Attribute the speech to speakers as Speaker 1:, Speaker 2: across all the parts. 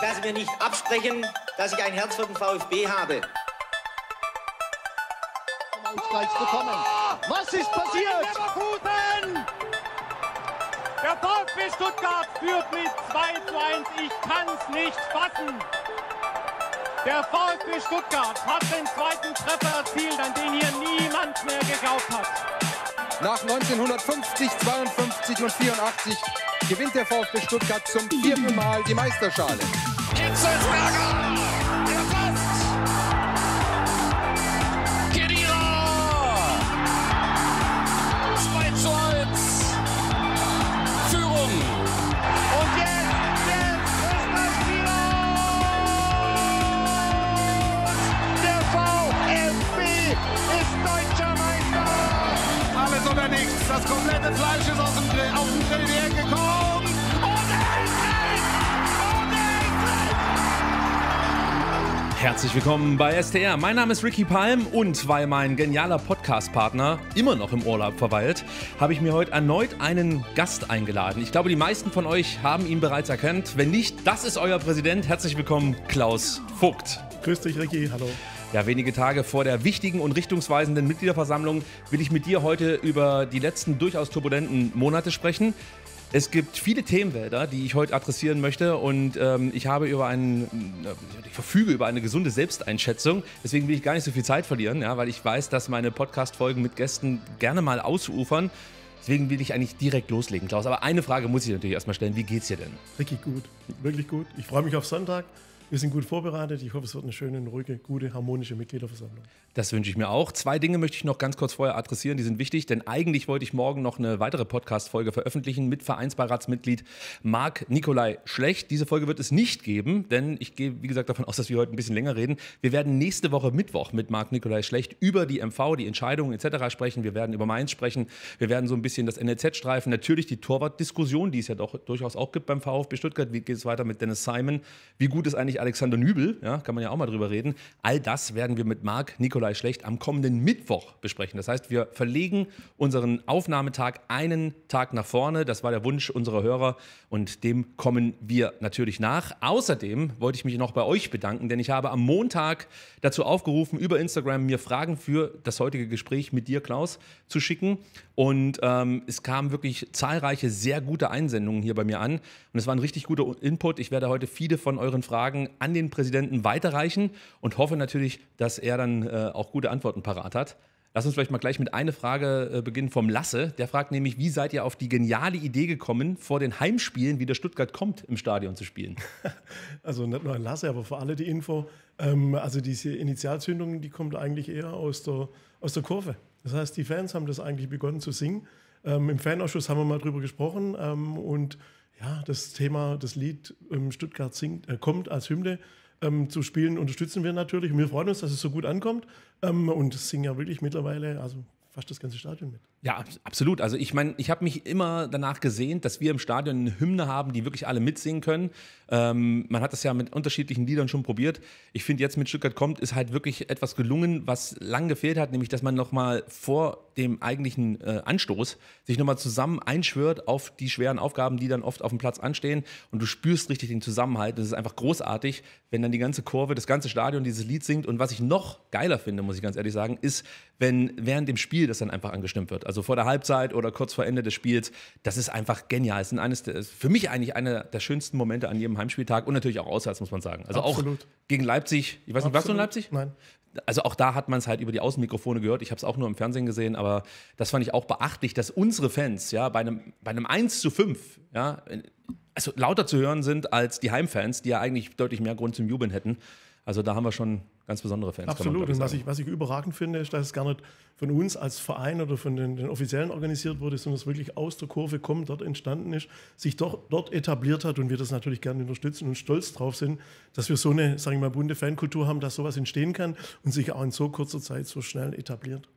Speaker 1: dass wir nicht absprechen, dass ich ein Herz für den VfB habe. Was ist
Speaker 2: passiert? Der VfB Stuttgart führt mit 2 zu 1. Ich kann es nicht fassen. Der VfB Stuttgart hat den zweiten Treffer erzielt, an den hier niemand mehr geglaubt hat. Nach 1950, 52 und 84 gewinnt der VfB Stuttgart zum vierten Mal die Meisterschale.
Speaker 1: Hitzelsberger! Der Band!
Speaker 2: Kedira! 2 zu 1. Führung. Und jetzt, jetzt ist das Spiel
Speaker 1: Der VfB ist deutscher Meister! Alles oder nichts. Das komplette Fleisch ist auf den Grill, aus dem Grill hergekommen.
Speaker 2: Herzlich willkommen bei STR. Mein Name ist Ricky Palm und weil mein genialer Podcast-Partner immer noch im Urlaub verweilt, habe ich mir heute erneut einen Gast eingeladen. Ich glaube, die meisten von euch haben ihn bereits erkannt. Wenn nicht, das ist euer Präsident. Herzlich willkommen, Klaus Vogt. Grüß dich, Ricky. Hallo. Ja, wenige Tage vor der wichtigen und richtungsweisenden Mitgliederversammlung will ich mit dir heute über die letzten durchaus turbulenten Monate sprechen. Es gibt viele Themenwälder, die ich heute adressieren möchte und ähm, ich habe über einen, äh, ich verfüge über eine gesunde Selbsteinschätzung. Deswegen will ich gar nicht so viel Zeit verlieren, ja, weil ich weiß, dass meine Podcast-Folgen mit Gästen gerne mal ausufern. Deswegen will ich eigentlich direkt loslegen, Klaus. Aber eine Frage muss ich natürlich erstmal stellen. Wie geht's dir denn?
Speaker 1: Richtig gut, wirklich gut. Ich freue mich auf Sonntag. Wir sind gut vorbereitet. Ich hoffe, es wird eine schöne, ruhige, gute, harmonische Mitgliederversammlung.
Speaker 2: Das wünsche ich mir auch. Zwei Dinge möchte ich noch ganz kurz vorher adressieren, die sind wichtig, denn eigentlich wollte ich morgen noch eine weitere Podcast-Folge veröffentlichen mit Vereinsbeiratsmitglied Marc Nikolai Schlecht. Diese Folge wird es nicht geben, denn ich gehe, wie gesagt, davon aus, dass wir heute ein bisschen länger reden. Wir werden nächste Woche Mittwoch mit Marc Nikolai Schlecht über die MV, die Entscheidungen etc. sprechen. Wir werden über Mainz sprechen. Wir werden so ein bisschen das NLZ streifen. Natürlich die Torwartdiskussion, die es ja doch durchaus auch gibt beim VfB Stuttgart. Wie geht es weiter mit Dennis Simon? Wie gut ist eigentlich Alexander Nübel, ja, kann man ja auch mal drüber reden. All das werden wir mit Marc Nikolai Schlecht am kommenden Mittwoch besprechen. Das heißt, wir verlegen unseren Aufnahmetag einen Tag nach vorne. Das war der Wunsch unserer Hörer und dem kommen wir natürlich nach. Außerdem wollte ich mich noch bei euch bedanken, denn ich habe am Montag dazu aufgerufen, über Instagram mir Fragen für das heutige Gespräch mit dir, Klaus, zu schicken. Und ähm, es kamen wirklich zahlreiche sehr gute Einsendungen hier bei mir an. Und es war ein richtig guter Input. Ich werde heute viele von euren Fragen an den Präsidenten weiterreichen und hoffe natürlich, dass er dann äh, auch gute Antworten parat hat. Lass uns vielleicht mal gleich mit einer Frage äh, beginnen vom Lasse. Der fragt nämlich, wie seid ihr auf die geniale Idee gekommen, vor den Heimspielen wie der Stuttgart kommt, im Stadion zu spielen?
Speaker 1: Also nicht nur ein Lasse, aber für alle die Info. Ähm, also diese Initialzündung, die kommt eigentlich eher aus der, aus der Kurve. Das heißt, die Fans haben das eigentlich begonnen zu singen. Ähm, Im Fanausschuss haben wir mal drüber gesprochen ähm, und ja, das Thema, das Lied ähm, Stuttgart singt, äh, kommt als Hymne ähm, zu spielen, unterstützen wir natürlich. Und wir freuen uns, dass es so gut ankommt. Ähm, und singen ja wirklich mittlerweile, also fast das ganze Stadion mit.
Speaker 2: Ja, absolut. Also ich meine, ich habe mich immer danach gesehnt, dass wir im Stadion eine Hymne haben, die wirklich alle mitsingen können. Ähm, man hat das ja mit unterschiedlichen Liedern schon probiert. Ich finde jetzt mit Stuttgart kommt ist halt wirklich etwas gelungen, was lang gefehlt hat, nämlich dass man nochmal vor dem eigentlichen äh, Anstoß sich nochmal zusammen einschwört auf die schweren Aufgaben, die dann oft auf dem Platz anstehen. Und du spürst richtig den Zusammenhalt. Das ist einfach großartig, wenn dann die ganze Kurve, das ganze Stadion dieses Lied singt. Und was ich noch geiler finde, muss ich ganz ehrlich sagen, ist, wenn während dem Spiel das dann einfach angestimmt wird. Also vor der Halbzeit oder kurz vor Ende des Spiels. Das ist einfach genial. Es ist für mich eigentlich einer der schönsten Momente an jedem Heimspieltag und natürlich auch auswärts, muss man sagen. Also Absolut. auch gegen Leipzig. Ich weiß nicht, warst du in Leipzig? Nein. Also auch da hat man es halt über die Außenmikrofone gehört. Ich habe es auch nur im Fernsehen gesehen, aber das fand ich auch beachtlich, dass unsere Fans ja bei einem, bei einem 1 zu 5 ja, also lauter zu hören sind als die Heimfans, die ja eigentlich deutlich mehr Grund zum Jubeln hätten. Also da haben wir schon ganz besondere Fans. Absolut. Und was ich,
Speaker 1: was ich überragend finde, ist, dass es gar nicht von uns als Verein oder von den, den Offiziellen organisiert wurde, sondern es wirklich aus der Kurve kommt, dort entstanden ist, sich doch, dort etabliert hat und wir das natürlich gerne unterstützen und stolz drauf sind, dass wir so eine, sagen ich mal, bunte Fankultur haben, dass sowas entstehen kann und sich auch in so kurzer Zeit so schnell etabliert.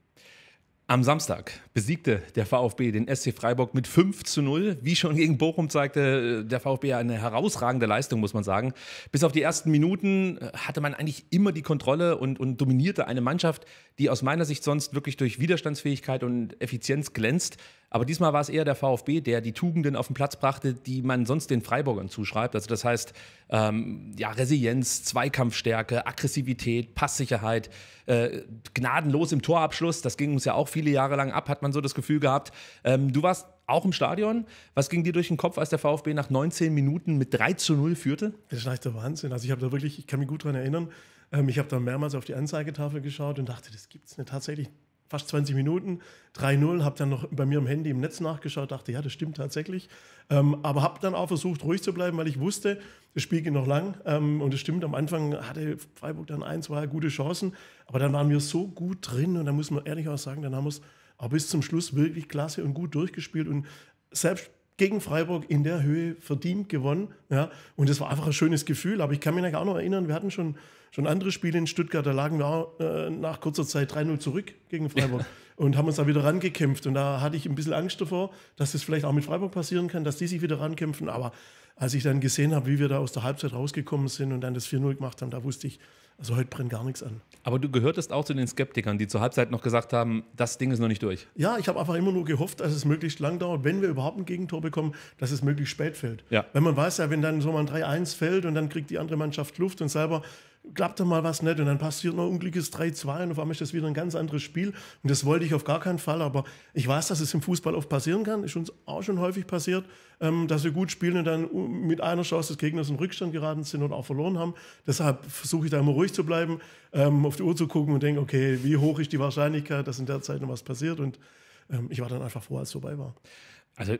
Speaker 2: Am Samstag besiegte der VfB den SC Freiburg mit 5 zu 0. Wie schon gegen Bochum zeigte äh, der VfB eine herausragende Leistung, muss man sagen. Bis auf die ersten Minuten äh, hatte man eigentlich immer die Kontrolle und, und dominierte eine Mannschaft, die aus meiner Sicht sonst wirklich durch Widerstandsfähigkeit und Effizienz glänzt. Aber diesmal war es eher der VfB, der die Tugenden auf den Platz brachte, die man sonst den Freiburgern zuschreibt. Also das heißt, ähm, ja, Resilienz, Zweikampfstärke, Aggressivität, Passsicherheit, äh, gnadenlos im Torabschluss. Das ging uns ja auch viele Jahre lang ab, hatten man so das Gefühl gehabt. Ähm, du warst auch im Stadion. Was ging dir durch den Kopf, als der VfB nach 19 Minuten
Speaker 1: mit 3 zu 0 führte? Das ist echt der Wahnsinn. Also ich habe da wirklich, ich kann mich gut daran erinnern, ähm, ich habe da mehrmals auf die Anzeigetafel geschaut und dachte, das gibt es nicht tatsächlich. Fast 20 Minuten, 3-0, habe dann noch bei mir im Handy im Netz nachgeschaut, dachte, ja, das stimmt tatsächlich. Ähm, aber habe dann auch versucht, ruhig zu bleiben, weil ich wusste, das Spiel geht noch lang. Ähm, und es stimmt, am Anfang hatte Freiburg dann ein, zwei gute Chancen. Aber dann waren wir so gut drin und da muss man ehrlich auch sagen, dann haben wir es aber bis zum Schluss wirklich klasse und gut durchgespielt und selbst gegen Freiburg in der Höhe verdient gewonnen. Ja, und das war einfach ein schönes Gefühl. Aber ich kann mich auch noch erinnern, wir hatten schon, schon andere Spiele in Stuttgart, da lagen wir auch, äh, nach kurzer Zeit 3-0 zurück gegen Freiburg und haben uns da wieder rangekämpft. Und da hatte ich ein bisschen Angst davor, dass es das vielleicht auch mit Freiburg passieren kann, dass die sich wieder rankämpfen. Aber als ich dann gesehen habe, wie wir da aus der Halbzeit rausgekommen sind und dann das 4-0 gemacht haben, da wusste ich, also heute brennt gar nichts an.
Speaker 2: Aber du gehörtest auch zu den Skeptikern, die zur Halbzeit noch gesagt haben, das Ding ist noch nicht durch.
Speaker 1: Ja, ich habe einfach immer nur gehofft, dass es möglichst lang dauert, wenn wir überhaupt ein Gegentor bekommen, dass es möglichst spät fällt. Ja. Weil man weiß ja, wenn dann so mal ein 3-1 fällt und dann kriegt die andere Mannschaft Luft und selber klappt da mal was nicht und dann passiert noch ein unglückliches 3-2 und auf einmal ist das wieder ein ganz anderes Spiel. Und das wollte ich auf gar keinen Fall, aber ich weiß, dass es im Fußball oft passieren kann, ist uns auch schon häufig passiert, ähm, dass wir gut spielen und dann äh, mit einer Chance des Gegners in Rückstand geraten sind oder auch verloren haben. Deshalb versuche ich da immer ruhig zu bleiben, ähm, auf die Uhr zu gucken und denke, okay, wie hoch ist die Wahrscheinlichkeit, dass in der Zeit noch was passiert und ähm, ich war dann einfach froh, als es vorbei war.
Speaker 2: Also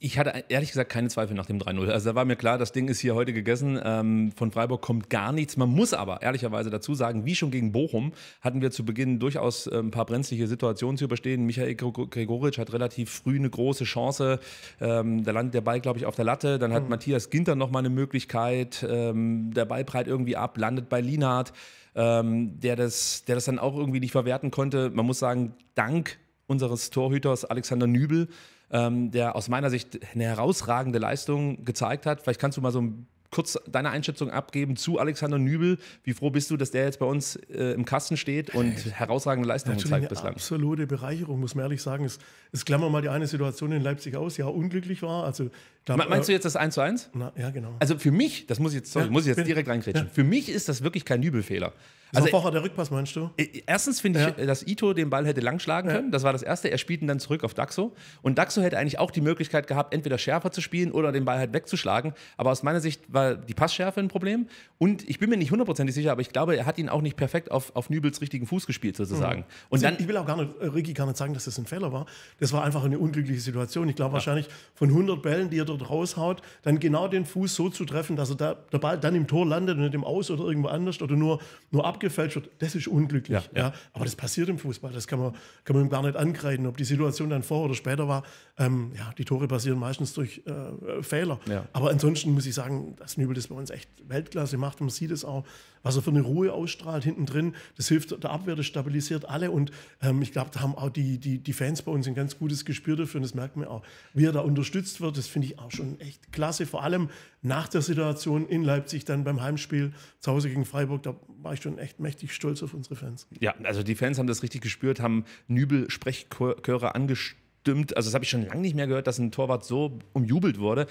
Speaker 2: ich hatte ehrlich gesagt keine Zweifel nach dem 3-0. Also da war mir klar, das Ding ist hier heute gegessen. Ähm, von Freiburg kommt gar nichts. Man muss aber ehrlicherweise dazu sagen, wie schon gegen Bochum hatten wir zu Beginn durchaus äh, ein paar brenzliche Situationen zu überstehen. Michael Gregoric hat relativ früh eine große Chance. Ähm, da landet der Ball, glaube ich, auf der Latte. Dann hat mhm. Matthias Ginter nochmal eine Möglichkeit. Ähm, der Ball breit irgendwie ab, landet bei Lienhardt, ähm, der, das, der das dann auch irgendwie nicht verwerten konnte. Man muss sagen, dank unseres Torhüters Alexander Nübel ähm, der aus meiner Sicht eine herausragende Leistung gezeigt hat. Vielleicht kannst du mal so kurz deine Einschätzung abgeben zu Alexander Nübel. Wie froh bist du, dass der jetzt bei uns äh, im Kasten steht und herausragende Leistungen Natürlich zeigt bislang?
Speaker 1: Absolute Bereicherung, muss man ehrlich sagen. Es, es klammern mal die eine Situation in Leipzig aus, ja, unglücklich war. Also, glaub, Meinst du äh, jetzt das 1 zu 1? Na, ja, genau.
Speaker 2: Also für mich, das muss ich jetzt, sorry, ja, muss ich jetzt direkt reingrätschen, ja. für mich ist das wirklich kein Nübelfehler. Also so Woche der
Speaker 1: Rückpass, meinst du?
Speaker 2: Äh, erstens finde ja. ich, dass Ito den Ball hätte langschlagen ja. können. Das war das Erste. Er spielt ihn dann zurück auf Daxo. Und Daxo hätte eigentlich auch die Möglichkeit gehabt, entweder schärfer zu spielen oder den Ball halt wegzuschlagen. Aber aus meiner Sicht war die Passschärfe ein Problem. Und ich bin mir nicht hundertprozentig sicher, aber ich glaube, er hat ihn auch nicht perfekt auf, auf Nübels richtigen Fuß gespielt, sozusagen. Mhm. Und Sie, also dann,
Speaker 1: ich will auch gar nicht, äh, Ricky gar nicht sagen, dass das ein Fehler war. Das war einfach eine unglückliche Situation. Ich glaube ja. wahrscheinlich von 100 Bällen, die er dort raushaut, dann genau den Fuß so zu treffen, dass er da, der Ball dann im Tor landet und nicht im Aus oder irgendwo anders oder nur, nur ab abgefälscht wird, das ist unglücklich. Ja, ja. Aber das passiert im Fußball, das kann man, kann man ihm gar nicht angreifen, Ob die Situation dann vor oder später war, ähm, ja, die Tore passieren meistens durch äh, Fehler. Aber ansonsten muss ich sagen, dass Nübel das bei uns echt Weltklasse macht. Man sieht es auch was er für eine Ruhe ausstrahlt hinten drin. Das hilft der Abwehr, das stabilisiert alle. Und ähm, ich glaube, da haben auch die, die, die Fans bei uns ein ganz gutes Gespür dafür. Und das merkt man auch, wie er da unterstützt wird. Das finde ich auch schon echt klasse. Vor allem nach der Situation in Leipzig, dann beim Heimspiel zu Hause gegen Freiburg. Da war ich schon echt mächtig stolz auf unsere Fans.
Speaker 2: Ja, also die Fans haben das richtig gespürt, haben Nübel Sprechchöre angestimmt. Also, das habe ich schon lange nicht mehr gehört, dass ein Torwart so umjubelt wurde.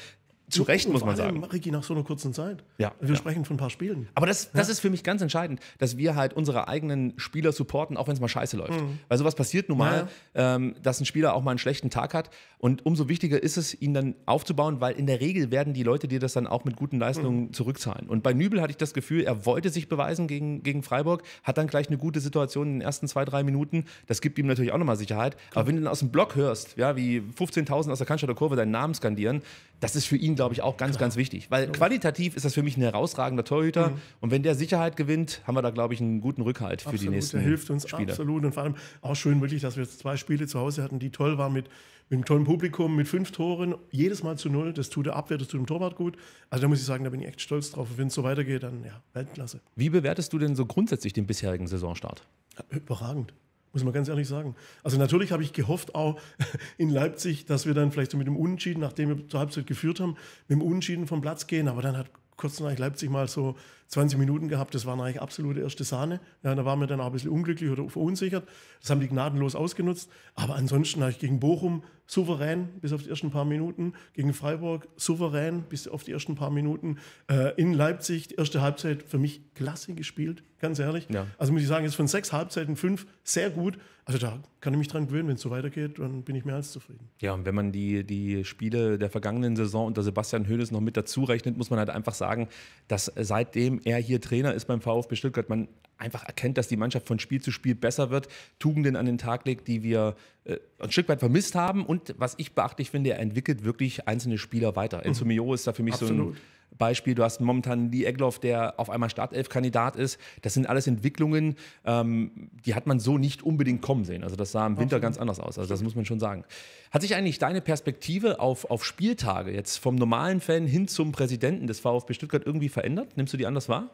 Speaker 2: Zu Recht, muss man sagen.
Speaker 1: Ricky, nach so einer kurzen Zeit. Ja, wir ja. sprechen von ein paar Spielen. Aber das, das ja. ist
Speaker 2: für mich ganz entscheidend, dass wir halt unsere eigenen Spieler supporten, auch wenn es mal scheiße läuft. Mhm. Weil sowas passiert nun mal, ja. ähm, dass ein Spieler auch mal einen schlechten Tag hat. Und umso wichtiger ist es, ihn dann aufzubauen, weil in der Regel werden die Leute dir das dann auch mit guten Leistungen mhm. zurückzahlen. Und bei Nübel hatte ich das Gefühl, er wollte sich beweisen gegen, gegen Freiburg, hat dann gleich eine gute Situation in den ersten zwei, drei Minuten. Das gibt ihm natürlich auch nochmal Sicherheit. Klar. Aber wenn du dann aus dem Block hörst, ja, wie 15.000 aus der Cannstatter Kurve deinen Namen skandieren, das ist für ihn, glaube ich, auch ganz, Klar. ganz wichtig. Weil qualitativ ist das für mich ein herausragender Torhüter. Mhm. Und wenn der Sicherheit gewinnt, haben wir da, glaube ich, einen guten Rückhalt
Speaker 1: absolut. für die nächsten Spiele. hilft uns Spiele. absolut. Und vor allem auch schön wirklich, dass wir jetzt zwei Spiele zu Hause hatten, die toll waren mit, mit einem tollen Publikum, mit fünf Toren, jedes Mal zu null. Das tut der Abwehr, das tut dem Torwart gut. Also da muss ich sagen, da bin ich echt stolz drauf. Wenn es so weitergeht, dann ja, Weltklasse.
Speaker 2: Wie bewertest du denn so grundsätzlich den bisherigen Saisonstart?
Speaker 1: überragend muss man ganz ehrlich sagen. Also natürlich habe ich gehofft auch in Leipzig, dass wir dann vielleicht so mit dem Unentschieden, nachdem wir zur Halbzeit geführt haben, mit dem Unentschieden vom Platz gehen, aber dann hat kurz nach Leipzig mal so 20 Minuten gehabt, das war eigentlich absolute erste Sahne. Ja, da waren wir dann auch ein bisschen unglücklich oder verunsichert. Das haben die gnadenlos ausgenutzt. Aber ansonsten habe ich gegen Bochum souverän bis auf die ersten paar Minuten, gegen Freiburg souverän bis auf die ersten paar Minuten, äh, in Leipzig die erste Halbzeit für mich klasse gespielt, ganz ehrlich. Ja. Also muss ich sagen, jetzt von sechs Halbzeiten fünf sehr gut. Also da kann ich mich dran gewöhnen, wenn es so weitergeht, dann bin ich mehr als zufrieden.
Speaker 2: Ja, und wenn man die, die Spiele der vergangenen Saison unter Sebastian Höhles noch mit dazu rechnet, muss man halt einfach sagen, dass seitdem seitdem er hier Trainer ist beim VfB Stuttgart, man einfach erkennt, dass die Mannschaft von Spiel zu Spiel besser wird, Tugenden an den Tag legt, die wir äh, ein Stück weit vermisst haben. Und was ich beachtlich finde, er entwickelt wirklich einzelne Spieler weiter. Enzo mhm. Mio ist da für mich Absolut. so ein Beispiel, du hast momentan Lee Egloff, der auf einmal Startelf-Kandidat ist. Das sind alles Entwicklungen, ähm, die hat man so nicht unbedingt kommen sehen. Also das sah im Winter ganz anders aus. Also das muss man schon sagen. Hat sich eigentlich deine Perspektive auf, auf Spieltage jetzt vom normalen Fan hin zum Präsidenten des
Speaker 1: VfB Stuttgart
Speaker 2: irgendwie verändert? Nimmst du die anders wahr?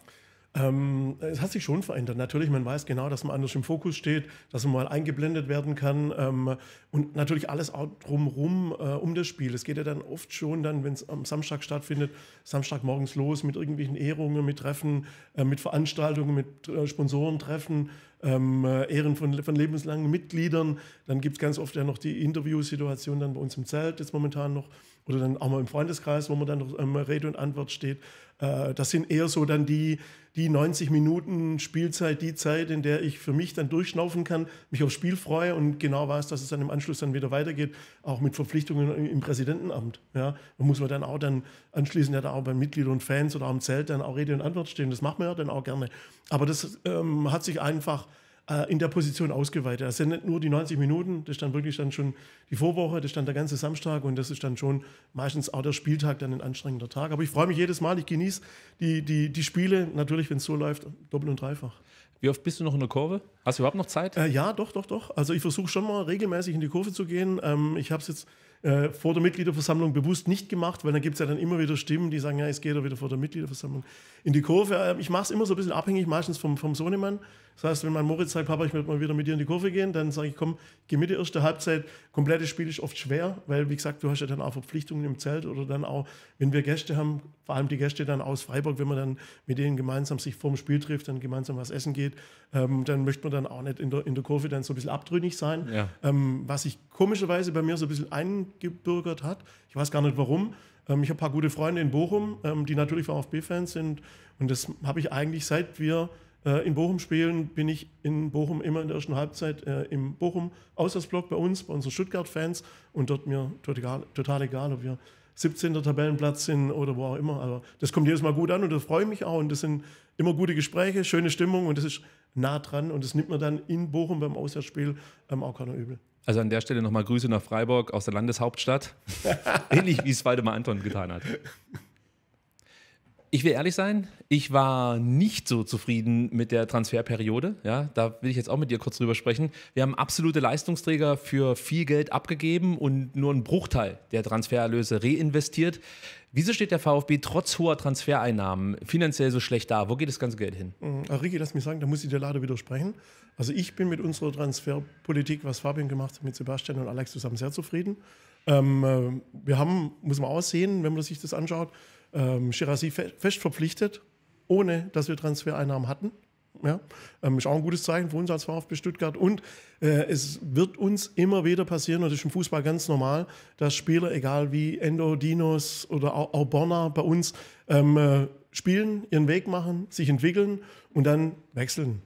Speaker 1: Ähm, es hat sich schon verändert. Natürlich, man weiß genau, dass man anders im Fokus steht, dass man mal eingeblendet werden kann ähm, und natürlich alles auch drumherum äh, um das Spiel. Es geht ja dann oft schon dann, wenn es am Samstag stattfindet, Samstag morgens los mit irgendwelchen Ehrungen, mit Treffen, äh, mit Veranstaltungen, mit äh, Sponsorentreffen, ähm, äh, Ehren von, von lebenslangen Mitgliedern. Dann gibt es ganz oft ja noch die Interviewsituation dann bei uns im Zelt jetzt momentan noch oder dann auch mal im Freundeskreis, wo man dann noch ähm, Rede und Antwort steht. Äh, das sind eher so dann die die 90 Minuten Spielzeit, die Zeit, in der ich für mich dann durchschnaufen kann, mich aufs Spiel freue und genau weiß, dass es dann im Anschluss dann wieder weitergeht, auch mit Verpflichtungen im Präsidentenamt. Ja, da muss man dann auch dann anschließend ja da auch bei Mitgliedern und Fans oder am Zelt dann auch Rede und Antwort stehen. Das macht man ja dann auch gerne. Aber das ähm, hat sich einfach äh, in der Position ausgeweitet. Das sind nicht nur die 90 Minuten, das ist dann wirklich dann schon die Vorwoche, das ist dann der ganze Samstag und das ist dann schon meistens auch der Spieltag, dann ein anstrengender Tag. Aber ich freue mich jedes Mal, ich genieße die, die, die Spiele, natürlich, wenn es so läuft, doppelt und dreifach. Wie oft bist du noch in der Kurve?
Speaker 2: Hast du überhaupt noch Zeit? Äh, ja, doch, doch, doch.
Speaker 1: Also ich versuche schon mal regelmäßig in die Kurve zu gehen. Ähm, ich habe es jetzt äh, vor der Mitgliederversammlung bewusst nicht gemacht, weil dann gibt es ja dann immer wieder Stimmen, die sagen, ja, es geht ja wieder vor der Mitgliederversammlung in die Kurve. Äh, ich mache es immer so ein bisschen abhängig, meistens vom, vom Sohnemann. Das heißt, wenn mein Moritz sagt, Papa, ich möchte mal wieder mit dir in die Kurve gehen, dann sage ich, komm, geh mit der ersten Halbzeit, Komplettes Spiel ist oft schwer, weil, wie gesagt, du hast ja dann auch Verpflichtungen im Zelt oder dann auch, wenn wir Gäste haben, vor allem die Gäste dann aus Freiburg, wenn man dann mit denen gemeinsam sich vorm Spiel trifft, dann gemeinsam was essen geht, ähm, dann möchte man dann auch nicht in der, in der Kurve dann so ein bisschen abtrünnig sein. Ja. Ähm, was sich komischerweise bei mir so ein bisschen eingebürgert hat, ich weiß gar nicht warum, ähm, ich habe ein paar gute Freunde in Bochum, ähm, die natürlich VfB-Fans sind. Und das habe ich eigentlich seit wir äh, in Bochum spielen, bin ich in Bochum immer in der ersten Halbzeit äh, im Bochum Auswärtsblock bei uns, bei unseren Stuttgart-Fans und dort mir total, total egal, ob wir 17. Tabellenplatz sind oder wo auch immer. Also das kommt jedes Mal gut an und das freue ich mich auch und das sind immer gute Gespräche, schöne Stimmung und das ist nah dran und das nimmt man dann in Bochum beim Auswärtsspiel ähm, auch keiner übel.
Speaker 2: Also an der Stelle nochmal Grüße nach Freiburg aus der Landeshauptstadt. Ähnlich wie es Waldemar Anton getan hat ich will ehrlich sein, ich war nicht so zufrieden mit der Transferperiode. Ja, da will ich jetzt auch mit dir kurz drüber sprechen. Wir haben absolute Leistungsträger für viel Geld abgegeben und nur einen Bruchteil der Transfererlöse reinvestiert. Wieso steht der VfB trotz hoher Transfereinnahmen finanziell so schlecht da? Wo geht das ganze Geld hin?
Speaker 1: Mhm. Äh, Ricky, lass mich sagen, da muss ich dir leider widersprechen. Also ich bin mit unserer Transferpolitik, was Fabian gemacht hat, mit Sebastian und Alex zusammen sehr zufrieden. Ähm, äh, wir haben, muss man aussehen, wenn man sich das anschaut, ähm, Shirazi fest verpflichtet, ohne dass wir Transfereinnahmen hatten. Ja, ähm, ist auch ein gutes Zeichen für uns als VfB Stuttgart. Und äh, es wird uns immer wieder passieren, und das ist im Fußball ganz normal, dass Spieler, egal wie Endo, Dinos oder auch, auch Bonner bei uns, ähm, äh, spielen, ihren Weg machen, sich entwickeln und dann wechseln.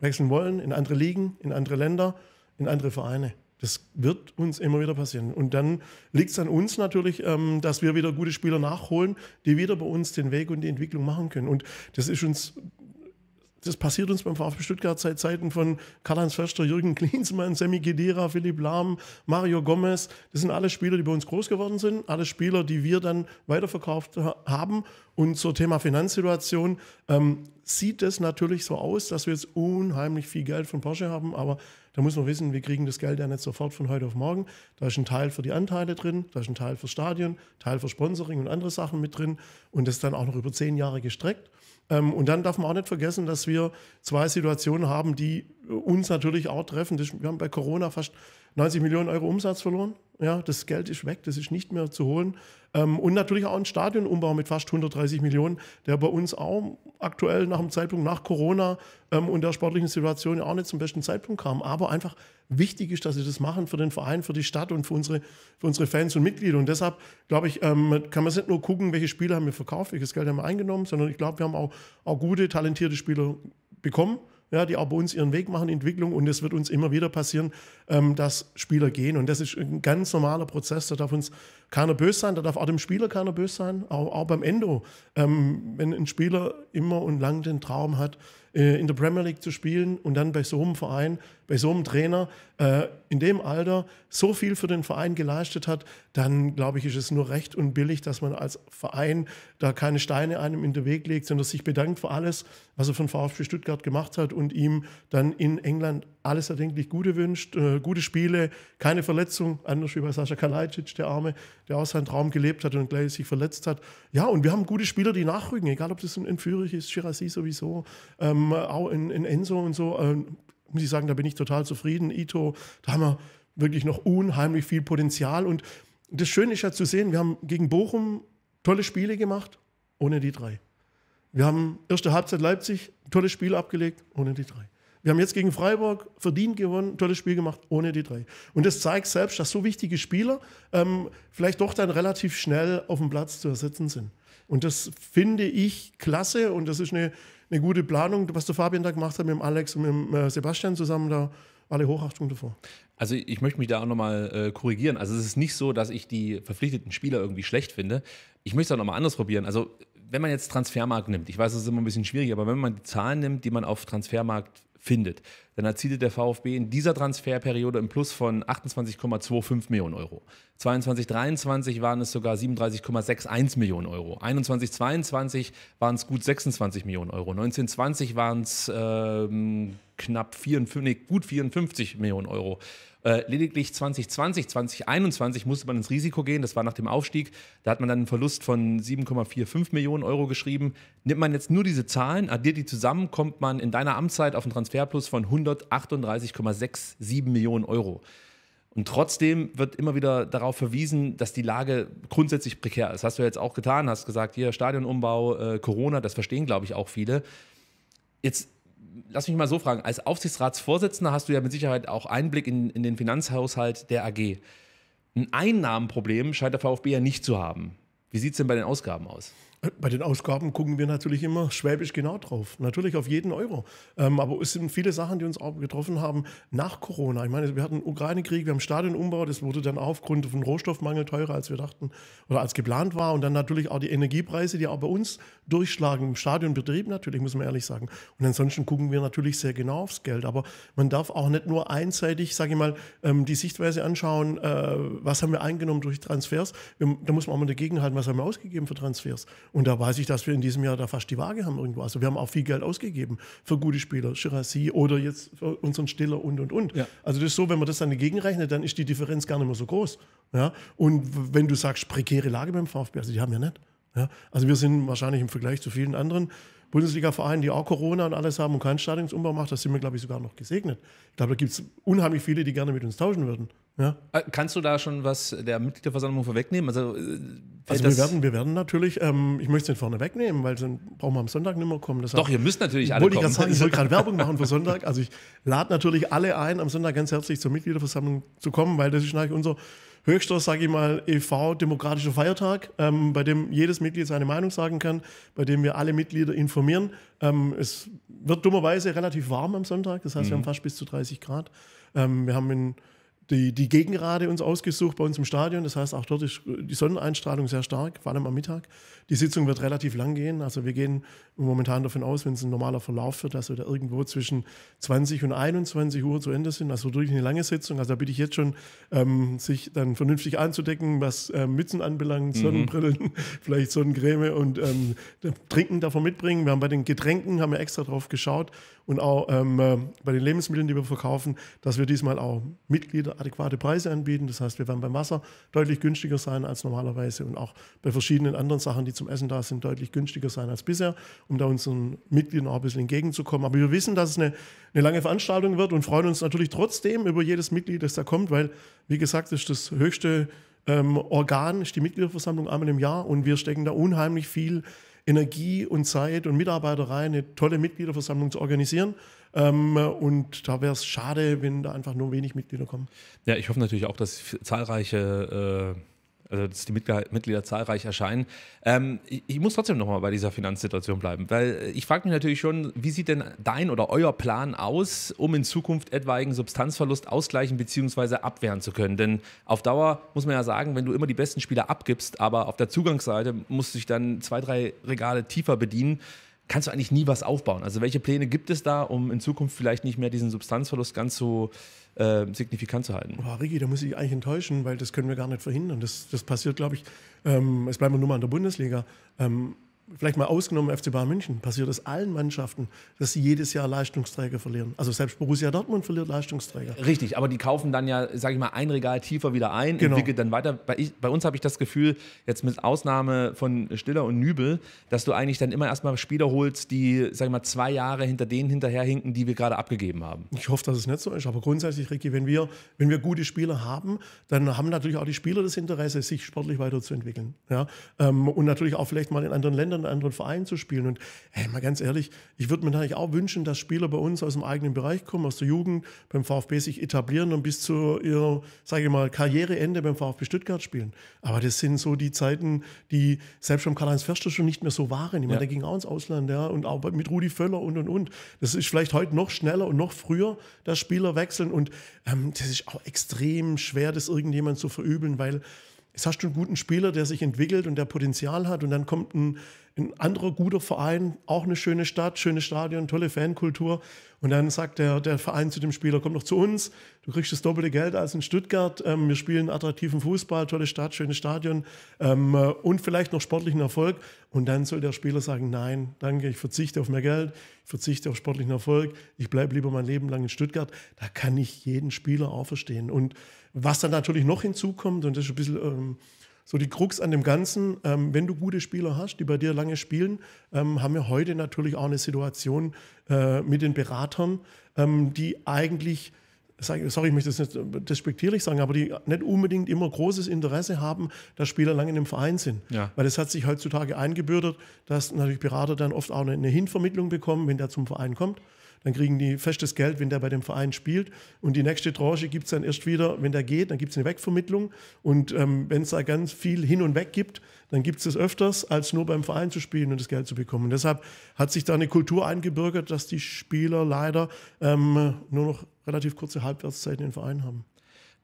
Speaker 1: Wechseln wollen in andere Ligen, in andere Länder, in andere Vereine. Das wird uns immer wieder passieren. Und dann liegt es an uns natürlich, ähm, dass wir wieder gute Spieler nachholen, die wieder bei uns den Weg und die Entwicklung machen können. Und das ist uns das passiert uns beim VfB Stuttgart seit Zeiten von Karl-Heinz Förster, Jürgen Klinsmann, Semi Gedera, Philipp Lahm, Mario Gomez. Das sind alle Spieler, die bei uns groß geworden sind, alle Spieler, die wir dann weiterverkauft haben. Und zum Thema Finanzsituation ähm, sieht es natürlich so aus, dass wir jetzt unheimlich viel Geld von Porsche haben, aber da muss man wissen, wir kriegen das Geld ja nicht sofort von heute auf morgen. Da ist ein Teil für die Anteile drin, da ist ein Teil für Stadion, Teil für Sponsoring und andere Sachen mit drin. Und das ist dann auch noch über zehn Jahre gestreckt. Ähm, und dann darf man auch nicht vergessen, dass wir zwei Situationen haben, die uns natürlich auch treffen. wir haben bei Corona fast 90 Millionen Euro Umsatz verloren. Ja, das Geld ist weg, das ist nicht mehr zu holen. Ähm, und natürlich auch ein Stadionumbau mit fast 130 Millionen, der bei uns auch aktuell nach dem Zeitpunkt nach Corona ähm, und der sportlichen Situation auch nicht zum besten Zeitpunkt kam. Aber einfach wichtig ist, dass sie das machen für den Verein, für die Stadt und für unsere, für unsere Fans und Mitglieder. Und deshalb, glaube ich, ähm, kann man nicht nur gucken, welche Spiele haben wir verkauft, welches Geld haben wir eingenommen, sondern ich glaube, wir haben auch, auch gute, talentierte Spieler bekommen ja, die auch bei uns ihren Weg machen, Entwicklung. Und es wird uns immer wieder passieren, ähm, dass Spieler gehen. Und das ist ein ganz normaler Prozess. Da darf uns keiner böse sein, da darf auch dem Spieler keiner böse sein, auch, auch beim Endo. Ähm, wenn ein Spieler immer und lang den Traum hat, äh, in der Premier League zu spielen und dann bei so einem Verein, bei so einem Trainer äh, in dem Alter so viel für den Verein geleistet hat, dann glaube ich, ist es nur recht und billig, dass man als Verein da keine Steine einem in den Weg legt, sondern sich bedankt für alles, was er von VfB Stuttgart gemacht hat und ihm dann in England alles erdenklich Gute wünscht, äh, gute Spiele, keine Verletzung, anders wie bei Sascha Kalajdzic, der Arme, der aus seinem Traum gelebt hat und gleich sich verletzt hat. Ja, und wir haben gute Spieler, die nachrücken, egal ob das ein Fürich ist, Chirasi sowieso, ähm, auch in, in, Enso und so. Ähm, muss ich sagen, da bin ich total zufrieden. Ito, da haben wir wirklich noch unheimlich viel Potenzial. Und das Schöne ist ja zu sehen, wir haben gegen Bochum tolle Spiele gemacht, ohne die drei. Wir haben erste Halbzeit Leipzig, tolles Spiel abgelegt, ohne die drei. Wir haben jetzt gegen Freiburg verdient gewonnen, tolles Spiel gemacht, ohne die drei. Und das zeigt selbst, dass so wichtige Spieler ähm, vielleicht doch dann relativ schnell auf dem Platz zu ersetzen sind. Und das finde ich klasse und das ist eine, eine gute Planung, was der Fabian da gemacht hat mit dem Alex und mit dem äh, Sebastian zusammen da alle Hochachtung davor.
Speaker 2: Also ich möchte mich da auch nochmal äh, korrigieren. Also es ist nicht so, dass ich die verpflichteten Spieler irgendwie schlecht finde. Ich möchte es auch nochmal anders probieren. Also wenn man jetzt Transfermarkt nimmt, ich weiß, das ist immer ein bisschen schwierig, aber wenn man die Zahlen nimmt, die man auf Transfermarkt findet, dann erzielte der VfB in dieser Transferperiode im Plus von 28,25 Millionen Euro. 22, 23 waren es sogar 37,61 Millionen Euro. 21, 22 waren es gut 26 Millionen Euro. 19, 20 waren es ähm, knapp 54, nee, gut 54 Millionen Euro. Äh, lediglich 2020, 2021 musste man ins Risiko gehen. Das war nach dem Aufstieg. Da hat man dann einen Verlust von 7,45 Millionen Euro geschrieben. Nimmt man jetzt nur diese Zahlen, addiert die zusammen, kommt man in deiner Amtszeit auf einen Transferplus von 138,67 Millionen Euro. Und trotzdem wird immer wieder darauf verwiesen, dass die Lage grundsätzlich prekär ist. Hast du jetzt auch getan, hast gesagt, hier Stadionumbau, äh, Corona, das verstehen, glaube ich, auch viele. Jetzt lass mich mal so fragen, als Aufsichtsratsvorsitzender hast du ja mit Sicherheit auch Einblick in, in den Finanzhaushalt der AG. Ein Einnahmenproblem scheint der VfB ja nicht zu haben. Wie sieht es denn bei den Ausgaben aus?
Speaker 1: Bei den Ausgaben gucken wir natürlich immer schwäbisch genau drauf. Natürlich auf jeden Euro. Ähm, aber es sind viele Sachen, die uns auch getroffen haben nach Corona. Ich meine, wir hatten Ukraine-Krieg, wir haben Stadionumbau. Das wurde dann aufgrund von Rohstoffmangel teurer, als wir dachten oder als geplant war. Und dann natürlich auch die Energiepreise, die auch bei uns durchschlagen. Im Stadionbetrieb natürlich, muss man ehrlich sagen. Und ansonsten gucken wir natürlich sehr genau aufs Geld. Aber man darf auch nicht nur einseitig, sage ich mal, ähm, die Sichtweise anschauen, äh, was haben wir eingenommen durch Transfers. Da muss man auch mal dagegenhalten, was haben wir ausgegeben für Transfers. Und da weiß ich, dass wir in diesem Jahr da fast die Waage haben irgendwo. Also wir haben auch viel Geld ausgegeben für gute Spieler, Chirassi oder jetzt für unseren Stiller und, und, und. Ja. Also das ist so, wenn man das dann dagegen rechnet, dann ist die Differenz gar nicht mehr so groß. Ja? Und wenn du sagst, prekäre Lage beim VfB, also die haben ja nicht. Ja? Also wir sind wahrscheinlich im Vergleich zu vielen anderen Bundesliga-Vereinen, die auch Corona und alles haben und keinen Stadionsumbau machen, da sind wir, glaube ich, sogar noch gesegnet. Ich glaube, da gibt es unheimlich viele, die gerne mit uns tauschen würden. Ja.
Speaker 2: Äh, kannst du da schon was der Mitgliederversammlung vorwegnehmen? Also, äh, also wir, werden,
Speaker 1: wir werden natürlich, ähm, ich möchte es nicht vorne wegnehmen, weil dann brauchen wir am Sonntag nicht mehr kommen. Deshalb Doch, ihr müsst natürlich alle wollte kommen. Ich sagen, ich wollte gerade Werbung machen für Sonntag. Also ich lade natürlich alle ein, am Sonntag ganz herzlich zur Mitgliederversammlung zu kommen, weil das ist eigentlich unser höchster, sage ich mal, EV demokratischer Feiertag, ähm, bei dem jedes Mitglied seine Meinung sagen kann, bei dem wir alle Mitglieder informieren. Ähm, es wird dummerweise relativ warm am Sonntag, das heißt, mhm. wir haben mhm. fast bis zu 30 Grad. Ähm, wir haben in die, die Gegenrade uns ausgesucht bei uns im Stadion. Das heißt, auch dort ist die Sonneneinstrahlung sehr stark, vor allem am Mittag. Die Sitzung wird relativ lang gehen. Also wir gehen momentan davon aus, wenn es ein normaler Verlauf wird, dass wir da irgendwo zwischen 20 und 21 Uhr zu Ende sind. Also wirklich eine lange Sitzung. Also da bitte ich jetzt schon, ähm, sich dann vernünftig anzudecken, was äh, Mützen anbelangt, mhm. Sonnenbrillen, mhm. vielleicht Sonnencreme und ähm, Trinken davon mitbringen. Wir haben bei den Getränken, haben wir extra drauf geschaut und auch ähm, äh, bei den Lebensmitteln, die wir verkaufen, dass wir diesmal auch Mitglieder adäquate Preise anbieten. Das heißt, wir werden beim Wasser deutlich günstiger sein als normalerweise und auch bei verschiedenen anderen Sachen, die zum Essen da sind, deutlich günstiger sein als bisher, um da unseren Mitgliedern auch ein bisschen entgegenzukommen. Aber wir wissen, dass es eine, eine lange Veranstaltung wird und freuen uns natürlich trotzdem über jedes Mitglied, das da kommt, weil, wie gesagt, das ist das höchste ähm, Organ, ist die Mitgliederversammlung einmal im Jahr und wir stecken da unheimlich viel Energie und Zeit und Mitarbeiter rein, eine tolle Mitgliederversammlung zu organisieren. Ähm, und da wäre es schade, wenn da einfach nur wenig Mitglieder kommen.
Speaker 2: Ja, ich hoffe natürlich auch, dass zahlreiche äh, also dass die Mitglieder, zahlreich erscheinen. Ähm, ich, ich, muss trotzdem nochmal bei dieser Finanzsituation bleiben, weil äh, ich frage mich natürlich schon, wie sieht denn dein oder euer Plan aus, um in Zukunft etwaigen Substanzverlust ausgleichen bzw. abwehren zu können? Denn auf Dauer muss man ja sagen, wenn du immer die besten Spieler abgibst, aber auf der Zugangsseite musst du dich dann zwei, drei Regale tiefer bedienen, kannst du eigentlich nie was aufbauen. Also welche Pläne gibt es da, um in Zukunft vielleicht nicht mehr diesen Substanzverlust ganz so äh, signifikant zu halten?
Speaker 1: Boah, Ricky, da muss ich eigentlich enttäuschen, weil das können wir gar nicht verhindern. Das, das passiert, glaube ich, ähm, es bleiben wir nur mal in der Bundesliga. Ähm, vielleicht mal ausgenommen FC Bayern München, passiert es allen Mannschaften, dass sie jedes Jahr Leistungsträger verlieren. Also selbst Borussia Dortmund verliert Leistungsträger. Richtig,
Speaker 2: aber die kaufen dann ja, sage ich mal, ein Regal tiefer wieder ein, genau. entwickelt dann weiter. Bei, ich, bei uns habe ich das Gefühl, jetzt mit Ausnahme von Stiller und Nübel, dass du eigentlich dann immer erstmal Spieler holst, die, sage ich mal, zwei Jahre hinter denen hinterherhinken, die wir gerade abgegeben haben.
Speaker 1: Ich hoffe, dass es nicht so ist, aber grundsätzlich, Ricky, wenn wir, wenn wir gute Spieler haben, dann haben natürlich auch die Spieler das Interesse, sich sportlich weiterzuentwickeln. Ja? Ähm, und natürlich auch vielleicht mal in anderen Ländern in anderen Verein zu spielen. Und hey, mal ganz ehrlich, ich würde mir natürlich auch wünschen, dass Spieler bei uns aus dem eigenen Bereich kommen, aus der Jugend, beim VfB sich etablieren und bis zu ihr, sage ich mal, Karriereende beim VfB Stuttgart spielen. Aber das sind so die Zeiten, die selbst beim Karl-Heinz Förster schon nicht mehr so waren. Ich meine, ja. der ging auch ins Ausland, ja, und auch mit Rudi Völler und und und. Das ist vielleicht heute noch schneller und noch früher, dass Spieler wechseln. Und ähm, das ist auch extrem schwer, das irgendjemand zu verübeln, weil jetzt hast du einen guten Spieler, der sich entwickelt und der Potenzial hat und dann kommt ein ein anderer guter Verein, auch eine schöne Stadt, schönes Stadion, tolle Fankultur. Und dann sagt der, der Verein zu dem Spieler, komm doch zu uns, du kriegst das doppelte Geld als in Stuttgart, ähm, wir spielen attraktiven Fußball, tolle Stadt, schönes Stadion ähm, äh, und vielleicht noch sportlichen Erfolg. Und dann soll der Spieler sagen, nein, danke, ich verzichte auf mehr Geld, ich verzichte auf sportlichen Erfolg, ich bleibe lieber mein Leben lang in Stuttgart. Da kann ich jeden Spieler auferstehen. Und was dann natürlich noch hinzukommt, und das ist ein bisschen... Ähm, so die Krux an dem Ganzen, ähm, wenn du gute Spieler hast, die bei dir lange spielen, ähm, haben wir heute natürlich auch eine Situation äh, mit den Beratern, ähm, die eigentlich sorry, ich möchte das nicht despektierlich sagen, aber die nicht unbedingt immer großes Interesse haben, dass Spieler lange in dem Verein sind. Ja. Weil das hat sich heutzutage eingebürgert, dass natürlich Berater dann oft auch eine Hinvermittlung bekommen, wenn der zum Verein kommt dann kriegen die festes Geld, wenn der bei dem Verein spielt. Und die nächste Tranche gibt es dann erst wieder, wenn der geht, dann gibt es eine Wegvermittlung. Und ähm, wenn es da ganz viel hin und weg gibt, dann gibt es es öfters, als nur beim Verein zu spielen und das Geld zu bekommen. Und deshalb hat sich da eine Kultur eingebürgert, dass die Spieler leider ähm, nur noch relativ kurze Halbwertszeiten in den Verein haben.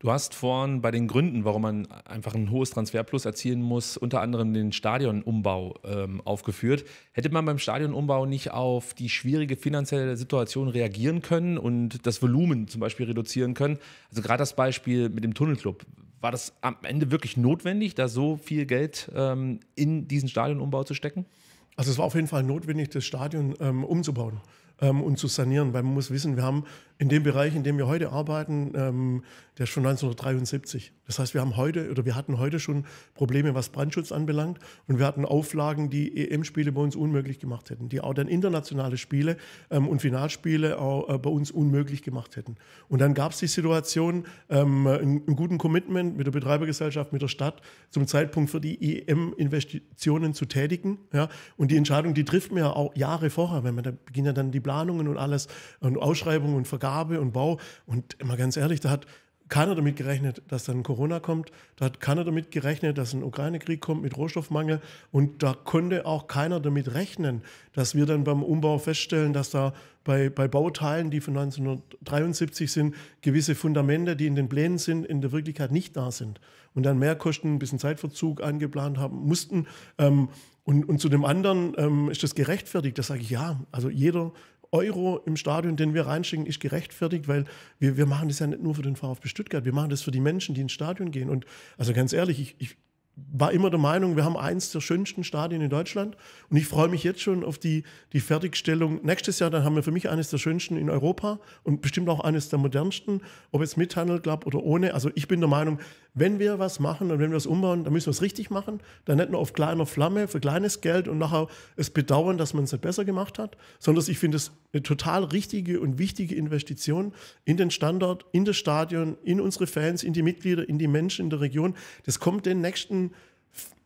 Speaker 2: Du hast vorhin bei den Gründen, warum man einfach ein hohes Transferplus erzielen muss, unter anderem den Stadionumbau ähm, aufgeführt. Hätte man beim Stadionumbau nicht auf die schwierige finanzielle Situation reagieren können und das Volumen zum Beispiel reduzieren können? Also gerade das Beispiel mit dem Tunnelclub. War das am Ende
Speaker 1: wirklich notwendig, da so viel Geld ähm, in diesen Stadionumbau zu stecken? Also es war auf jeden Fall notwendig, das Stadion ähm, umzubauen ähm, und zu sanieren, weil man muss wissen, wir haben in dem Bereich, in dem wir heute arbeiten, ähm, der ist schon 1973. Das heißt, wir haben heute oder wir hatten heute schon Probleme, was Brandschutz anbelangt, und wir hatten Auflagen, die EM-Spiele bei uns unmöglich gemacht hätten, die auch dann internationale Spiele ähm, und Finalspiele auch äh, bei uns unmöglich gemacht hätten. Und dann gab es die Situation, ähm, einen guten Commitment mit der Betreibergesellschaft, mit der Stadt zum Zeitpunkt für die EM-Investitionen zu tätigen. Ja? Und die Entscheidung, die trifft man ja auch Jahre vorher, wenn man da beginnt ja dann die Planungen und alles und Ausschreibungen und Vergabe Gabe und Bau. Und immer ganz ehrlich, da hat keiner damit gerechnet, dass dann Corona kommt. Da hat keiner damit gerechnet, dass ein Ukraine-Krieg kommt mit Rohstoffmangel. Und da konnte auch keiner damit rechnen, dass wir dann beim Umbau feststellen, dass da bei, bei Bauteilen, die von 1973 sind, gewisse Fundamente, die in den Plänen sind, in der Wirklichkeit nicht da sind. Und dann Mehrkosten, ein bisschen Zeitverzug angeplant haben mussten. Ähm, und, und, zu dem anderen ähm, ist das gerechtfertigt. Das sage ich ja. Also jeder Euro im Stadion, den wir reinschicken, ist gerechtfertigt, weil wir, wir machen das ja nicht nur für den VfB Stuttgart, wir machen das für die Menschen, die ins Stadion gehen. Und also ganz ehrlich, ich, ich, war immer der Meinung, wir haben eins der schönsten Stadien in Deutschland. Und ich freue mich jetzt schon auf die, die Fertigstellung. Nächstes Jahr, dann haben wir für mich eines der schönsten in Europa und bestimmt auch eines der modernsten, ob es mit Handel Club oder ohne. Also ich bin der Meinung, wenn wir was machen und wenn wir es umbauen, dann müssen wir es richtig machen. Dann nicht nur auf kleiner Flamme für kleines Geld und nachher es bedauern, dass man es nicht besser gemacht hat, sondern ich finde es eine total richtige und wichtige Investition in den Standort, in das Stadion, in unsere Fans, in die Mitglieder, in die Menschen in der Region. Das kommt den nächsten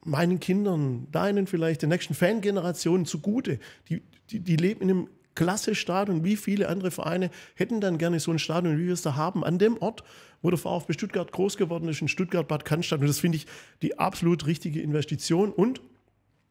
Speaker 1: meinen Kindern, deinen vielleicht, den nächsten Fangeneration zugute. Die, die, die leben in einem klasse Stadion. Wie viele andere Vereine hätten dann gerne so ein Stadion, wie wir es da haben, an dem Ort, wo der VfB Stuttgart groß geworden ist, in Stuttgart-Bad Cannstatt. Und das finde ich die absolut richtige Investition. Und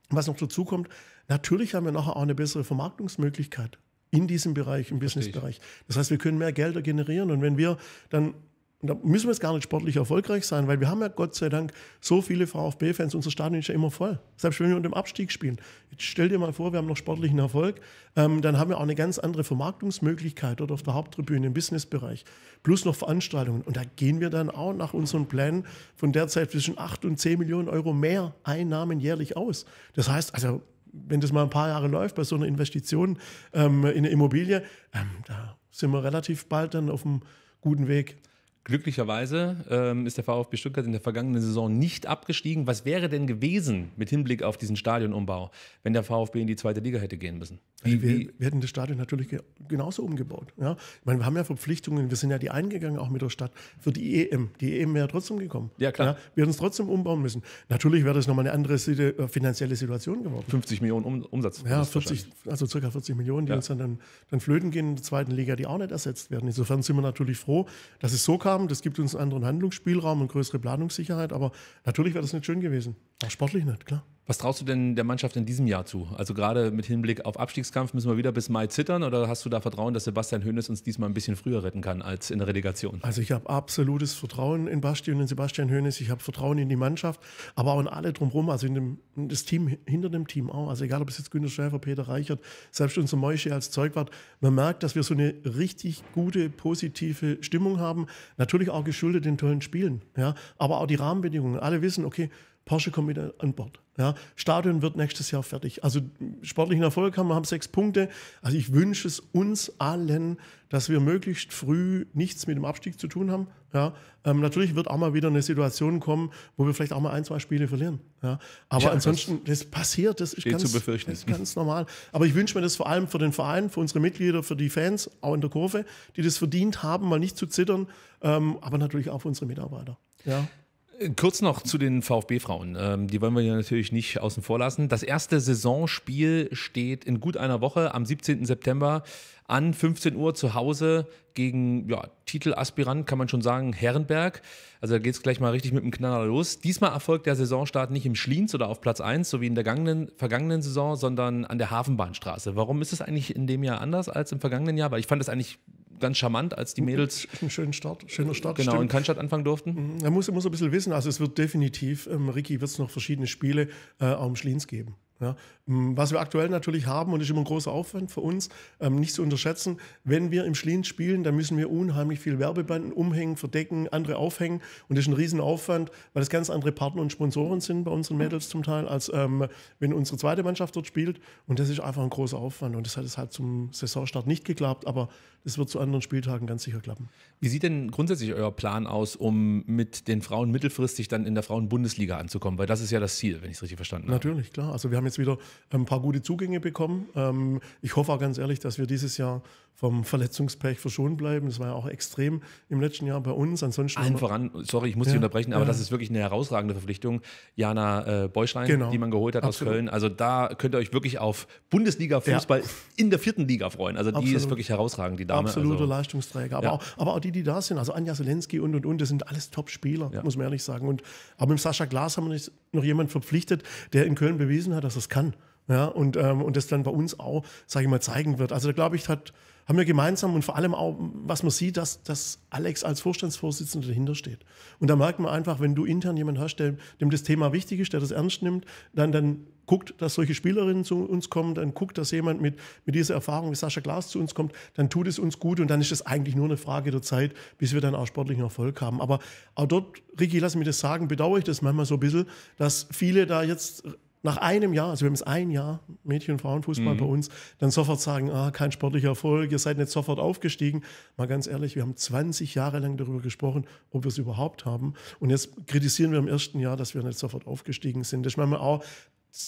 Speaker 1: was noch dazu kommt, natürlich haben wir nachher auch eine bessere Vermarktungsmöglichkeit in diesem Bereich, im Businessbereich. Das heißt, wir können mehr Gelder generieren. Und wenn wir dann und da müssen wir jetzt gar nicht sportlich erfolgreich sein, weil wir haben ja Gott sei Dank so viele VfB-Fans. Unser Stadion ist ja immer voll. Selbst wenn wir unter dem Abstieg spielen. Jetzt stell dir mal vor, wir haben noch sportlichen Erfolg. Ähm, dann haben wir auch eine ganz andere Vermarktungsmöglichkeit dort auf der Haupttribüne im Businessbereich. Plus noch Veranstaltungen. Und da gehen wir dann auch nach unseren Plänen von derzeit zwischen 8 und 10 Millionen Euro mehr Einnahmen jährlich aus. Das heißt, also wenn das mal ein paar Jahre läuft bei so einer Investition ähm, in eine Immobilie, ähm, da sind wir relativ bald dann auf einem guten Weg.
Speaker 2: Glücklicherweise ähm, ist der VfB Stuttgart in der vergangenen Saison nicht abgestiegen. Was wäre denn gewesen mit Hinblick auf diesen Stadionumbau, wenn der VfB in die zweite Liga hätte gehen müssen?
Speaker 1: Also wie, also wir, wir, hätten das Stadion natürlich genauso umgebaut. Ja? Ich meine, wir haben ja Verpflichtungen, wir sind ja die eingegangen, auch mit der Stadt, für die EM. Die EM wäre trotzdem gekommen. Ja, klar. Ja? Wir hätten es trotzdem umbauen müssen. Natürlich wäre das nochmal eine andere äh, finanzielle Situation geworden. 50 Millionen um, Umsatz. Ja, 40, also circa 40 Millionen, die ja. uns dann, dann flöten gehen in der zweiten Liga, die auch nicht ersetzt werden. Insofern sind wir natürlich froh, dass es so kam haben. Das gibt uns einen anderen Handlungsspielraum und größere Planungssicherheit. Aber natürlich wäre das nicht schön gewesen. Auch sportlich nicht, klar.
Speaker 2: Was traust du denn der Mannschaft in diesem Jahr zu? Also gerade mit Hinblick auf Abstiegskampf müssen wir wieder bis Mai zittern oder hast du da Vertrauen, dass Sebastian Hoeneß uns diesmal ein bisschen früher retten kann als in der Relegation? Also
Speaker 1: ich habe absolutes Vertrauen in Basti und in Sebastian Hoeneß. Ich habe Vertrauen in die Mannschaft, aber auch in alle drumherum, also in, dem, in das Team hinter dem Team auch. Also egal, ob es jetzt Günter Schäfer, Peter Reichert, selbst unser Mäusche als Zeugwart, man merkt, dass wir so eine richtig gute, positive Stimmung haben. Natürlich auch geschuldet den tollen Spielen, ja, aber auch die Rahmenbedingungen. Alle wissen, okay, Porsche kommt wieder an Bord. Ja, Stadion wird nächstes Jahr fertig. Also sportlichen Erfolg haben wir, haben sechs Punkte. Also ich wünsche es uns allen, dass wir möglichst früh nichts mit dem Abstieg zu tun haben. Ja, ähm, natürlich wird auch mal wieder eine Situation kommen, wo wir vielleicht auch mal ein, zwei Spiele verlieren. Ja, aber Tja, ansonsten, das, das passiert, das ist, ganz, das ist ganz normal. Aber ich wünsche mir das vor allem für den Verein, für unsere Mitglieder, für die Fans, auch in der Kurve, die das verdient haben, mal nicht zu zittern, ähm, aber natürlich auch für unsere Mitarbeiter. Ja.
Speaker 2: Kurz noch zu den VfB-Frauen. Ähm, die wollen wir ja natürlich nicht außen vor lassen. Das erste Saisonspiel steht in gut einer Woche am 17. September an 15 Uhr zu Hause gegen ja, Titelaspirant, kann man schon sagen, Herrenberg. Also da geht es gleich mal richtig mit dem Knaller los. Diesmal erfolgt der Saisonstart nicht im Schliens oder auf Platz 1, so wie in der gangenen, vergangenen Saison, sondern an der Hafenbahnstraße. Warum ist es eigentlich in dem Jahr anders als im vergangenen Jahr? Weil ich fand es eigentlich ganz charmant, als die Mädels.
Speaker 1: Einen schönen Start, schöner Start. Genau, stimmt. in Cannstatt anfangen durften. Er mhm. muss, muss ein bisschen wissen, also es wird definitiv, ähm, Ricky wird es noch verschiedene Spiele äh, am Schlins geben. Ja, was wir aktuell natürlich haben, und das ist immer ein großer Aufwand für uns, ähm, nicht zu unterschätzen, wenn wir im Schlien spielen, dann müssen wir unheimlich viel Werbebanden umhängen, verdecken, andere aufhängen. Und das ist ein Riesenaufwand, weil das ganz andere Partner und Sponsoren sind bei unseren Mädels zum Teil, als ähm, wenn unsere zweite Mannschaft dort spielt. Und das ist einfach ein großer Aufwand. Und das hat es halt zum Saisonstart nicht geklappt, aber das wird zu anderen Spieltagen ganz sicher klappen.
Speaker 2: Wie sieht denn grundsätzlich euer Plan aus, um mit den Frauen mittelfristig dann in der Frauenbundesliga anzukommen? Weil das ist ja das Ziel, wenn ich es richtig verstanden habe.
Speaker 1: Natürlich, klar. Also wir haben jetzt wieder ein paar gute Zugänge bekommen. Ähm, ich hoffe auch ganz ehrlich, dass wir dieses Jahr vom Verletzungspech verschont bleiben. Das war ja auch extrem im letzten Jahr bei uns. Ansonsten Allen voran, sorry, ich muss ja, dich unterbrechen, aber ja. das ist
Speaker 2: wirklich eine herausragende Verpflichtung. Jana äh, Beuschlein, genau. die man geholt hat Absolut. aus Köln. Also da könnt ihr euch wirklich auf Bundesliga-Fußball ja. in der vierten Liga freuen. Also die Absolut. ist wirklich herausragend, die Dame. Absoluter also,
Speaker 1: Leistungsträger. Aber, auch, aber auch die, die da sind, also Anja Selensky und und und, das sind alles Top-Spieler, muss man ehrlich sagen. Und, aber mit Sascha Glas haben wir noch jemanden verpflichtet, der in Köln bewiesen hat, dass er es kann. Ja, und, ähm, und das dann bei uns auch, sage ich mal, zeigen wird. Also da glaube ich, hat, haben wir gemeinsam und vor allem auch, was man sieht, dass, dass Alex als Vorstandsvorsitzender dahinter steht. Und da merkt man einfach, wenn du intern jemanden hast, der, dem das Thema wichtig ist, der das ernst nimmt, dann, dann guckt, dass solche Spielerinnen zu uns kommen, dann guckt, dass jemand mit, mit dieser Erfahrung wie Sascha Glas zu uns kommt, dann tut es uns gut und dann ist es eigentlich nur eine Frage der Zeit, bis wir dann auch sportlichen Erfolg haben. Aber auch dort, Ricky, lass mich das sagen, bedauere ich das manchmal so ein bisschen, dass viele da jetzt nach einem Jahr, also wir haben es ein Jahr Mädchen- und Frauenfußball mhm. bei uns, dann sofort sagen, ah, kein sportlicher Erfolg, ihr seid nicht sofort aufgestiegen. Mal ganz ehrlich, wir haben 20 Jahre lang darüber gesprochen, ob wir es überhaupt haben. Und jetzt kritisieren wir im ersten Jahr, dass wir nicht sofort aufgestiegen sind. Das ist auch,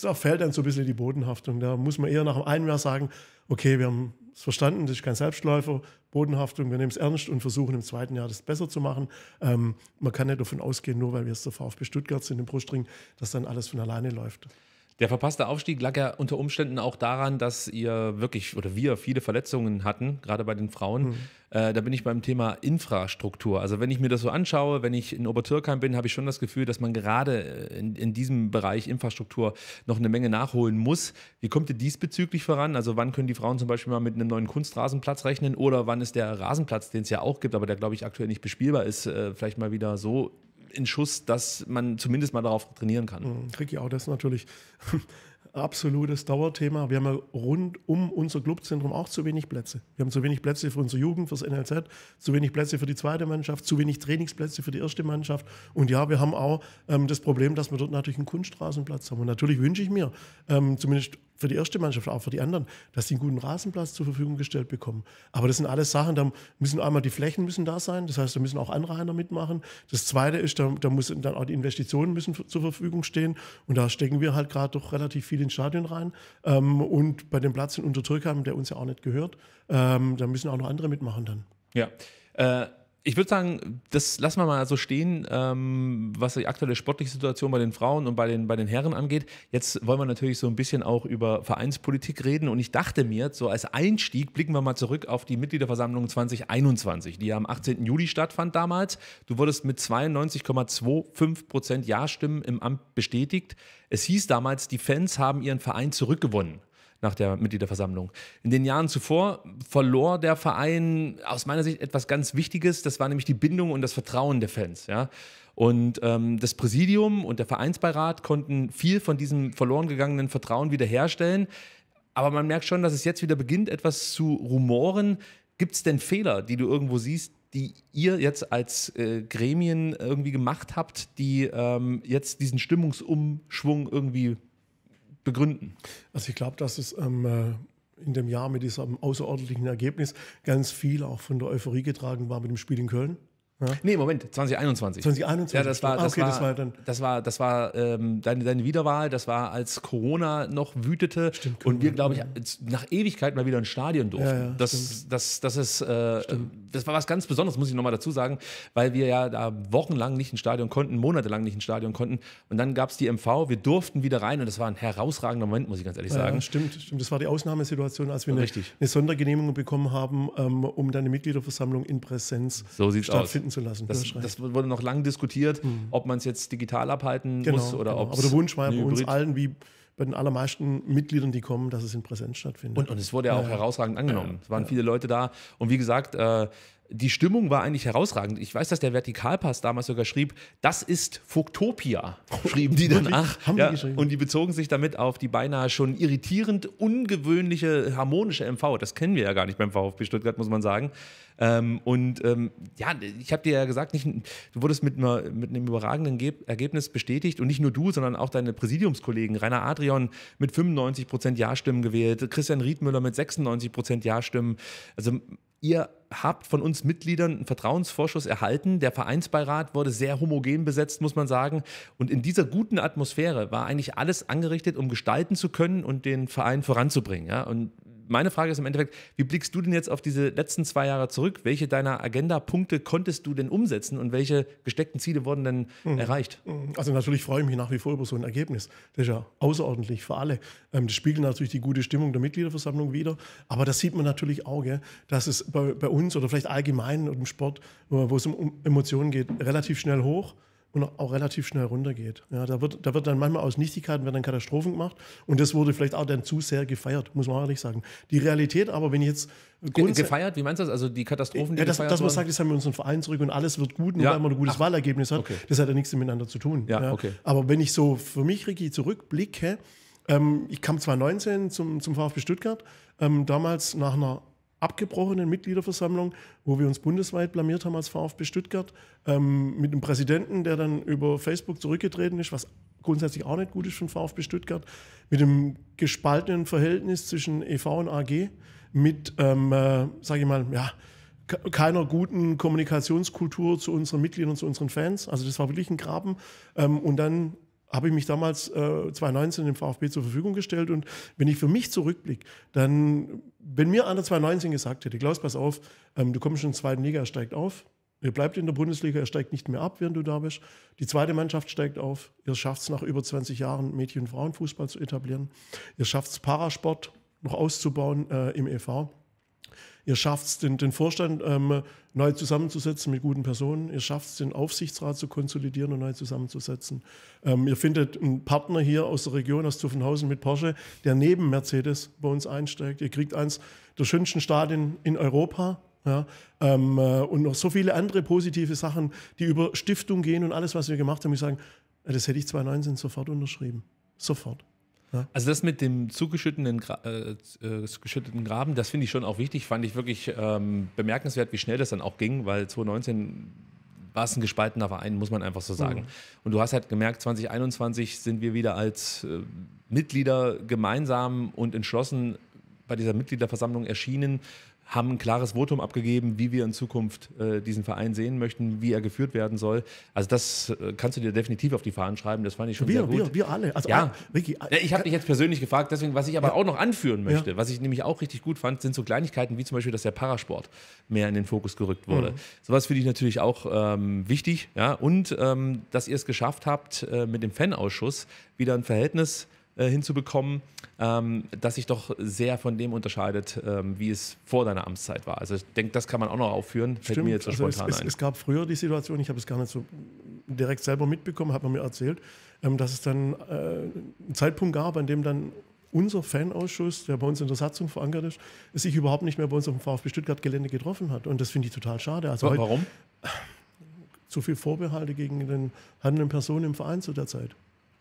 Speaker 1: da fällt dann so ein bisschen die Bodenhaftung. Da muss man eher nach einem Jahr sagen, okay, wir haben es verstanden, das ist kein Selbstläufer, Bodenhaftung, wir nehmen es ernst und versuchen im zweiten Jahr das besser zu machen. Ähm, man kann nicht davon ausgehen, nur weil wir jetzt der VfB Stuttgart sind im Brustring, dass dann alles von alleine läuft.
Speaker 2: Der verpasste Aufstieg lag ja unter Umständen auch daran, dass ihr wirklich oder wir viele Verletzungen hatten, gerade bei den Frauen. Mhm. Äh, da bin ich beim Thema Infrastruktur. Also wenn ich mir das so anschaue, wenn ich in Obertürkheim bin, habe ich schon das Gefühl, dass man gerade in, in, diesem Bereich Infrastruktur noch eine Menge nachholen muss. Wie kommt ihr diesbezüglich voran? Also wann können die Frauen zum Beispiel mal mit einem neuen Kunstrasenplatz rechnen oder wann ist der Rasenplatz, den es ja auch gibt, aber der glaube ich aktuell nicht bespielbar ist, äh, vielleicht mal wieder so in Schuss, dass man zumindest
Speaker 1: mal darauf trainieren kann. Mhm, Tricky auch das natürlich. absolutes Dauerthema. Wir haben ja rund um unser Clubzentrum auch zu wenig Plätze. Wir haben zu wenig Plätze für unsere Jugend, fürs NLZ, zu wenig Plätze für die zweite Mannschaft, zu wenig Trainingsplätze für die erste Mannschaft. Und ja, wir haben auch ähm, das Problem, dass wir dort natürlich einen Kunststraßenplatz haben. Und natürlich wünsche ich mir, ähm, zumindest für die erste Mannschaft, auch für die anderen, dass sie einen guten Rasenplatz zur Verfügung gestellt bekommen. Aber das sind alles Sachen, da müssen einmal die Flächen müssen da sein, das heißt, da müssen auch Anrainer mitmachen. Das Zweite ist, da, da müssen dann auch die Investitionen müssen zur Verfügung stehen. Und da stecken wir halt gerade doch relativ viele Spiel ins Stadion rein. Ähm, und bei dem Platz in Untertürkheim, der uns ja auch nicht gehört, ähm, da müssen auch noch andere mitmachen dann.
Speaker 2: Ja. Äh, ich würde sagen, das lassen wir mal so stehen, ähm, was die aktuelle sportliche Situation bei den Frauen und bei den, bei den Herren angeht. Jetzt wollen wir natürlich so ein bisschen auch über Vereinspolitik reden. Und ich dachte mir, so als Einstieg blicken wir mal zurück auf die Mitgliederversammlung 2021, die ja am 18. Juli stattfand damals. Du wurdest mit 92,25 Prozent Ja-Stimmen im Amt bestätigt. Es hieß damals, die Fans haben ihren Verein zurückgewonnen nach der Mitgliederversammlung. In den Jahren zuvor verlor der Verein aus meiner Sicht etwas ganz Wichtiges, das war nämlich die Bindung und das Vertrauen der Fans. Ja? Und ähm, das Präsidium und der Vereinsbeirat konnten viel von diesem verloren gegangenen Vertrauen wiederherstellen. Aber man merkt schon, dass es jetzt wieder beginnt, etwas zu rumoren. Gibt es denn Fehler, die du irgendwo siehst, die ihr jetzt als äh, Gremien irgendwie gemacht habt, die ähm, jetzt
Speaker 1: diesen Stimmungsumschwung irgendwie begründen? Also ich glaube, dass es ähm, äh, in dem Jahr mit diesem außerordentlichen Ergebnis ganz viel auch von der Euphorie getragen war mit dem Spiel in Köln. Ja?
Speaker 2: Nee, Moment, 2021. 2021. Ja, das war, das okay, war, das war dann. Das war, das war ähm, deine, deine Wiederwahl, das war, als Corona noch wütete stimmt, und wir, glaube ich, nach Ewigkeit mal wieder ins Stadion durften. Ja, ja, das, stimmt. das, das, ist, äh, das war was ganz Besonderes, muss ich nochmal dazu sagen, weil wir ja da wochenlang nicht ins Stadion konnten, monatelang nicht ins Stadion konnten. Und dann gab es die MV, wir durften wieder rein und das war ein herausragender Moment, muss ich ganz ehrlich sagen. Ja,
Speaker 1: stimmt, stimmt. Das war die Ausnahmesituation, als wir eine, eine, Sondergenehmigung bekommen haben, ähm, um dann eine Mitgliederversammlung in Präsenz so sieht's aus zu lassen. Das, das
Speaker 2: wurde noch lange diskutiert, mhm. ob man es jetzt digital abhalten genau, muss oder genau. ob Aber der Wunsch war bei Hybrid uns allen,
Speaker 1: wie bei den allermeisten Mitgliedern, die kommen, dass es in Präsenz stattfindet. Und, und es wurde ja auch ja. herausragend angenommen. Ja. Es waren ja. viele
Speaker 2: Leute da. Und wie gesagt, äh, die Stimmung war eigentlich herausragend. Ich weiß, dass der Vertikalpass damals sogar schrieb, das ist Fuktopia, schrieben die dann. Ach, haben ja, die geschrieben. Und die bezogen sich damit auf die beinahe schon irritierend ungewöhnliche harmonische MV. Das kennen wir ja gar nicht beim VfB Stuttgart, muss man sagen. Ähm, und ähm, ja, ich habe dir ja gesagt, nicht, du wurdest mit, mit einem überragenden Ge Ergebnis bestätigt und nicht nur du, sondern auch deine Präsidiumskollegen. Rainer Adrian mit 95 Prozent Ja-Stimmen gewählt, Christian Riedmüller mit 96 Prozent Ja-Stimmen. Also ihr habt von uns Mitgliedern einen Vertrauensvorschuss erhalten. Der Vereinsbeirat wurde sehr homogen besetzt, muss man sagen. Und in dieser guten Atmosphäre war eigentlich alles angerichtet, um gestalten zu können und den Verein voranzubringen. Ja? Und meine Frage ist im Endeffekt, wie blickst du denn jetzt auf diese letzten zwei Jahre zurück? Welche deiner
Speaker 1: Agenda-Punkte konntest du denn umsetzen und welche gesteckten Ziele wurden denn mhm. erreicht? Mhm. Also natürlich freue ich mich nach wie vor über so ein Ergebnis. Das ist ja außerordentlich für alle. Ähm, das spiegelt natürlich die gute Stimmung der Mitgliederversammlung wieder. Aber das sieht man natürlich auch, dass es bei, bei uns oder vielleicht allgemein im Sport, wo es um Emotionen geht, relativ schnell hoch und auch relativ schnell runtergeht. Ja, da, wird, da wird dann manchmal aus Nichtigkeiten werden dann Katastrophen gemacht und das wurde vielleicht auch dann zu sehr gefeiert, muss man ehrlich sagen. Die Realität aber, wenn ich jetzt... Ge gefeiert?
Speaker 2: Wie meinst du das? Also die Katastrophen, die ja, das, gefeiert dass man sagt,
Speaker 1: jetzt haben wir unseren Verein zurück und alles wird gut, nur ja. weil man ein gutes Ach, Wahlergebnis hat, okay. das hat ja nichts miteinander zu tun. Ja, ja. Okay. Aber wenn ich so für mich, Ricky, zurückblicke, ähm, ich kam 2019 zum, zum VfB Stuttgart, ähm, damals nach einer abgebrochenen Mitgliederversammlung, wo wir uns bundesweit blamiert haben als VfB Stuttgart, ähm, mit einem Präsidenten, der dann über Facebook zurückgetreten ist, was grundsätzlich auch nicht gut ist von VfB Stuttgart, mit dem gespaltenen Verhältnis zwischen EV und AG, mit, ähm, äh, sage ich mal, ja, keiner guten Kommunikationskultur zu unseren Mitgliedern, zu unseren Fans. Also das war wirklich ein Graben. Ähm, und dann habe ich mich damals äh, 2019 dem VfB zur Verfügung gestellt. Und wenn ich für mich zurückblicke, dann, wenn mir einer 2019 gesagt hätte, Klaus, pass auf, ähm, du kommst in der zweiten Liga, er steigt auf, er bleibt in der Bundesliga, er steigt nicht mehr ab, während du da bist. Die zweite Mannschaft steigt auf, ihr schafft es nach über 20 Jahren, Mädchen- und Frauenfußball zu etablieren. Ihr schafft es, Parasport noch auszubauen äh, im EV. Ihr schafft es, den, den, Vorstand ähm, neu zusammenzusetzen mit guten Personen. Ihr schafft es, den Aufsichtsrat zu konsolidieren und neu zusammenzusetzen. Ähm, ihr findet einen Partner hier aus der Region, aus Zuffenhausen mit Porsche, der neben Mercedes bei uns einsteigt. Ihr kriegt eins der schönsten Stadien in Europa. Ja, ähm, äh, und noch so viele andere positive Sachen, die über Stiftung gehen und alles, was wir gemacht haben. Ich sage, äh, das hätte ich 2019 sofort unterschrieben. Sofort.
Speaker 2: Also das mit dem zugeschütteten, Gra äh, äh, Graben, das finde ich schon auch wichtig. Fand ich wirklich ähm, bemerkenswert, wie schnell das dann auch ging, weil 2019 war es ein gespaltener Verein, muss man einfach so sagen. Mhm. Und du hast halt gemerkt, 2021 sind wir wieder als äh, Mitglieder gemeinsam und entschlossen bei dieser Mitgliederversammlung erschienen haben ein klares Votum abgegeben, wie wir in Zukunft äh, diesen Verein sehen möchten, wie er geführt werden soll. Also das äh, kannst du dir definitiv auf die Fahnen schreiben. Das fand ich schon wir, sehr gut. Wir, wir alle. Also ja. Ricky, äh, äh, ich habe dich jetzt persönlich gefragt, deswegen, was ich aber ja. auch noch anführen möchte, ja. was ich nämlich auch richtig gut fand, sind so Kleinigkeiten wie zum Beispiel, dass der Parasport mehr in den Fokus gerückt wurde. Mhm. Sowas finde ich natürlich auch ähm, wichtig. Ja? Und ähm, dass ihr es geschafft habt, äh, mit dem Fanausschuss wieder ein Verhältnis zu äh, hinzubekommen, ähm, das sich doch sehr von dem unterscheidet, ähm, wie es vor deiner Amtszeit war. Also ich denke, das kann man auch noch aufführen. Fällt Stimmt. mir jetzt so also es, es, ein. Es
Speaker 1: gab früher die Situation, ich habe es gar nicht so direkt selber mitbekommen, hat man mir erzählt, ähm, dass es dann äh, einen Zeitpunkt gab, an dem dann unser Fanausschuss, der bei uns in der Satzung verankert ist, sich überhaupt nicht mehr bei uns auf dem VfB Stuttgart-Gelände getroffen hat. Und das finde ich total schade. Also Warum? Heute, zu viel Vorbehalte gegen den handelnden Personen im Verein zu der Zeit.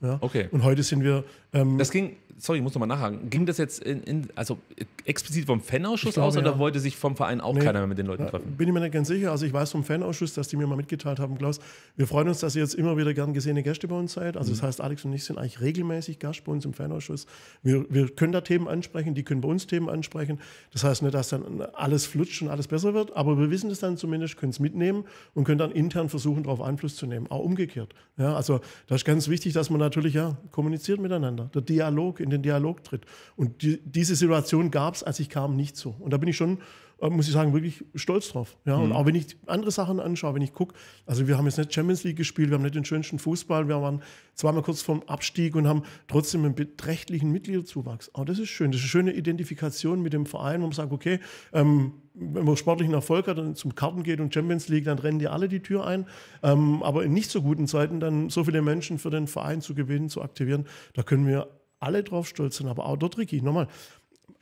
Speaker 2: Ja? Okay. Und heute sind wir. Ähm, das ging, sorry, ich muss nochmal nachhaken. Ging das jetzt in, in, also explizit vom Fanausschuss glaube, aus oder ja. wollte sich vom Verein auch nee, keiner mehr mit den Leuten treffen?
Speaker 1: Bin ich mir nicht ganz sicher. Also ich weiß vom Fanausschuss, dass die mir mal mitgeteilt haben, Klaus, wir freuen uns, dass ihr jetzt immer wieder gern gesehene Gäste bei uns seid. Also mhm. das heißt, Alex und ich sind eigentlich regelmäßig Gast bei uns im Fanausschuss. Wir, wir können da Themen ansprechen, die können bei uns Themen ansprechen. Das heißt nicht, dass dann alles flutscht und alles besser wird, aber wir wissen es dann zumindest, können es mitnehmen und können dann intern versuchen, darauf Einfluss zu nehmen. Auch umgekehrt. Ja, also da ist ganz wichtig, dass man da natürlich ja, kommuniziert miteinander, der Dialog, in den Dialog tritt. Und die, diese Situation gab es, als ich kam, nicht so. Und da bin ich schon muss ich sagen, wirklich stolz drauf. Ja? Mhm. Und auch wenn ich andere Sachen anschaue, wenn ich gucke, also wir haben jetzt nicht Champions League gespielt, wir haben nicht den schönsten Fußball, wir waren zweimal kurz vorm Abstieg und haben trotzdem einen beträchtlichen Mitgliederzuwachs. Aber das ist schön. Das ist eine schöne Identifikation mit dem Verein, wo man sagt, okay, ähm, wenn man sportlichen Erfolg hat und zum Karten geht und Champions League, dann rennen die alle die Tür ein. Ähm, aber in nicht so guten Zeiten dann so viele Menschen für den Verein zu gewinnen, zu aktivieren, da können wir alle drauf stolz sind, aber auch dort, Ricky, nochmal,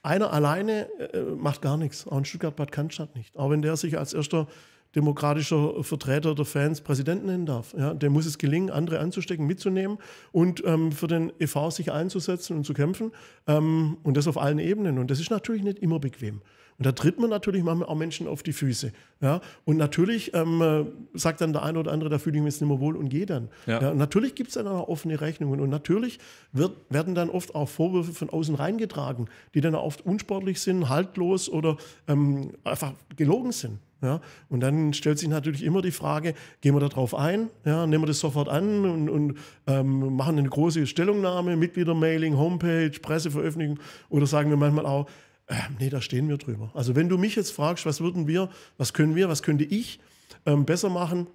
Speaker 1: einer alleine äh, macht gar nichts, auch in Stuttgart-Bad Cannstatt nicht. Auch wenn der sich als erster demokratischer Vertreter der Fans Präsident nennen darf. Ja, dem muss es gelingen, andere anzustecken, mitzunehmen und ähm, für den EV sich einzusetzen und zu kämpfen. Ähm, und das auf allen Ebenen. Und das ist natürlich nicht immer bequem. Und da tritt man natürlich manchmal auch Menschen auf die Füße. Ja? Und natürlich ähm, äh, sagt dann der eine oder andere, da fühle ich mich jetzt nicht mehr wohl und gehe dann. Ja. ja natürlich gibt es dann auch offene Rechnungen und natürlich wird, werden dann oft auch Vorwürfe von außen reingetragen, die dann oft unsportlich sind, haltlos oder ähm, einfach gelogen sind. Ja, und dann stellt sich natürlich immer die Frage, gehen wir darauf ein, ja, nehmen wir das sofort an und, und ähm, machen eine große Stellungnahme, Mitgliedermailing, Homepage, Presseveröffentlichung oder sagen wir manchmal auch, ähm, nee, da stehen wir drüber. Also wenn du mich jetzt fragst, was würden wir, was können wir, was könnte ich ähm, besser machen,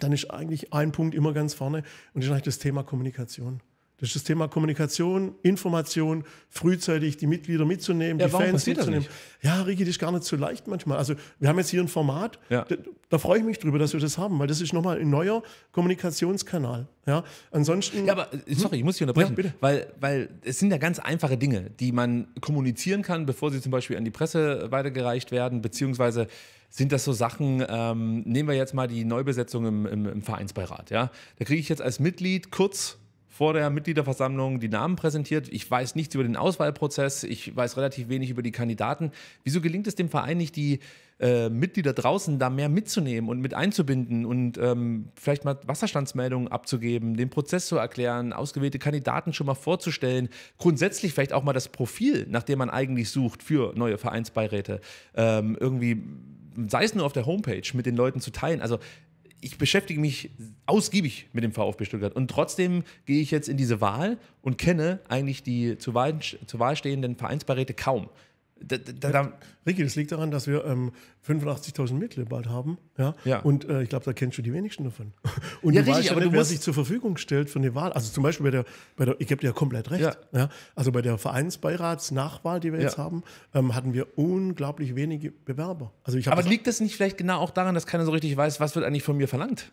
Speaker 1: dann ist eigentlich ein Punkt immer ganz vorne und das ist eigentlich das Thema Kommunikation. Das ist das Thema Kommunikation, Information, frühzeitig die Mitglieder mitzunehmen, ja, die Fans mitzunehmen. Ja, Ricky, das ist gar nicht so leicht manchmal. Also wir haben jetzt hier ein Format, ja. da, da, freue ich mich drüber, dass wir das haben, weil das ist nochmal ein neuer Kommunikationskanal. Ja, ansonsten.
Speaker 2: Ja, aber äh, sorry, ich muss dich unterbrechen, ja, weil weil es sind ja ganz einfache Dinge, die man kommunizieren kann, bevor sie zum Beispiel an die Presse weitergereicht werden, beziehungsweise sind das so Sachen, ähm, nehmen wir jetzt mal die Neubesetzung im, im, im Vereinsbeirat. Ja? Da kriege ich jetzt als Mitglied kurz vor der Mitgliederversammlung die Namen präsentiert. Ich weiß nichts über den Auswahlprozess. Ich weiß relativ wenig über die Kandidaten. Wieso gelingt es dem Verein nicht, die äh, Mitglieder draußen da mehr mitzunehmen und mit einzubinden und ähm, vielleicht mal Wasserstandsmeldungen abzugeben, den Prozess zu erklären, ausgewählte Kandidaten schon mal vorzustellen, grundsätzlich vielleicht auch mal das Profil, nach dem man eigentlich sucht für neue Vereinsbeiräte, ähm, irgendwie sei es nur auf der Homepage mit den Leuten zu teilen. Also ich beschäftige mich ausgiebig mit dem VfB Stuttgart und trotzdem gehe ich jetzt in diese Wahl und kenne eigentlich die zur Wahl, zur Wahl stehenden Vereinsbeiräte kaum.
Speaker 1: Da, da, da, Ricky, das liegt daran, dass wir ähm, 85.000 Mitglieder bald haben. Ja? ja. Und äh, ich glaube, da kennst du die wenigsten davon. Und ja, du richtig, weißt aber nicht, wer sich zur Verfügung stellt für eine Wahl. Also zum Beispiel bei der, bei der ich gebe dir ja komplett recht. Ja. ja. Also bei der Vereinsbeiratsnachwahl, die wir ja. jetzt haben, ähm, hatten wir unglaublich wenige Bewerber. Also ich aber das liegt das nicht vielleicht genau auch daran, dass keiner
Speaker 2: so richtig weiß, was wird eigentlich
Speaker 1: von mir verlangt?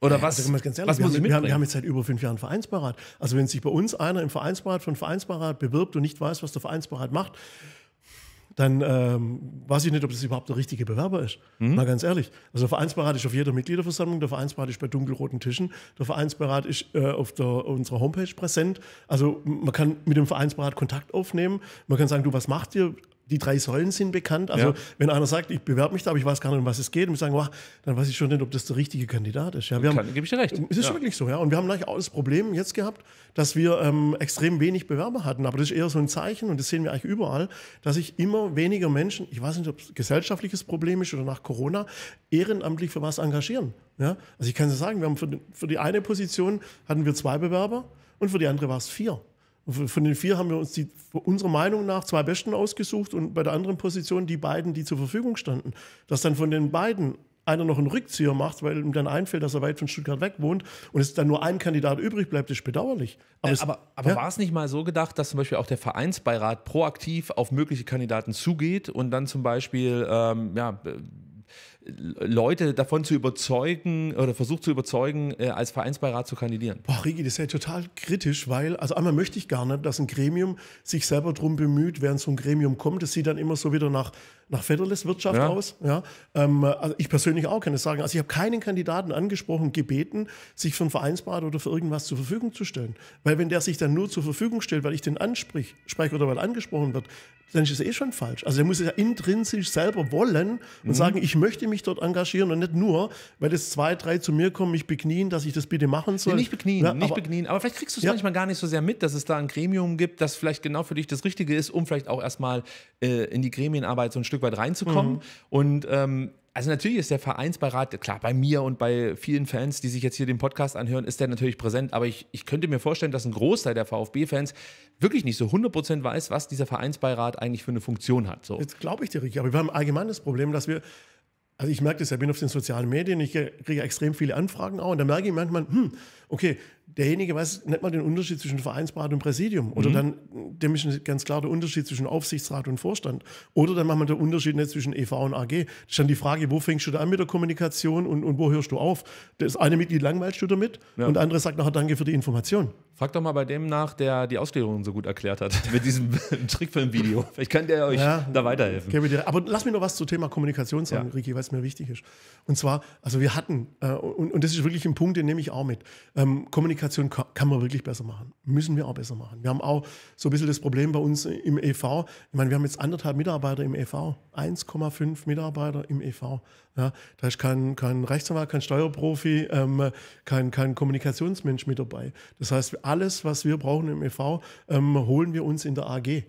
Speaker 1: Oder was? Also ganz ehrlich, was wir, haben, ich wir haben jetzt seit über fünf Jahren Vereinsbeirat. Also wenn sich bei uns einer im Vereinsbeirat von Vereinsbeirat bewirbt und nicht weiß, was der Vereinsbeirat macht, dann ähm, weiß ich nicht, ob das überhaupt der richtige Bewerber ist. Mhm. Mal ganz ehrlich. Also der Vereinsberat ist auf jeder Mitgliederversammlung, der Vereinsberat ist bei dunkelroten Tischen, der Vereinsberat ist äh, auf der, unserer Homepage präsent. Also man kann mit dem Vereinsberat Kontakt aufnehmen. Man kann sagen, du, was macht ihr? die drei Säulen sind bekannt. Also ja. wenn einer sagt, ich bewerbe mich da, aber ich weiß gar nicht, um was es geht, und wir sagen, wow, dann weiß ich schon nicht, ob das der richtige Kandidat ist. Ja, wir haben, gebe ich dir recht. Es ist ja. wirklich so, ja. Und wir haben gleich auch das Problem jetzt gehabt, dass wir ähm, extrem wenig Bewerber hatten. Aber das ist eher so ein Zeichen, und das sehen wir eigentlich überall, dass sich immer weniger Menschen, ich weiß nicht, ob es ein gesellschaftliches Problem ist oder nach Corona, ehrenamtlich für was engagieren. Ja? Also ich kann es sagen, wir haben für, für die eine Position hatten wir zwei Bewerber und für die andere war es vier von den vier haben wir uns die, unserer Meinung nach zwei Besten ausgesucht und bei der anderen Position die beiden, die zur Verfügung standen. Dass dann von den beiden einer noch einen Rückzieher macht, weil ihm dann einfällt, dass er weit von Stuttgart weg wohnt und es dann nur ein Kandidat übrig bleibt, ist bedauerlich. Aber, äh, aber, aber ja.
Speaker 2: war es nicht mal so gedacht, dass zum Beispiel auch der Vereinsbeirat proaktiv auf mögliche Kandidaten zugeht und dann zum Beispiel ähm, ja, Leute davon zu überzeugen oder versucht zu überzeugen, äh, als Vereinsbeirat zu kandidieren?
Speaker 1: Boah, Rigi, das ist ja total kritisch, weil, also einmal möchte ich gar nicht, dass ein Gremium sich selber darum bemüht, während so ein Gremium kommt. dass sie dann immer so wieder nach nach Federless-Wirtschaft ja. aus. Ja. Ähm, also ich persönlich auch kann es sagen. Also ich habe keinen Kandidaten angesprochen, gebeten, sich für einen Vereinsberater oder für irgendwas zur Verfügung zu stellen. Weil wenn der sich dann nur zur Verfügung stellt, weil ich den anspreche oder weil angesprochen wird, dann ist es eh schon falsch. Also er muss es ja intrinsisch selber wollen und mhm. sagen, ich möchte mich dort engagieren und nicht nur, weil es zwei, drei zu mir kommen, mich beknien, dass ich das bitte machen soll. Nee, nicht beknien, ja, nicht aber, beknien.
Speaker 2: Aber vielleicht kriegst du es ja. manchmal gar nicht so sehr mit, dass es da ein Gremium gibt, das vielleicht genau für dich das Richtige ist, um vielleicht auch erstmal äh, in die Gremienarbeit so ein Stück Stück weit reinzukommen. Mhm. Und ähm, also natürlich ist der Vereinsbeirat, klar, bei mir und bei vielen Fans, die sich jetzt hier den Podcast anhören, ist der natürlich präsent. Aber ich, ich könnte mir vorstellen, dass ein Großteil der VfB-Fans wirklich nicht so 100% weiß, was dieser Vereinsbeirat eigentlich
Speaker 1: für eine Funktion hat. So. Jetzt glaube ich dir, Ricky, aber wir haben allgemein das Problem, dass wir also ich merke das ja, bin auf den sozialen Medien, ich kriege extrem viele Anfragen auch und da merke ich manchmal, hm, okay, derjenige weiß nicht mal den Unterschied zwischen Vereinsrat und Präsidium. Oder mhm. dann, dem ist ganz klar der Unterschied zwischen Aufsichtsrat und Vorstand. Oder dann machen wir den Unterschied nicht zwischen EV und AG. Das ist dann die Frage, wo fängst du da an mit der Kommunikation und, und wo hörst du auf? Das eine Mitglied langweilst du damit ja. und der andere sagt nachher Danke für die Information.
Speaker 2: Frag doch mal bei dem nach, der die Ausklärungen so gut erklärt hat mit diesem Trickfilm-Video. Vielleicht kann der euch ja, da weiterhelfen. Aber
Speaker 1: lass mich noch was zum Thema Kommunikation sagen, ja. Ricky, weil es mir wichtig ist. Und zwar, also wir hatten, äh, und, und, das ist wirklich ein Punkt, den nehme ich auch mit. Ähm, Kommunikation Kommunikation kann, kann, man wirklich besser machen. Müssen wir auch besser machen. Wir haben auch so ein bisschen das Problem bei uns im EV. Ich meine, wir haben jetzt anderthalb Mitarbeiter im EV, 1,5 Mitarbeiter im EV. Ja, da ist kein, kein Rechtsanwalt, kein Steuerprofi, ähm, kein, kein Kommunikationsmensch mit dabei. Das heißt, alles, was wir brauchen im EV, ähm, holen wir uns in der AG.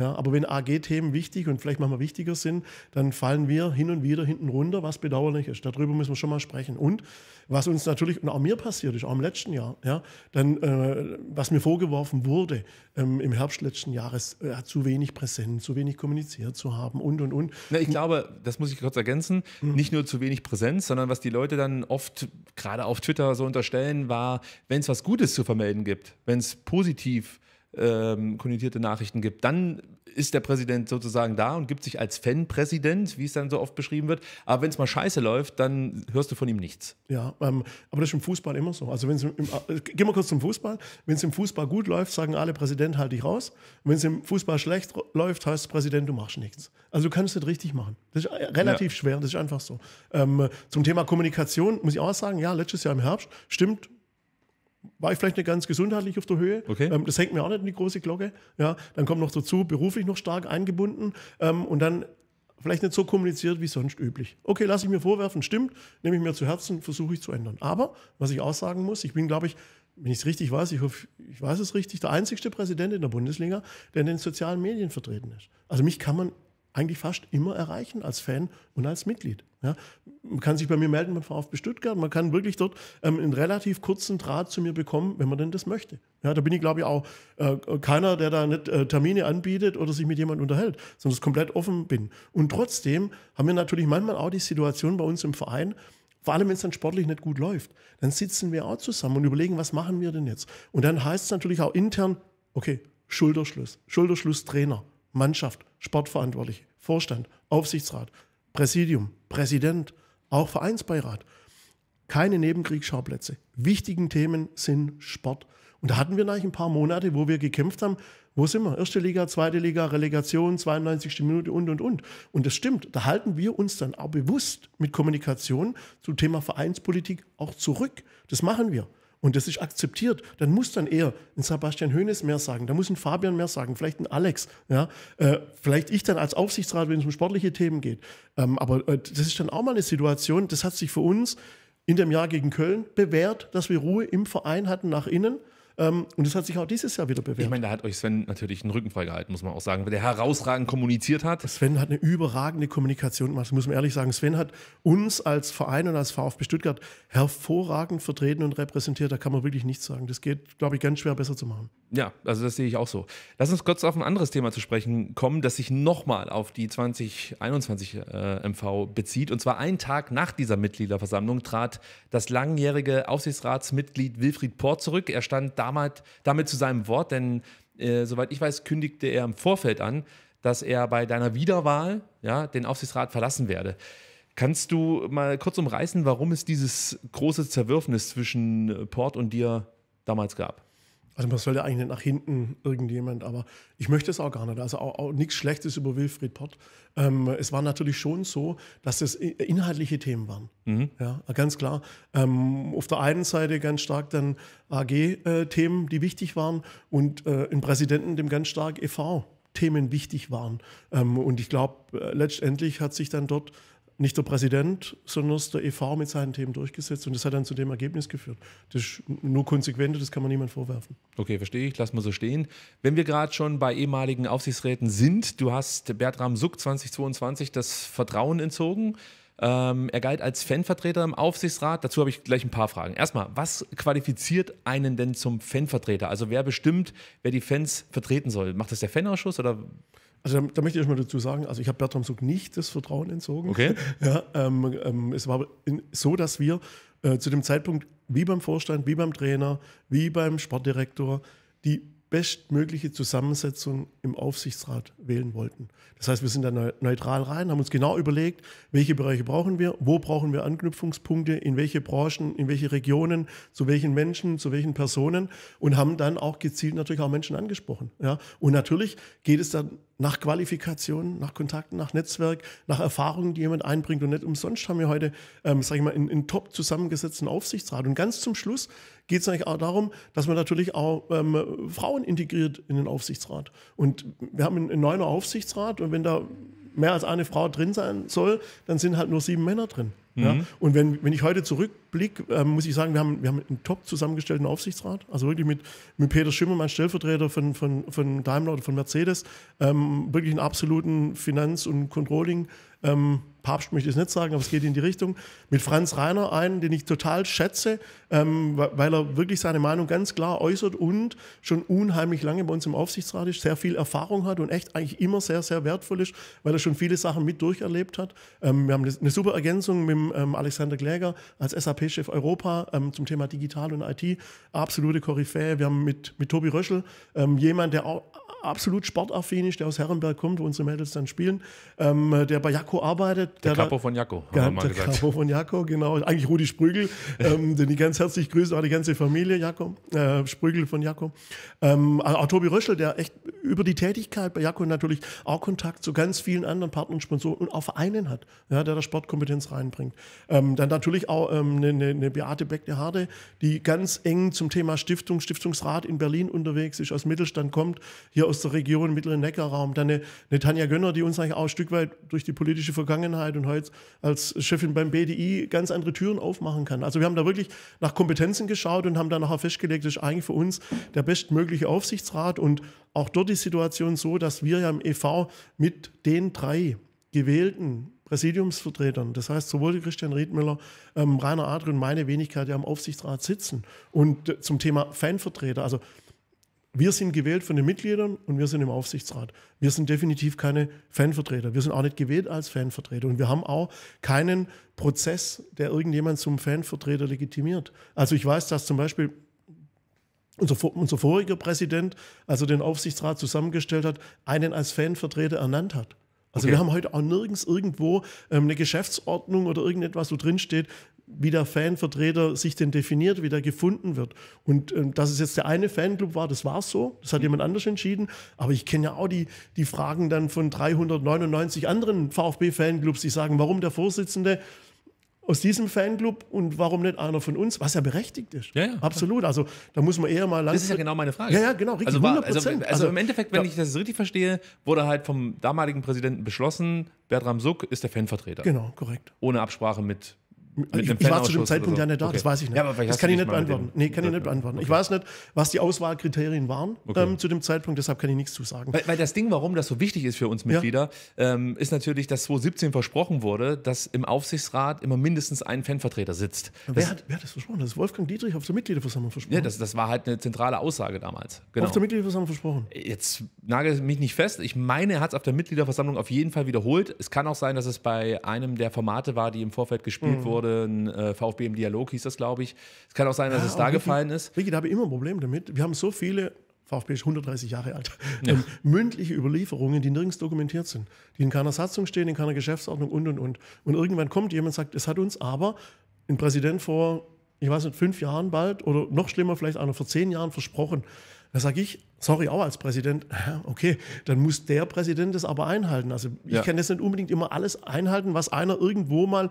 Speaker 1: Ja, aber wenn AG-Themen wichtig und vielleicht manchmal wichtiger sind, dann fallen wir hin und wieder hinten runter, was bedauerlich ist. Darüber müssen wir schon mal sprechen. Und was uns natürlich, und auch mir passiert ist, auch im letzten Jahr, ja, dann, äh, was mir vorgeworfen wurde ähm, im Herbst letzten Jahres, äh, zu wenig präsent, zu wenig kommuniziert zu haben und, und, und.
Speaker 2: Na, ich glaube, das muss ich kurz ergänzen, mhm. nicht nur zu wenig Präsenz, sondern was die Leute dann oft, gerade auf Twitter so unterstellen, war, wenn es was Gutes zu vermelden gibt, wenn es positiv ist, ähm, konnotierte Nachrichten gibt, dann ist der Präsident sozusagen da und gibt sich als Fan-Präsident, wie es dann so oft beschrieben wird. Aber wenn es mal scheiße läuft, dann
Speaker 1: hörst du von ihm nichts. Ja, ähm, aber das ist im Fußball immer so. Also wenn's im, im, äh, gehen wir kurz zum Fußball. Wenn es im Fußball gut läuft, sagen alle, Präsident, halte dich raus. Wenn es im Fußball schlecht läuft, heißt Präsident, du machst nichts. Also du kannst es richtig machen. Das ist äh, relativ ja. schwer, das ist einfach so. Ähm, zum Thema Kommunikation muss ich auch sagen, ja, letztes Jahr im Herbst, stimmt, war ich vielleicht nicht ganz gesundheitlich auf der Höhe. Okay. Ähm, das hängt mir auch nicht in die große Glocke. Ja, dann kommt noch dazu, beruflich noch stark eingebunden ähm, und dann vielleicht nicht so kommuniziert wie sonst üblich. Okay, lasse ich mir vorwerfen, stimmt, nehme ich mir zu Herzen, versuche ich zu ändern. Aber, was ich auch sagen muss, ich bin, glaube ich, wenn ich es richtig weiß, ich hoffe, ich weiß es richtig, der einzigste Präsident in der Bundesliga, der in den sozialen Medien vertreten ist. Also mich kann man eigentlich fast immer erreichen als Fan und als Mitglied. Ja, man kann sich bei mir melden beim VfB Stuttgart. Man kann wirklich dort ähm, einen relativ kurzen Draht zu mir bekommen, wenn man denn das möchte. Ja, da bin ich, glaube ich, auch äh, keiner, der da nicht äh, Termine anbietet oder sich mit jemandem unterhält, sondern es komplett offen bin. Und trotzdem haben wir natürlich manchmal auch die Situation bei uns im Verein, vor allem, wenn es dann sportlich nicht gut läuft, dann sitzen wir auch zusammen und überlegen, was machen wir denn jetzt? Und dann heißt es natürlich auch intern, okay, Schulterschluss, Schulterschluss Trainer. Mannschaft, Sportverantwortliche, Vorstand, Aufsichtsrat, Präsidium, Präsident, auch Vereinsbeirat. Keine Nebenkriegsschauplätze. Wichtigen Themen sind Sport. Und da hatten wir eigentlich ein paar Monate, wo wir gekämpft haben. Wo sind wir? Erste Liga, zweite Liga, Relegation, 92. Minute und, und, und. Und das stimmt. Da halten wir uns dann auch bewusst mit Kommunikation zum Thema Vereinspolitik auch zurück. Das machen wir und das ist akzeptiert, dann muss dann eher ein Sebastian Hoeneß mehr sagen, da muss ein Fabian mehr sagen, vielleicht ein Alex, ja, äh, vielleicht ich dann als Aufsichtsrat, wenn es um sportliche Themen geht. Ähm, aber äh, das ist dann auch mal eine Situation, das hat sich für uns in dem Jahr gegen Köln bewährt, dass wir Ruhe im Verein hatten nach innen. Ähm, und das hat sich auch dieses Jahr wieder bewährt. Ich meine, da hat euch Sven natürlich einen Rücken freigehalten, muss man auch sagen, weil der herausragend kommuniziert hat. Sven hat eine überragende Kommunikation gemacht, muss man ehrlich sagen. Sven hat uns als Verein und als VfB Stuttgart hervorragend vertreten und repräsentiert. Da kann man wirklich nichts sagen. Das geht, glaube ich, ganz schwer besser zu machen.
Speaker 2: Ja, also das sehe ich auch so. Lass uns kurz auf ein anderes Thema zu sprechen kommen, das sich nochmal auf die 2021 äh, MV bezieht. Und zwar einen Tag nach dieser Mitgliederversammlung trat das langjährige Aufsichtsratsmitglied Wilfried Port zurück. Er stand damit, damit zu seinem Wort, denn äh, soweit ich weiß, kündigte er im Vorfeld an, dass er bei deiner Wiederwahl ja, den Aufsichtsrat verlassen werde. Kannst du mal kurz umreißen, warum es dieses große Zerwürfnis zwischen äh, Port und dir damals gab?
Speaker 1: Also man sollte eigentlich nicht nach hinten irgendjemand, aber ich möchte es auch gar nicht. Also auch, auch nichts Schlechtes über Wilfried Pott. Ähm, es war natürlich schon so, dass es inhaltliche Themen waren. Mhm. Ja, ganz klar. Ähm, auf der einen Seite ganz stark dann AG-Themen, äh, die wichtig waren und äh, im Präsidenten dem ganz stark e.V. Themen wichtig waren. Ähm, und ich glaube, äh, letztendlich hat sich dann dort nicht der Präsident, sondern der EV mit seinen Themen durchgesetzt und das hat dann zu dem Ergebnis geführt. Das ist nur konsequent, das kann man niemand vorwerfen.
Speaker 2: Okay, verstehe ich, lassen wir so stehen. Wenn wir gerade schon bei ehemaligen Aufsichtsräten sind, du hast Bertram Suck 2022 das Vertrauen entzogen. Ähm, er galt als Fanvertreter im Aufsichtsrat. Dazu habe ich gleich ein paar Fragen. Erstmal, was qualifiziert einen denn zum Fanvertreter?
Speaker 1: Also wer bestimmt,
Speaker 2: wer die Fans vertreten soll? Macht das der Fanausschuss oder
Speaker 1: also da, da, möchte ich mal dazu sagen, also ich habe Bertram Sog nicht das Vertrauen entzogen. Okay. Ja, ähm, ähm, es war in, so, dass wir äh, zu dem Zeitpunkt, wie beim Vorstand, wie beim Trainer, wie beim Sportdirektor, die bestmögliche Zusammensetzung im Aufsichtsrat wählen wollten. Das heißt, wir sind da neutral rein, haben uns genau überlegt, welche Bereiche brauchen wir, wo brauchen wir Anknüpfungspunkte, in welche Branchen, in welche Regionen, zu welchen Menschen, zu welchen Personen und haben dann auch gezielt natürlich auch Menschen angesprochen. Ja? Und natürlich geht es dann nach Qualifikationen, nach Kontakten, nach Netzwerk, nach Erfahrungen, die jemand einbringt. Und nicht umsonst haben wir heute, ähm, sage ich mal, einen, einen top zusammengesetzten Aufsichtsrat. Und ganz zum Schluss geht es eigentlich auch darum, dass man natürlich auch ähm, Frauen integriert in den Aufsichtsrat. Und wir haben einen, einen neuen Aufsichtsrat und wenn da mehr als eine Frau drin sein soll, dann sind halt nur sieben Männer drin. Mhm. Ja? Und wenn, wenn ich heute zurückblicke, äh, muss ich sagen, wir haben, wir haben einen top zusammengestellten Aufsichtsrat. Also wirklich mit, mit Peter Schimmermann, Stellvertreter von, von, von Daimler oder von Mercedes, ähm, wirklich einen absoluten Finanz- und Controlling- aufsichtsrat ähm, Papst möchte ich es nicht sagen, aber es geht in die Richtung. Mit Franz Reiner einen, den ich total schätze, ähm, weil er wirklich seine Meinung ganz klar äußert und schon unheimlich lange bei uns im Aufsichtsrat ist, sehr viel Erfahrung hat und echt eigentlich immer sehr, sehr wertvoll ist, weil er schon viele Sachen mit durcherlebt hat. Ähm, wir haben eine super Ergänzung mit dem, ähm, Alexander Kläger als SAP-Chef Europa ähm, zum Thema Digital und IT. Absolute Koryphäe. Wir haben mit, mit Tobi Röschel ähm, jemand, der auch absolut sportaffin ist, der aus Herrenberg kommt, wo unsere Mädels dann spielen, ähm, der bei Jakko arbeitet. Der, der Capo von Jakko, haben wir mal der gesagt. Capo von Jakko, genau. Eigentlich Rudi Sprügel, ähm, den ich ganz herzlich grüße, auch die ganze Familie Jakko, äh, Sprügel von Jakko. Ähm, auch Tobi Röschel, der echt über die Tätigkeit bei Jakko natürlich auch Kontakt zu ganz vielen anderen Partnern, Sponsoren und auch Vereinen hat, ja, der da Sportkompetenz reinbringt. Ähm, dann natürlich auch eine, ähm, eine ne Beate Beck de Harde, die ganz eng zum Thema Stiftung, Stiftungsrat in Berlin unterwegs ist, aus Mittelstand kommt, hier aus der Region, Mittleren Neckarraum, dann eine, eine Tanja Gönner, die uns eigentlich auch ein Stück weit durch die politische Vergangenheit und heute als Chefin beim BDI ganz andere Türen aufmachen kann. Also wir haben da wirklich nach Kompetenzen geschaut und haben dann nachher festgelegt, das ist eigentlich für uns der bestmögliche Aufsichtsrat und auch dort die Situation so, dass wir ja im e.V. mit den drei gewählten Präsidiumsvertretern, das heißt sowohl Christian Riedmüller, ähm, Rainer Adri und meine Wenigkeit ja im Aufsichtsrat sitzen. Und äh, zum Thema Fanvertreter, also wir sind gewählt von den Mitgliedern und wir sind im Aufsichtsrat. Wir sind definitiv keine Fanvertreter. Wir sind auch nicht gewählt als Fanvertreter. Und wir haben auch keinen Prozess, der irgendjemand zum Fanvertreter legitimiert. Also ich weiß, dass zum Beispiel unser, unser voriger Präsident, also den Aufsichtsrat zusammengestellt hat, einen als Fanvertreter ernannt hat. Also okay. wir haben heute auch nirgends irgendwo ähm, eine Geschäftsordnung oder irgendetwas, wo drinsteht, wie der Fanvertreter sich denn definiert, wie der gefunden wird. Und ähm, dass es jetzt der eine Fanclub war, das war so, das hat mhm. jemand anders entschieden. Aber ich kenne ja auch die, die Fragen dann von 399 anderen VfB-Fanclubs, die sagen, warum der Vorsitzende aus diesem Fanclub und warum nicht einer von uns, was ja berechtigt ist. Ja, ja Absolut. Klar. Also da muss man eher mal lang. Das ist ja genau meine Frage. Ja, ja, genau, richtig. Also, war, also, also, also im Endeffekt, wenn
Speaker 2: ja. ich das richtig verstehe, wurde halt vom damaligen Präsidenten beschlossen, Bertram Suck ist der Fanvertreter. Genau, korrekt. Ohne Absprache mit ich, ich war zu dem Zeitpunkt so. ja nicht da, okay. das weiß ich nicht. Ja, das kann ich nicht beantworten.
Speaker 1: Nee, kann ich nicht beantworten. Okay. Ich weiß nicht, was die Auswahlkriterien waren ähm, okay. ähm, zu dem Zeitpunkt, deshalb kann ich nichts zu sagen.
Speaker 2: Weil, weil, das Ding, warum das so wichtig ist für uns Mitglieder, ja. ähm, ist natürlich, dass 2017 versprochen wurde, dass im Aufsichtsrat immer mindestens ein Fanvertreter sitzt. Wer das, hat,
Speaker 1: wer hat das versprochen? Das ist Wolfgang Dietrich auf der Mitgliederversammlung versprochen. Ja, das,
Speaker 2: das war halt eine zentrale Aussage damals. Genau. Auf der
Speaker 1: Mitgliederversammlung versprochen.
Speaker 2: Jetzt nagelt mich nicht fest. Ich meine, er hat es auf der Mitgliederversammlung auf jeden Fall wiederholt. Es kann auch sein, dass es bei einem der Formate war, die im Vorfeld gespielt mhm. wurde ein äh, VfB im Dialog, hieß das, glaube ich. Es kann auch sein, dass ja, es da Ricky, gefallen
Speaker 1: ist. Ricky, da habe ich immer ein Problem damit. Wir haben so viele VfB ist 130 Jahre alt, ja. ähm, mündliche Überlieferungen, die nirgends dokumentiert sind, die in keiner Satzung stehen, in keiner Geschäftsordnung und, und, und. Und irgendwann kommt jemand und sagt, es hat uns aber ein Präsident vor, ich weiß nicht, fünf Jahren bald oder noch schlimmer, vielleicht einer vor zehn Jahren versprochen. Da sage ich, sorry, auch als Präsident, okay, dann muss der Präsident das aber einhalten. Also ich ja. kann jetzt nicht unbedingt immer alles einhalten, was einer irgendwo mal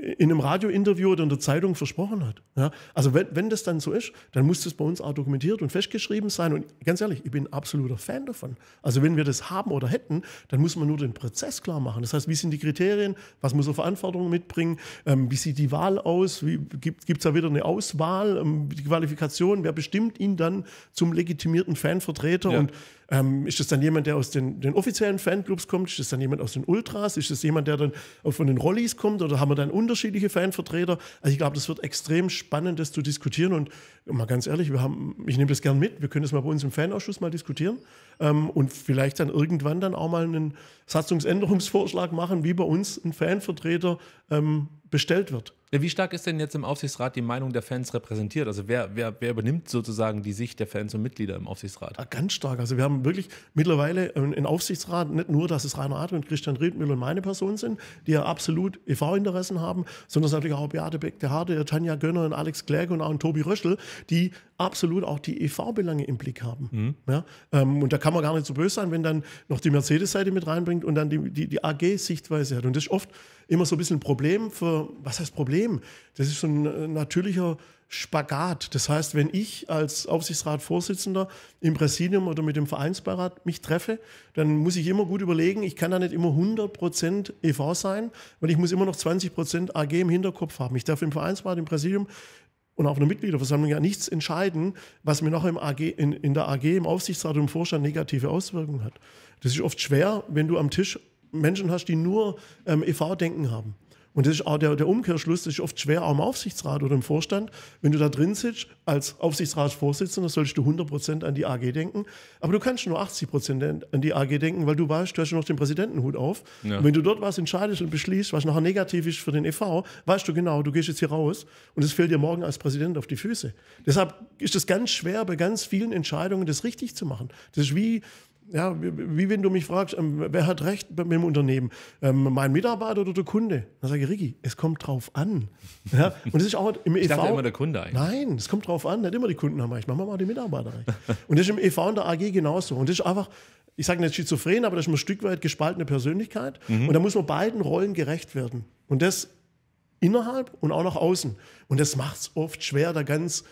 Speaker 1: in einem Radiointerview oder in der Zeitung versprochen hat. Ja, also wenn, wenn das dann so ist, dann muss das bei uns auch dokumentiert und festgeschrieben sein. Und ganz ehrlich, ich bin absoluter Fan davon. Also wenn wir das haben oder hätten, dann muss man nur den Prozess klar machen. Das heißt, wie sind die Kriterien, was muss er Verantwortung mitbringen, ähm, wie sieht die Wahl aus, wie, gibt es da wieder eine Auswahl, ähm, die Qualifikation, wer bestimmt ihn dann zum legitimierten Fanvertreter ja. und ähm, ist das dann jemand, der aus den, den offiziellen Fanclubs kommt? Ist das dann jemand aus den Ultras? Ist das jemand, der dann auch von den Rollis kommt? Oder haben wir dann unterschiedliche Fanvertreter? Also ich glaube, das wird extrem spannend, das zu diskutieren. Und mal ganz ehrlich, wir haben, ich nehme das gern mit. Wir können das mal bei uns im Fanausschuss mal diskutieren ähm, und vielleicht dann irgendwann dann auch mal einen, Satzungsänderungsvorschlag machen, wie bei uns ein Fanvertreter ähm, bestellt wird. Wie
Speaker 2: stark ist denn jetzt im Aufsichtsrat die Meinung der Fans repräsentiert? Also wer, wer, wer übernimmt sozusagen die Sicht der Fans und
Speaker 1: Mitglieder im Aufsichtsrat? Ja, ah, ganz stark. Also wir haben wirklich mittlerweile einen Aufsichtsrat, nicht nur, dass es Rainer Adel und Christian Riedmüller und meine Person sind, die ja absolut EV-Interessen haben, sondern es natürlich auch Beate Beck, der Harte, Tanja Gönner und Alex Kläger und auch Tobi Röschel, die absolut auch die EV-Belange im Blick haben. Mhm. Ja, ähm, und da kann man gar nicht so böse sein, wenn dann noch die Mercedes-Seite mit reinbringt und dann die, die, die AG-Sichtweise hat. Und das ist oft immer so ein bisschen ein Problem für, was heißt Problem? Das ist so ein äh, natürlicher Spagat. Das heißt, wenn ich als Aufsichtsratsvorsitzender im Präsidium oder mit dem Vereinsbeirat mich treffe, dann muss ich immer gut überlegen, ich kann da nicht immer 100% EV sein, weil ich muss immer noch 20% AG im Hinterkopf haben. Ich darf im Vereinsbeirat, im Präsidium und auf einer Mitgliederversammlung ja nichts entscheiden, was mir noch im AG, in, in der AG, im Aufsichtsrat und im Vorstand negative Auswirkungen hat. Das ist oft schwer, wenn du am Tisch Menschen hast, die nur ähm, EV-Denken haben. Und das ist auch der, der Umkehrschluss, das ist oft schwer, auch im Aufsichtsrat oder im Vorstand. Wenn du da drin sitzt, als Aufsichtsratsvorsitzender, solltest du 100% an die AG denken. Aber du kannst nur 80% an die AG denken, weil du weißt, du hast ja noch den Präsidentenhut auf. Ja. Und wenn du dort was entscheidest und beschließt, was nachher negativ ist für den e.V., weißt du genau, du gehst jetzt hier raus und es fällt dir morgen als Präsident auf die Füße. Deshalb ist es ganz schwer, bei ganz vielen Entscheidungen das richtig zu machen. Das ist wie, ja, wie wenn du mich fragst, ähm, wer hat recht mit dem Unternehmen? Ähm, mein Mitarbeiter oder der Kunde? Dann sage ich, Ricky, es kommt drauf an. Ja, und das ist auch im ich EV. E immer der Kunde eigentlich. Nein, es kommt drauf an. Nicht immer die Kunden haben recht, machen wir mal die Mitarbeiter recht. Und das ist im EV und der AG genauso. Und das ist einfach, ich sage nicht schizophren, aber das ist ein Stück weit gespaltene Persönlichkeit. Mhm. Und da muss man beiden Rollen gerecht werden. Und das innerhalb und auch nach außen. Und das macht es oft schwer, da ganz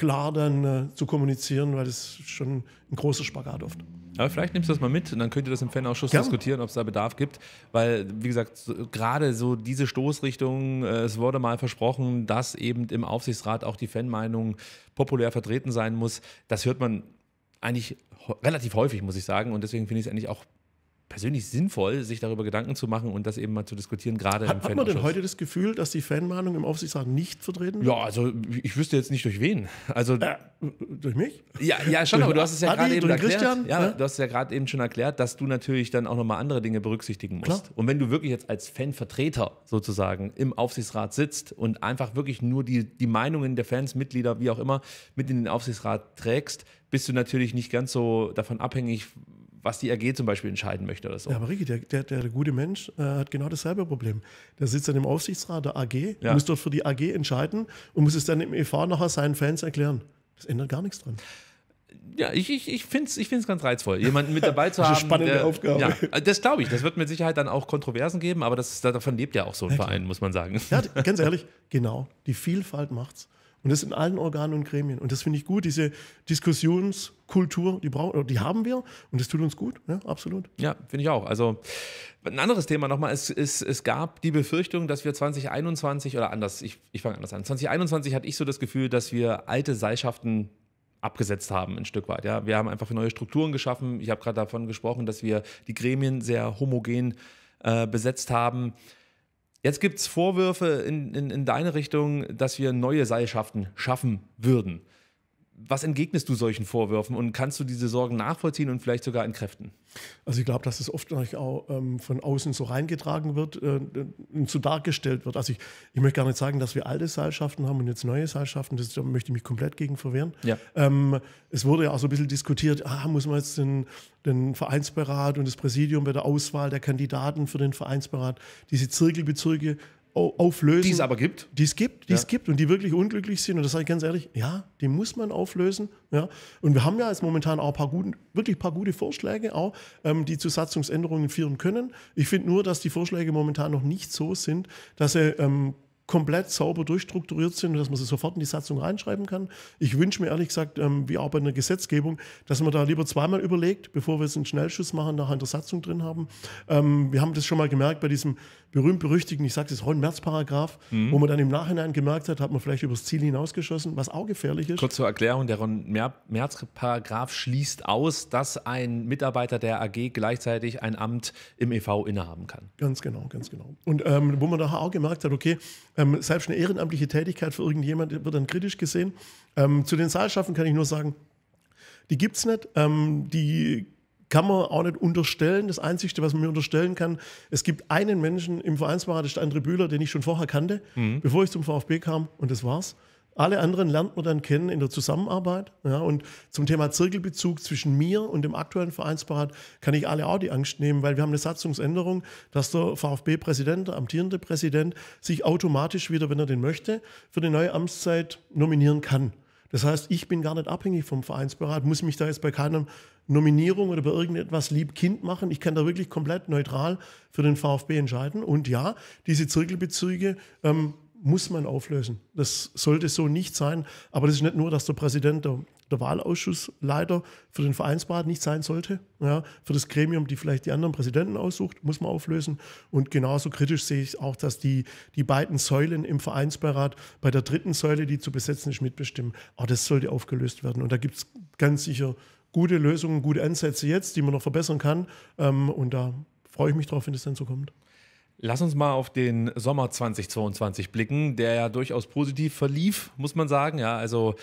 Speaker 1: klar dann äh, zu kommunizieren, weil das schon ein großer Spagat oft.
Speaker 2: Aber vielleicht nimmst du das mal mit und dann könnt ihr das im Fanausschuss Gerne. diskutieren, ob es da Bedarf gibt. Weil, wie gesagt, so, gerade so diese Stoßrichtung, äh, es wurde mal versprochen, dass eben im Aufsichtsrat auch die Fanmeinung populär vertreten sein muss. Das hört man eigentlich relativ häufig, muss ich sagen. Und deswegen finde ich es eigentlich auch persönlich sinnvoll, sich darüber Gedanken zu machen und das eben mal zu diskutieren, gerade hat, im Hat man denn heute
Speaker 1: das Gefühl, dass die Fanmahnung im Aufsichtsrat nicht vertreten wird? Ja,
Speaker 2: also ich wüsste jetzt nicht durch wen. Also äh,
Speaker 1: durch mich? Ja, ja schon, durch aber du hast es ja gerade eben erklärt. Christian? Ja, ja, ne?
Speaker 2: du hast ja gerade eben schon erklärt, dass du natürlich dann auch nochmal andere Dinge berücksichtigen musst. Klar. Und wenn du wirklich jetzt als Fanvertreter sozusagen im Aufsichtsrat sitzt und einfach wirklich nur die, die Meinungen der Fans, Mitglieder, wie auch immer, mit in den Aufsichtsrat trägst, bist du natürlich nicht ganz so davon abhängig, was die AG zum Beispiel entscheiden möchte oder so. Ja, aber
Speaker 1: Ricky, der, der, der gute Mensch äh, hat genau dasselbe Problem. Der sitzt dann im Aufsichtsrat der AG, ja. muss dort für die AG entscheiden und muss es dann im EV nachher seinen Fans erklären. Das ändert gar nichts dran.
Speaker 2: Ja, ich, ich, ich finde es ich find's ganz reizvoll, jemanden mit dabei zu haben. das ist eine spannende der, Aufgabe. Ja, das glaube ich. Das wird mit Sicherheit dann auch Kontroversen geben, aber das, davon lebt ja auch so ein ja, Verein, muss man sagen. Ja, ganz ehrlich,
Speaker 1: genau. Die Vielfalt macht's. Und das in allen Organen und Gremien. Und das finde ich gut, diese Diskussionskultur, die, brauchen, die haben wir und das tut uns gut, ja, absolut.
Speaker 2: Ja, finde ich auch. Also ein anderes Thema nochmal, es, es, es gab die Befürchtung, dass wir 2021 oder anders, ich, ich fange anders an, 2021 hatte ich so das Gefühl, dass wir alte Seilschaften abgesetzt haben, ein Stück weit. Ja? Wir haben einfach neue Strukturen geschaffen. Ich habe gerade davon gesprochen, dass wir die Gremien sehr homogen äh, besetzt haben. Jetzt gibt es Vorwürfe in, in, in deine Richtung, dass wir neue Seilschaften schaffen würden was entgegnest du solchen Vorwürfen und kannst du diese Sorgen nachvollziehen und vielleicht sogar entkräften?
Speaker 1: Also ich glaube, dass es oft auch ähm, von außen so reingetragen wird äh, äh, und so dargestellt wird. Also ich, ich möchte gar nicht sagen, dass wir alte Seilschaften haben und jetzt neue Seilschaften. Das da möchte ich mich komplett gegen verwehren. Ja. Ähm, es wurde ja auch so ein bisschen diskutiert, ah, muss man jetzt den, den Vereinsberat und das Präsidium bei der Auswahl der Kandidaten für den Vereinsberat, diese Zirkelbezirke auflösen. Die es aber gibt. Die es gibt, die ja. es gibt und die wirklich unglücklich sind. Und das sage ich ganz ehrlich, ja, die muss man auflösen. Ja. Und wir haben ja jetzt momentan auch ein paar guten, wirklich ein paar gute Vorschläge, auch, ähm, die zu Satzungsänderungen führen können. Ich finde nur, dass die Vorschläge momentan noch nicht so sind, dass sie ähm, komplett sauber durchstrukturiert sind und dass man sie sofort in die Satzung reinschreiben kann. Ich wünsche mir ehrlich gesagt, ähm, wie auch bei einer Gesetzgebung, dass man da lieber zweimal überlegt, bevor wir es einen Schnellschuss machen, nachher in der Satzung drin haben. Ähm, wir haben das schon mal gemerkt bei diesem berühmt-berüchtigten, ich sage es, Ron-Merz-Paragraph, mhm. wo man dann im Nachhinein gemerkt hat, hat man vielleicht übers Ziel hinausgeschossen, was auch gefährlich ist.
Speaker 2: Kurz zur Erklärung, der Ron-Merz-Paragraph schließt aus, dass ein Mitarbeiter der AG gleichzeitig ein Amt im e.V. innehaben kann.
Speaker 1: Ganz genau, ganz genau. Und ähm, wo man da auch gemerkt hat, okay, ähm, selbst eine ehrenamtliche Tätigkeit für irgendjemand wird dann kritisch gesehen. Ähm, zu den Saalschaffen kann ich nur sagen, die gibt es nicht. Ähm, die kann man auch nicht unterstellen. Das Einzige, was man mir unterstellen kann, es gibt einen Menschen im Vereinsbeirat, das ist André Bühler, den ich schon vorher kannte, mhm. bevor ich zum VfB kam und das war's. Alle anderen lernt man dann kennen in der Zusammenarbeit. Ja, und zum Thema Zirkelbezug zwischen mir und dem aktuellen Vereinsberat kann ich alle auch die Angst nehmen, weil wir haben eine Satzungsänderung, dass der VfB-Präsident, der amtierende Präsident, sich automatisch wieder, wenn er den möchte, für die neue Amtszeit nominieren kann. Das heißt, ich bin gar nicht abhängig vom Vereinsberat, muss mich da jetzt bei keinem Nominierung oder bei irgendetwas lieb Kind machen. Ich kann da wirklich komplett neutral für den VfB entscheiden. Und ja, diese Zirkelbezüge ähm, muss man auflösen. Das sollte so nicht sein. Aber das ist nicht nur, dass der Präsident der, der Wahlausschussleiter für den Vereinsbad nicht sein sollte. Ja, für das Gremium, die vielleicht die anderen Präsidenten aussucht, muss man auflösen. Und genauso kritisch sehe ich auch, dass die, die beiden Säulen im Vereinsbeirat bei der dritten Säule, die zu besetzen ist, mitbestimmen. Aber das sollte aufgelöst werden. Und da gibt es ganz sicher gute Lösungen, gute Ansätze jetzt, die man noch verbessern kann. Ähm, und da freue ich mich drauf, wenn es dann so kommt.
Speaker 2: Lass uns mal auf den Sommer 2022 blicken, der ja durchaus positiv verlief, muss man sagen. Ja, also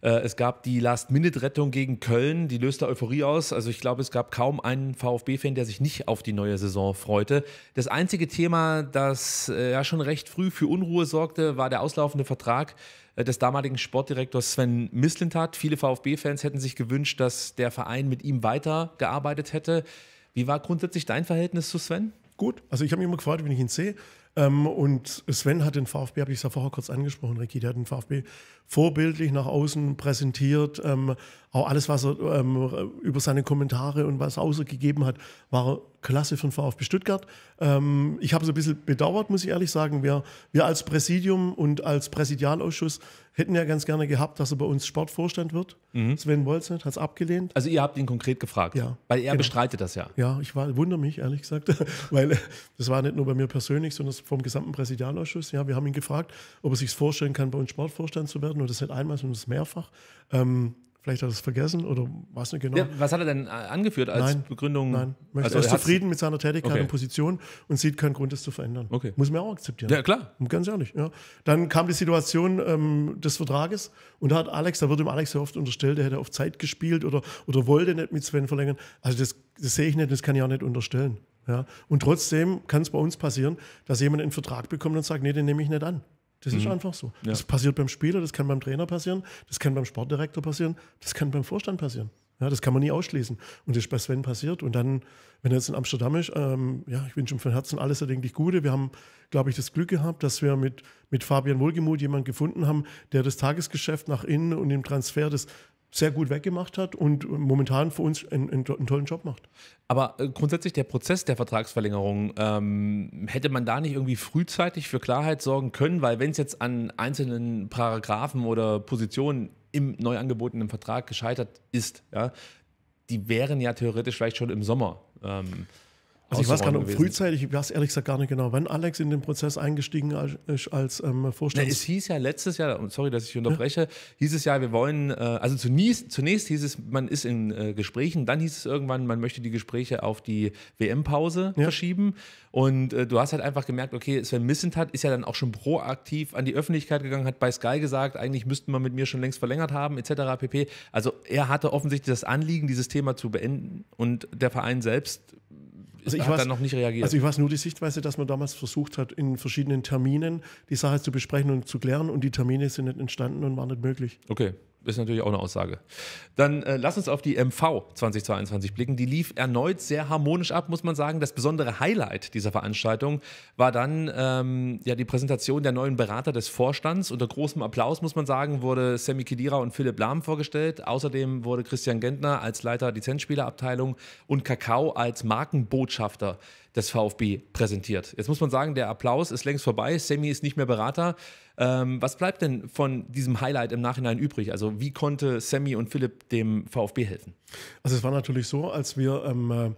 Speaker 2: äh, es gab die Last-Minute-Rettung gegen Köln, die löste Euphorie aus. Also ich glaube, es gab kaum einen VfB-Fan, der sich nicht auf die neue Saison freute. Das einzige Thema, das äh, ja schon recht früh für Unruhe sorgte, war der auslaufende Vertrag äh, des damaligen Sportdirektors Sven Mislintat. Viele VfB-Fans hätten sich gewünscht, dass der Verein mit ihm weitergearbeitet hätte. Wie war grundsätzlich dein Verhältnis zu Sven?
Speaker 1: Gut, also ich habe mich immer gefreut, wenn ich ihn sehe. Ähm, und Sven hat den VfB, habe ich es ja vorher kurz angesprochen, Ricky, der hat den VfB vorbildlich nach außen präsentiert, ähm, auch alles, was er ähm, über seine Kommentare und was außergegeben hat, war klasse von VfB Stuttgart. Ähm, ich habe es ein bisschen bedauert, muss ich ehrlich sagen. Wir, wir als Präsidium und als Präsidialausschuss hätten ja ganz gerne gehabt, dass er bei uns Sportvorstand wird. Mhm. Sven Wolznet hat es abgelehnt. Also ihr habt ihn konkret
Speaker 2: gefragt, ja, weil er genau. bestreitet das ja.
Speaker 1: Ja, ich war, wundere mich ehrlich gesagt, weil äh, das war nicht nur bei mir persönlich, sondern vom gesamten Präsidialausschuss. Ja, wir haben ihn gefragt, ob er sich vorstellen kann, bei uns Sportvorstand zu werden und das nicht einmal, sondern das mehrfach. Ähm, Vielleicht hat er es vergessen oder was nicht genau. Ja,
Speaker 2: was hat er denn äh, angeführt als nein, Begründung? Nein, also er ist zufrieden mit seiner Tätigkeit okay. und
Speaker 1: Position und sieht keinen Grund, das zu verändern. Okay. Muss man auch akzeptieren. Ja, klar. Ganz ehrlich. Ja. Dann kam die Situation ähm, des Vertrages und da hat Alex, da wird ihm Alex ja oft unterstellt, er hätte auf Zeit gespielt oder, oder wollte nicht mit Sven verlängern. Also das, das sehe ich nicht, das kann ich auch nicht unterstellen. Ja. Und trotzdem kann es bei uns passieren, dass jemand einen Vertrag bekommt und sagt, nee, den nehme ich nicht an. Das mhm. ist einfach so. Ja. Das passiert beim Spieler, das kann beim Trainer passieren, das kann beim Sportdirektor passieren, das kann beim Vorstand passieren. Ja, das kann man nie ausschließen. Und das ist bei Sven passiert. Und dann, wenn er jetzt in Amsterdam ist, ähm, ja, ich wünsche ihm von Herzen alles erdenklich Gute. Wir haben, glaube ich, das Glück gehabt, dass wir mit, mit Fabian Wohlgemuth jemanden gefunden haben, der das Tagesgeschäft nach innen und im Transfer des, sehr gut weggemacht hat und momentan für uns einen, einen, einen tollen Job macht.
Speaker 2: Aber äh, grundsätzlich der Prozess der Vertragsverlängerung, ähm, hätte man da nicht irgendwie frühzeitig für Klarheit sorgen können? Weil wenn es jetzt an einzelnen Paragraphen oder Positionen im neu angebotenen Vertrag gescheitert ist, ja, die wären ja theoretisch vielleicht schon im Sommer. Ähm, also ich weiß gar nicht, frühzeitig,
Speaker 1: ich weiß ehrlich gesagt gar nicht genau, wann Alex in den Prozess eingestiegen ist als ähm, Vorstand. Es hieß
Speaker 2: ja letztes Jahr, sorry, dass ich unterbreche, ja. hieß es ja, wir wollen, äh, also zunächst, zunächst hieß es, man ist in äh, Gesprächen, dann hieß es irgendwann, man möchte die Gespräche auf die WM-Pause ja. verschieben. Und äh, du hast halt einfach gemerkt, okay, Sven Missentat ist ja dann auch schon proaktiv an die Öffentlichkeit gegangen, hat bei Sky gesagt, eigentlich müssten wir mit mir schon längst verlängert haben, etc. pp. Also er hatte offensichtlich das Anliegen, dieses Thema zu beenden und der Verein selbst also ich hat dann noch nicht reagiert. Also ich
Speaker 1: weiß nur die Sichtweise, dass man damals versucht hat, in verschiedenen Terminen die Sache zu besprechen und zu klären und die Termine sind nicht entstanden und waren nicht möglich.
Speaker 2: Okay ist natürlich auch eine Aussage. Dann äh, lass uns auf die MV 2022 blicken. Die lief erneut sehr harmonisch ab, muss man sagen. Das besondere Highlight dieser Veranstaltung war dann ähm, ja, die Präsentation der neuen Berater des Vorstands. Unter großem Applaus, muss man sagen, wurde Sammy Kedira und Philipp Lahm vorgestellt. Außerdem wurde Christian Gentner als Leiter Lizenzspielerabteilung und Kakao als Markenbotschafter des VfB präsentiert. Jetzt muss man sagen, der Applaus ist längst vorbei. Sammy ist nicht mehr Berater. Ähm, was bleibt denn von diesem Highlight im Nachhinein übrig? Also wie konnte Sammy und Philipp dem VfB
Speaker 1: helfen? Also es war natürlich so, als wir ähm, äh,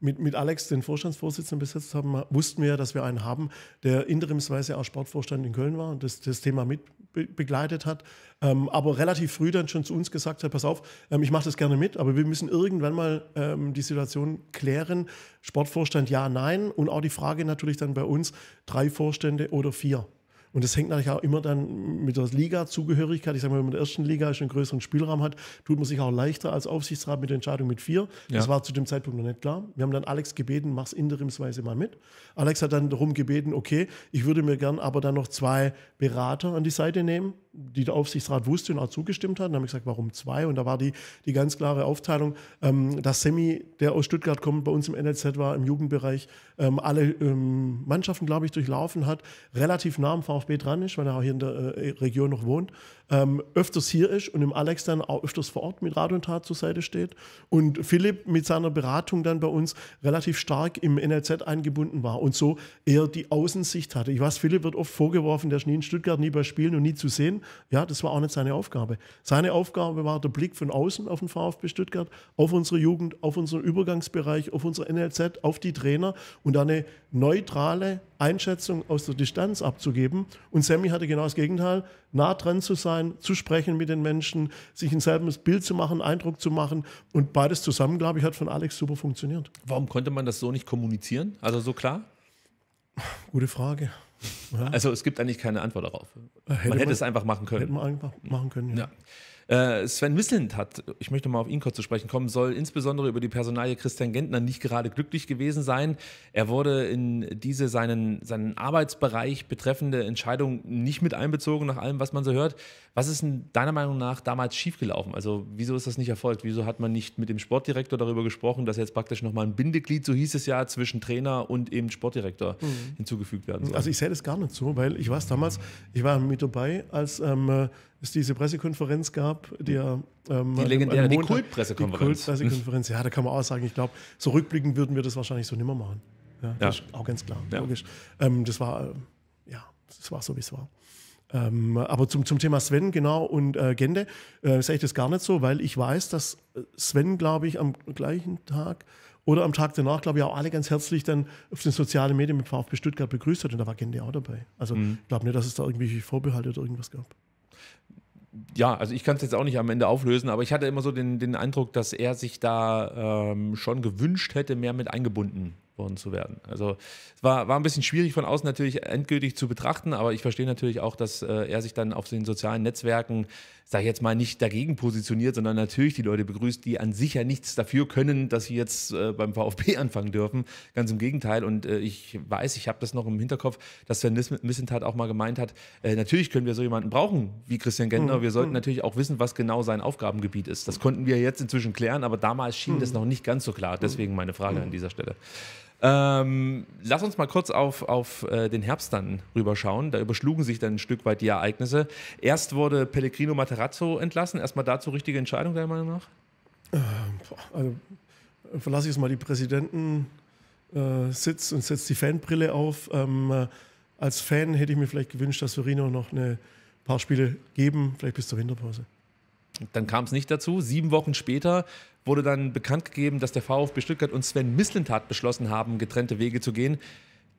Speaker 1: mit, mit Alex den Vorstandsvorsitzenden besetzt haben, wussten wir, dass wir einen haben, der interimsweise auch Sportvorstand in Köln war und das, das Thema mit begleitet hat, ähm, aber relativ früh dann schon zu uns gesagt hat, pass auf, ähm, ich mache das gerne mit, aber wir müssen irgendwann mal ähm, die Situation klären. Sportvorstand ja, nein und auch die Frage natürlich dann bei uns, drei Vorstände oder vier. Und das hängt natürlich auch immer dann mit der Liga-Zugehörigkeit. Ich sage mal, wenn man in der ersten Liga schon einen größeren Spielraum hat, tut man sich auch leichter als Aufsichtsrat mit der Entscheidung mit vier. Ja. Das war zu dem Zeitpunkt noch nicht klar. Wir haben dann Alex gebeten, mach's interimsweise mal mit. Alex hat dann darum gebeten, okay, ich würde mir gern aber dann noch zwei Berater an die Seite nehmen die der Aufsichtsrat wusste und auch zugestimmt hat. dann habe ich gesagt, warum zwei? Und da war die, die ganz klare Aufteilung, ähm, dass Semi, der aus Stuttgart kommt, bei uns im NLZ war, im Jugendbereich, ähm, alle ähm, Mannschaften, glaube ich, durchlaufen hat, relativ nah am VfB dran ist, weil er auch hier in der äh, Region noch wohnt ähm, öfters hier ist und dem Alex dann auch öfters vor Ort mit Rat und Tat zur Seite steht. Und Philipp mit seiner Beratung dann bei uns relativ stark im NLZ eingebunden war und so eher die Außensicht hatte. Ich weiß, Philipp wird oft vorgeworfen, der ist nie in Stuttgart, nie bei Spielen und nie zu sehen. Ja, das war auch nicht seine Aufgabe. Seine Aufgabe war der Blick von außen auf den VfB Stuttgart, auf unsere Jugend, auf unseren Übergangsbereich, auf unser NLZ, auf die Trainer und eine neutrale Einschätzung aus der Distanz abzugeben. Und Sammy hatte genau das Gegenteil, nah dran zu sein, sein, zu sprechen mit den Menschen, sich ein selbes Bild zu machen, Eindruck zu machen. Und beides zusammen, glaube ich, hat von Alex super funktioniert.
Speaker 2: Warum konnte man das so nicht kommunizieren? Also so klar?
Speaker 1: Gute Frage. Ja. Also
Speaker 2: es gibt eigentlich keine Antwort darauf. Äh, hätte man hätte man, es einfach machen können. Hätte man einfach machen können, ja. ja. Äh, Sven Wisselnd hat, ich möchte mal auf ihn kurz zu sprechen kommen, soll insbesondere über die Personalie Christian Gentner nicht gerade glücklich gewesen sein. Er wurde in diese seinen, seinen Arbeitsbereich betreffende Entscheidung nicht mit einbezogen, nach allem, was man so hört. Was ist denn deiner Meinung nach damals schiefgelaufen? Also, wieso ist das nicht erfolgt? Wieso hat man nicht mit dem Sportdirektor darüber gesprochen, dass jetzt praktisch nochmal ein Bindeglied, so hieß es ja, zwischen Trainer und eben Sportdirektor mhm. hinzugefügt werden soll? Also, ich
Speaker 1: sehe das gar nicht so, weil ich weiß damals, ich war mit dabei, als. Ähm, es diese Pressekonferenz gab, die Ähm, die legendäre, die Kultpressekonferenz. Die Kultpressekonferenz, ja, da kann man auch sagen, ich glaube, so rückblickend würden wir das wahrscheinlich so nimmer machen. Ja, ja. auch ganz klar, ja. logisch. Ähm, das war, äh, ja, das war so, wie es war. Ähm, aber zum, zum Thema Sven, genau, und äh, Gende, äh, sehe ich das gar nicht so, weil ich weiß, dass äh, Sven, glaube ich, am gleichen Tag oder am Tag danach, glaube ich, auch alle ganz herzlich dann auf den sozialen Medien mit VfB Stuttgart begrüßt hat und da war Gende auch dabei. Also ich mhm. glaube nicht, dass es da irgendwelche Vorbehalte oder irgendwas gab
Speaker 2: ja, also ich kann es jetzt auch nicht am Ende auflösen, aber ich hatte immer so den, den Eindruck, dass er sich da ähm, schon gewünscht hätte, mehr mit eingebunden worden zu werden. Also es war, war ein bisschen schwierig von außen natürlich endgültig zu betrachten, aber ich verstehe natürlich auch, dass äh, er sich dann auf den sozialen Netzwerken sag ich jetzt mal, nicht dagegen positioniert, sondern natürlich die Leute begrüßt, die an sich ja nichts dafür können, dass sie jetzt äh, beim VfB anfangen dürfen. Ganz im Gegenteil. Und äh, ich weiß, ich habe das noch im Hinterkopf, dass Sven Missentat auch mal gemeint hat, äh, natürlich können wir so jemanden brauchen wie Christian mhm. Gentner. Wir sollten mhm. natürlich auch wissen, was genau sein Aufgabengebiet ist. Das konnten wir jetzt inzwischen klären, aber damals schien das mhm. noch nicht ganz so klar. Deswegen meine Frage an dieser Stelle. Ähm, lass uns mal kurz auf, auf äh, den Herbst dann rüberschauen. Da überschlugen sich dann ein Stück weit die Ereignisse. Erst wurde Pellegrino Materazzo entlassen. Erstmal dazu richtige Entscheidung, deiner Meinung nach?
Speaker 1: Ähm, also, verlasse ich jetzt mal die Präsidentensitz äh, und setze die Fanbrille auf. Ähm, äh, als Fan hätte ich mir vielleicht gewünscht, dass Verino noch ein paar Spiele geben, vielleicht bis zur Winterpause.
Speaker 2: Dann kam es nicht dazu. Sieben Wochen später wurde dann bekannt gegeben, dass der VfB Stuttgart und Sven Mislintat beschlossen haben, getrennte Wege zu gehen.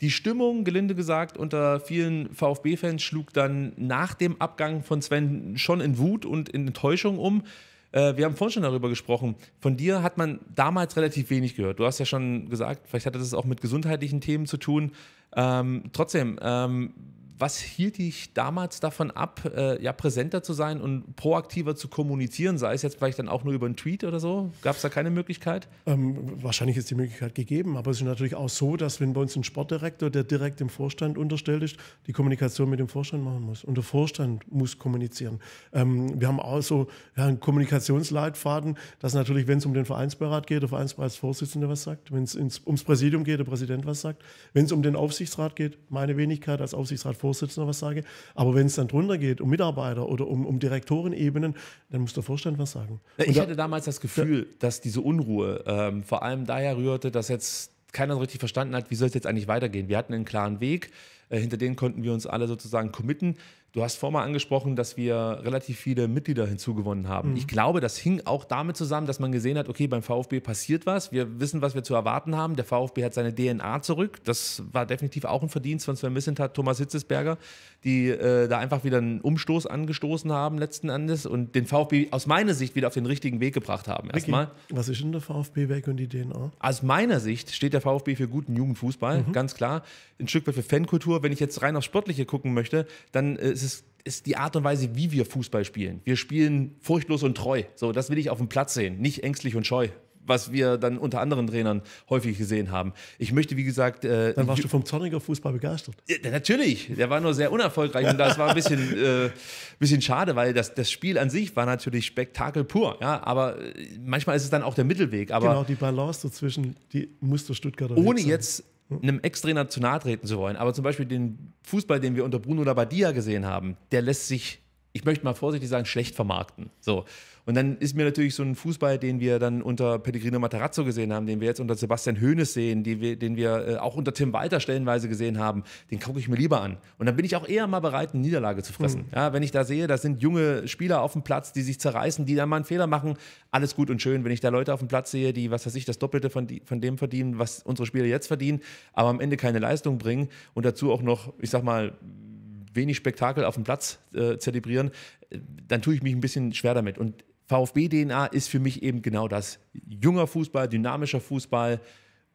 Speaker 2: Die Stimmung, gelinde gesagt, unter vielen VfB-Fans schlug dann nach dem Abgang von Sven schon in Wut und in Enttäuschung um. Äh, wir haben vorhin schon darüber gesprochen. Von dir hat man damals relativ wenig gehört. Du hast ja schon gesagt, vielleicht hatte das auch mit gesundheitlichen Themen zu tun. Ähm, trotzdem, ähm, was hielt dich damals davon ab, äh, ja, präsenter zu sein und proaktiver zu kommunizieren, sei es jetzt vielleicht dann auch nur über einen Tweet oder so? Gab es da keine Möglichkeit?
Speaker 1: Ähm, wahrscheinlich ist die Möglichkeit gegeben, aber es ist natürlich auch so, dass wenn bei uns ein Sportdirektor, der direkt dem Vorstand unterstellt ist, die Kommunikation mit dem Vorstand machen muss. Und der Vorstand muss kommunizieren. Ähm, wir haben auch so ja, einen Kommunikationsleitfaden, dass natürlich, wenn es um den Vereinsbeirat geht, der Vereinsbeiratsvorsitzende was sagt, wenn es ums Präsidium geht, der Präsident was sagt, wenn es um den Aufsichtsrat geht, meine Wenigkeit als Aufsichtsratvorsitzender, Vorsitzender was sage. Aber wenn es dann drunter geht, um Mitarbeiter oder um, um Direktorenebenen, dann muss der Vorstand was sagen.
Speaker 2: Und ich da, hatte damals das Gefühl, da, dass diese Unruhe ähm, vor allem daher rührte, dass jetzt keiner so richtig verstanden hat, wie soll es jetzt eigentlich weitergehen. Wir hatten einen klaren Weg, äh, hinter den konnten wir uns alle sozusagen committen. Du hast vorher mal angesprochen, dass wir relativ viele Mitglieder hinzugewonnen haben. Mhm. Ich glaube, das hing auch damit zusammen, dass man gesehen hat, okay, beim VfB passiert was. Wir wissen, was wir zu erwarten haben. Der VfB hat seine DNA zurück. Das war definitiv auch ein Verdienst von Sven Missentat, Thomas Hitzesberger, die äh, da einfach wieder einen Umstoß angestoßen haben letzten Endes und den VfB aus meiner Sicht wieder auf den richtigen Weg gebracht haben. Erstmal.
Speaker 1: Was ist denn der VfB weg und die DNA?
Speaker 2: Aus meiner Sicht steht der VfB für guten Jugendfußball, mhm. ganz klar. Ein Stück weit für Fankultur. Wenn ich jetzt rein auf Sportliche gucken möchte, dann ist äh, es ist, ist die Art und Weise, wie wir Fußball spielen. Wir spielen furchtlos und treu. So, das will ich auf dem Platz sehen, nicht ängstlich und scheu was wir dann unter anderen Trainern häufig gesehen haben. Ich möchte, wie gesagt. Äh, dann warst du
Speaker 1: vom Zorniger Fußball begeistert.
Speaker 2: Ja, natürlich, der war nur sehr unerfolgreich und das war ein bisschen, äh, bisschen schade, weil das, das Spiel an sich war natürlich Spektakel pur. Ja, aber äh, manchmal ist es dann auch der Mittelweg. Aber genau, die
Speaker 1: Balance dazwischen, die musste Stuttgarter. Ohne jetzt
Speaker 2: hm. einem Ex-Trainer zu nahe treten zu wollen. Aber zum Beispiel den Fußball, den wir unter Bruno Labbadia gesehen haben, der lässt sich, ich möchte mal vorsichtig sagen, schlecht vermarkten. So. Und dann ist mir natürlich so ein Fußball, den wir dann unter Pellegrino Matarazzo gesehen haben, den wir jetzt unter Sebastian Hoeneß sehen, wir, den wir äh, auch unter Tim Walter stellenweise gesehen haben, den gucke ich mir lieber an. Und dann bin ich auch eher mal bereit, eine Niederlage zu fressen. Mhm. Ja, wenn ich da sehe, da sind junge Spieler auf dem Platz, die sich zerreißen, die dann mal einen Fehler machen, alles gut und schön. Wenn ich da Leute auf dem Platz sehe, die, was weiß ich, das Doppelte von, die, von dem verdienen, was unsere Spieler jetzt verdienen, aber am Ende keine Leistung bringen und dazu auch noch, ich sag mal, wenig Spektakel auf dem Platz äh, zelebrieren, äh, dann tue ich mich ein bisschen schwer damit. Und VfB-DNA ist für mich eben genau das. Junger Fußball, dynamischer Fußball,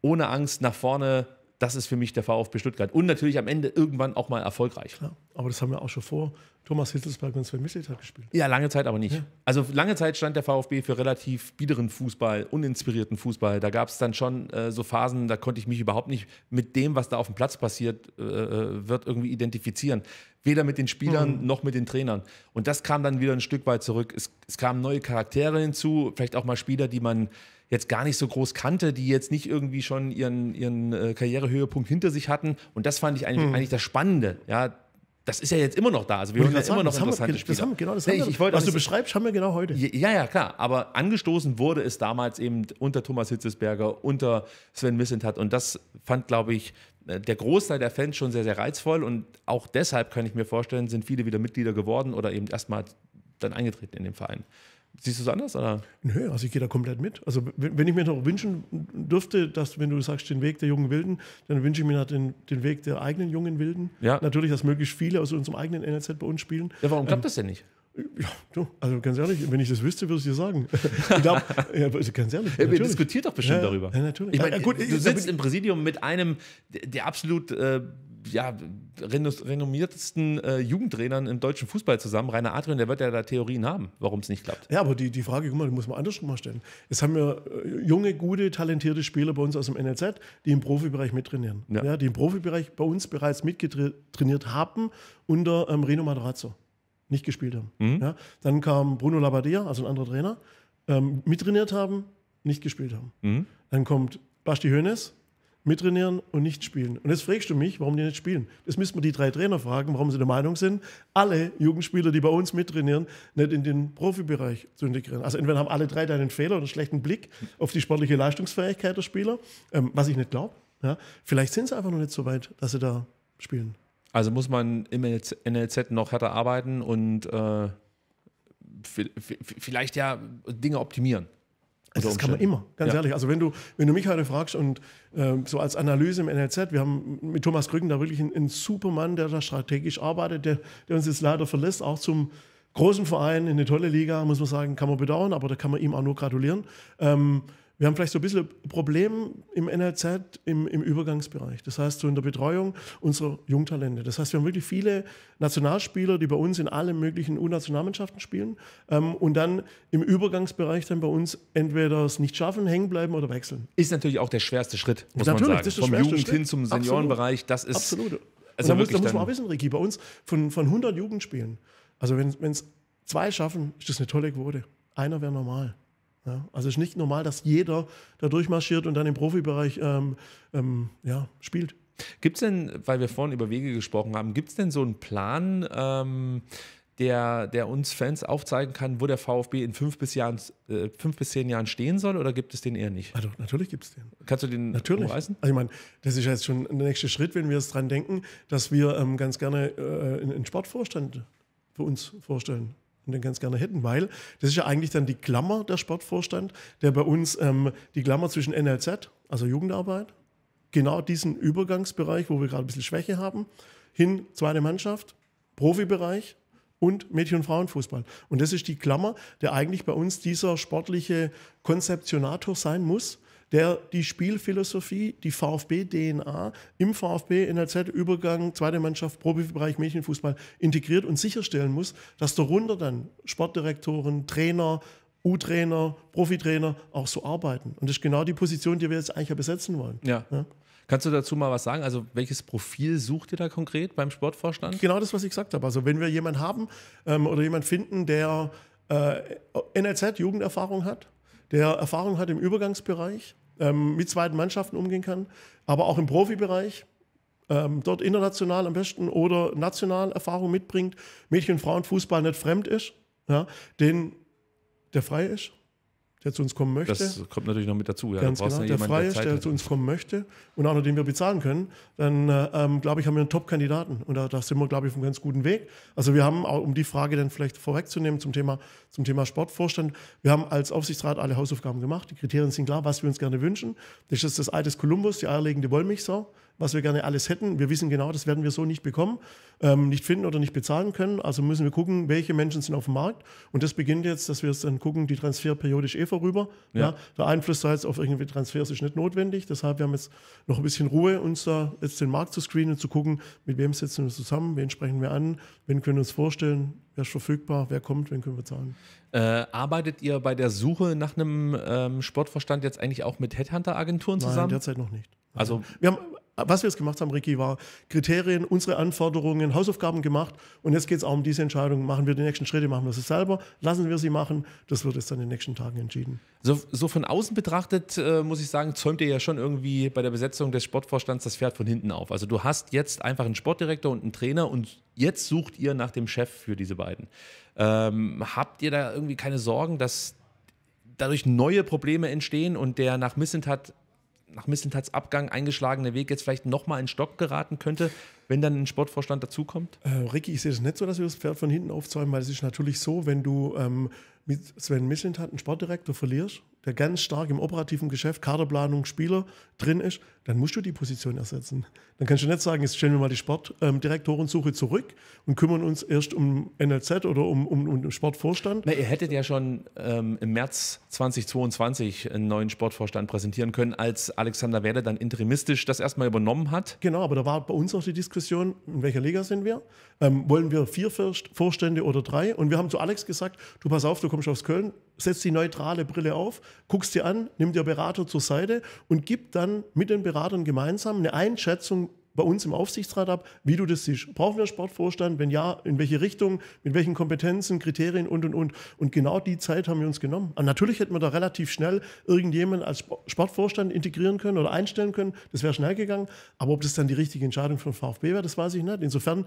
Speaker 2: ohne Angst nach vorne. Das ist für mich der VfB Stuttgart. Und natürlich am Ende irgendwann auch mal erfolgreich.
Speaker 1: Ja, aber das haben wir auch schon vor Thomas Hitzelsberg und Sven Mislit gespielt.
Speaker 2: Ja, lange Zeit aber nicht. Ja. Also lange Zeit stand der VfB für relativ biederen Fußball, uninspirierten Fußball. Da gab es dann schon äh, so Phasen, da konnte ich mich überhaupt nicht mit dem, was da auf dem Platz passiert äh, äh wird, irgendwie identifizieren. Weder mit den Spielern mhm. noch mit den Trainern. Und das kam dann wieder ein Stück weit zurück. Es, es kamen neue Charaktere hinzu, vielleicht auch mal Spieler, die man jetzt gar nicht so groß kannte, die jetzt nicht irgendwie schon ihren, ihren äh, Karrierehöhepunkt hinter sich hatten. Und das fand ich eigentlich, mhm. eigentlich das Spannende. Ja, das ist ja jetzt immer noch da. Also wir hören ja immer noch interessante Spieler. Haben, genau, nee, ich, ich was du beschreibst, haben wir genau heute. Ja, ja, klar. Aber angestoßen wurde es damals eben unter Thomas Hitzesberger, unter Sven Missentat. Und das fand, glaube ich, äh, der Großteil der Fans schon sehr, sehr reizvoll und auch deshalb kann ich mir vorstellen, sind viele wieder Mitglieder geworden oder eben erstmal dann eingetreten in den Verein. Siehst du es anders? Oder?
Speaker 1: Nö, also ich gehe da komplett mit. Also wenn ich mir noch wünschen dürfte, dass wenn du sagst, den Weg der jungen Wilden, dann wünsche ich mir noch den, den Weg der eigenen jungen Wilden. Ja. Natürlich, dass möglichst viele aus unserem eigenen NLZ bei uns spielen. Ja, warum klappt ähm, das denn nicht? Ja, du, also ganz ehrlich, wenn ich das wüsste, würde ich dir sagen. Ich glaub, ja, also ganz ehrlich. Wir diskutieren doch bestimmt ja, darüber. Ja, natürlich. Ich meine, ja, gut, du sitzt im
Speaker 2: Präsidium mit einem der absolut äh, ja, renommiertesten äh, Jugendtrainern im deutschen Fußball zusammen, Rainer Adrian, der wird ja da Theorien haben, warum es nicht klappt.
Speaker 1: Ja, aber die, die Frage, guck mal, die muss man andersrum mal stellen. Es haben ja äh, junge, gute, talentierte Spieler bei uns aus dem NLZ, die im Profibereich mittrainieren. Ja. ja die im Profibereich bei uns bereits mitgetrainiert haben unter ähm, Reno Matarazzo nicht gespielt haben. Mhm. Ja? Dann kam Bruno Labbadia, also ein anderer Trainer, ähm, mittrainiert haben, nicht gespielt haben. Mhm. Dann kommt Basti Hoeneß, mittrainieren und nicht spielen. Und jetzt fragst du mich, warum die nicht spielen. Das müssen wir die drei Trainer fragen, warum sie der Meinung sind, alle Jugendspieler, die bei uns mittrainieren, nicht in den Profibereich zu integrieren. Also entweder haben alle drei da einen Fehler oder einen schlechten Blick auf die sportliche Leistungsfähigkeit der Spieler, ähm, was ich nicht glaube. Ja? Vielleicht sind sie einfach noch nicht so weit, dass sie da spielen.
Speaker 2: Also muss man im NLZ noch härter arbeiten und äh, vielleicht ja Dinge optimieren. Also das kann man immer, ganz ja. ehrlich.
Speaker 1: Also wenn du, wenn du mich heute fragst und äh, so als Analyse im NLZ, wir haben mit Thomas Krücken da wirklich einen, einen Supermann, der da strategisch arbeitet, der, der uns jetzt leider verlässt, auch zum großen Verein, in eine tolle Liga, muss man sagen, kann man bedauern, aber da kann man ihm auch nur gratulieren. Ähm, wir haben vielleicht so ein bisschen Probleme im NLZ im, im Übergangsbereich. Das heißt, so in der Betreuung unserer Jungtalente. Das heißt, wir haben wirklich viele Nationalspieler, die bei uns in allen möglichen U-Nationalmannschaften spielen ähm, und dann im Übergangsbereich dann bei uns entweder es nicht schaffen, hängen bleiben oder wechseln. Ist natürlich auch der
Speaker 2: schwerste Schritt, muss natürlich, man sagen. Vom Jugend Schritt. hin zum Seniorenbereich, das ist.
Speaker 1: Absolut. Also da, muss, da muss man auch wissen, Ricky, bei uns von, von 100 Jugendspielen, also wenn es zwei schaffen, ist das eine tolle Quote. Einer wäre normal. Ja, also es ist nicht normal, dass jeder da durchmarschiert und dann im Profibereich ähm, ähm, ja, spielt.
Speaker 2: Gibt es denn, weil wir vorhin über Wege gesprochen haben, gibt es denn so einen Plan, ähm, der, der uns Fans aufzeigen kann, wo der VfB in fünf bis, Jahren, äh, fünf bis zehn Jahren stehen soll
Speaker 1: oder gibt es den eher nicht? Also, natürlich gibt es den. Kannst du den natürlich. Umreißen? Also ich meine, das ist jetzt schon der nächste Schritt, wenn wir es dran denken, dass wir ähm, ganz gerne äh, einen Sportvorstand für uns vorstellen und den ganz gerne hätten, weil das ist ja eigentlich dann die Klammer der Sportvorstand, der bei uns ähm, die Klammer zwischen NLZ, also Jugendarbeit, genau diesen Übergangsbereich, wo wir gerade ein bisschen Schwäche haben, hin zweite Mannschaft, Profibereich und Mädchen- und Frauenfußball. Und das ist die Klammer, der eigentlich bei uns dieser sportliche Konzeptionator sein muss, der die Spielphilosophie, die VfB-DNA im VfB NLZ Übergang, zweite Mannschaft, Profibereich Mädchenfußball integriert und sicherstellen muss, dass darunter dann Sportdirektoren, Trainer, U-Trainer, Profitrainer auch so arbeiten. Und das ist genau die Position, die wir jetzt eigentlich besetzen wollen.
Speaker 2: ja? ja? Kannst du dazu mal was sagen? Also,
Speaker 1: welches Profil sucht ihr da konkret beim Sportvorstand? Genau das, was ich gesagt habe. Also, wenn wir jemanden haben ähm, oder jemanden finden, der äh, NLZ-Jugenderfahrung hat, der Erfahrung hat im Übergangsbereich, ähm, mit zweiten Mannschaften umgehen kann, aber auch im Profibereich, ähm, dort international am besten oder national Erfahrung mitbringt, Mädchen- Frauen, Fußball nicht fremd ist, ja, den, der frei ist, der zu uns kommen möchte. Das kommt natürlich noch mit dazu. Ja. Ganz genau, ja der Freie, der, der zu uns kommen möchte und auch noch den wir bezahlen können, dann äh, ähm, glaube ich, haben wir einen Top-Kandidaten. Und da, da, sind wir, glaube ich, auf einem ganz guten Weg. Also wir haben, auch, um die Frage dann vielleicht vorwegzunehmen zum Thema, zum Thema Sportvorstand, wir haben als Aufsichtsrat alle Hausaufgaben gemacht. Die Kriterien sind klar, was wir uns gerne wünschen. Das ist das Ei des Kolumbus, die eierlegende Wollmilchsau was wir gerne alles hätten. Wir wissen genau, das werden wir so nicht bekommen, ähm, nicht finden oder nicht bezahlen können. Also müssen wir gucken, welche Menschen sind auf dem Markt. Und das beginnt jetzt, dass wir es dann gucken, die Transfer periodisch eh vorüber. Ja. ja der Einfluss da jetzt auf irgendwie Transfers ist nicht notwendig. Deshalb, wir haben jetzt noch ein bisschen Ruhe, uns da jetzt den Markt zu screenen, und zu gucken, mit wem setzen wir zusammen, wen sprechen wir an, wen können wir uns vorstellen, wer ist verfügbar, wer kommt, wen können wir zahlen.
Speaker 2: Äh, arbeitet ihr bei der Suche nach einem ähm,
Speaker 1: Sportverstand jetzt eigentlich auch mit Headhunter-Agenturen zusammen? Nein, derzeit noch nicht. Also wir haben was wir jetzt gemacht haben, Ricky, war Kriterien, unsere Anforderungen, Hausaufgaben gemacht. Und jetzt geht es auch um diese Entscheidung. Machen wir die nächsten Schritte, machen wir sie selber, lassen wir sie machen. Das wird jetzt dann in den nächsten Tagen entschieden. So, so von
Speaker 2: außen betrachtet, äh, muss ich sagen, zäumt ihr ja schon irgendwie bei der Besetzung des Sportvorstands das Pferd von hinten auf. Also du hast jetzt einfach einen Sportdirektor und einen Trainer und jetzt sucht ihr nach dem Chef für diese beiden. Ähm, habt ihr da irgendwie keine Sorgen, dass dadurch neue Probleme entstehen und der nach Missentat nach Missentats Abgang eingeschlagene Weg jetzt vielleicht nochmal in Stock
Speaker 1: geraten könnte, wenn dann ein Sportvorstand dazukommt? Äh, Ricky, ich sehe es nicht so, dass wir das Pferd von hinten aufzäumen, weil es ist natürlich so, wenn du ähm, mit Sven Missentat einen Sportdirektor verlierst der ganz stark im operativen Geschäft, Kaderplanung, Spieler drin ist, dann musst du die Position ersetzen. Dann kannst du nicht sagen, jetzt stellen wir mal die Sportdirektorensuche ähm, zurück und kümmern uns erst um NLZ oder um, um, um Sportvorstand.
Speaker 2: Na, ihr hättet ja schon ähm, im März 2022 einen neuen Sportvorstand präsentieren können, als Alexander Werder dann interimistisch das erstmal übernommen hat. Genau, aber
Speaker 1: da war bei uns auch die Diskussion, in welcher Liga sind wir? Ähm, wollen wir vier Vorstände oder drei? Und wir haben zu Alex gesagt, du pass auf, du kommst aus Köln, setzt die neutrale Brille auf, guckst dir an, nimm dir Berater zur Seite und gibt dann mit den Beratern gemeinsam eine Einschätzung bei uns im Aufsichtsrat ab, wie du das siehst. Brauchen wir einen Sportvorstand? Wenn ja, in welche Richtung, mit welchen Kompetenzen, Kriterien und, und, und. Und genau die Zeit haben wir uns genommen. Und natürlich hätten wir da relativ schnell irgendjemanden als Sportvorstand integrieren können oder einstellen können. Das wäre schnell gegangen. Aber ob das dann die richtige Entscheidung von VfB wäre, das weiß ich nicht. Insofern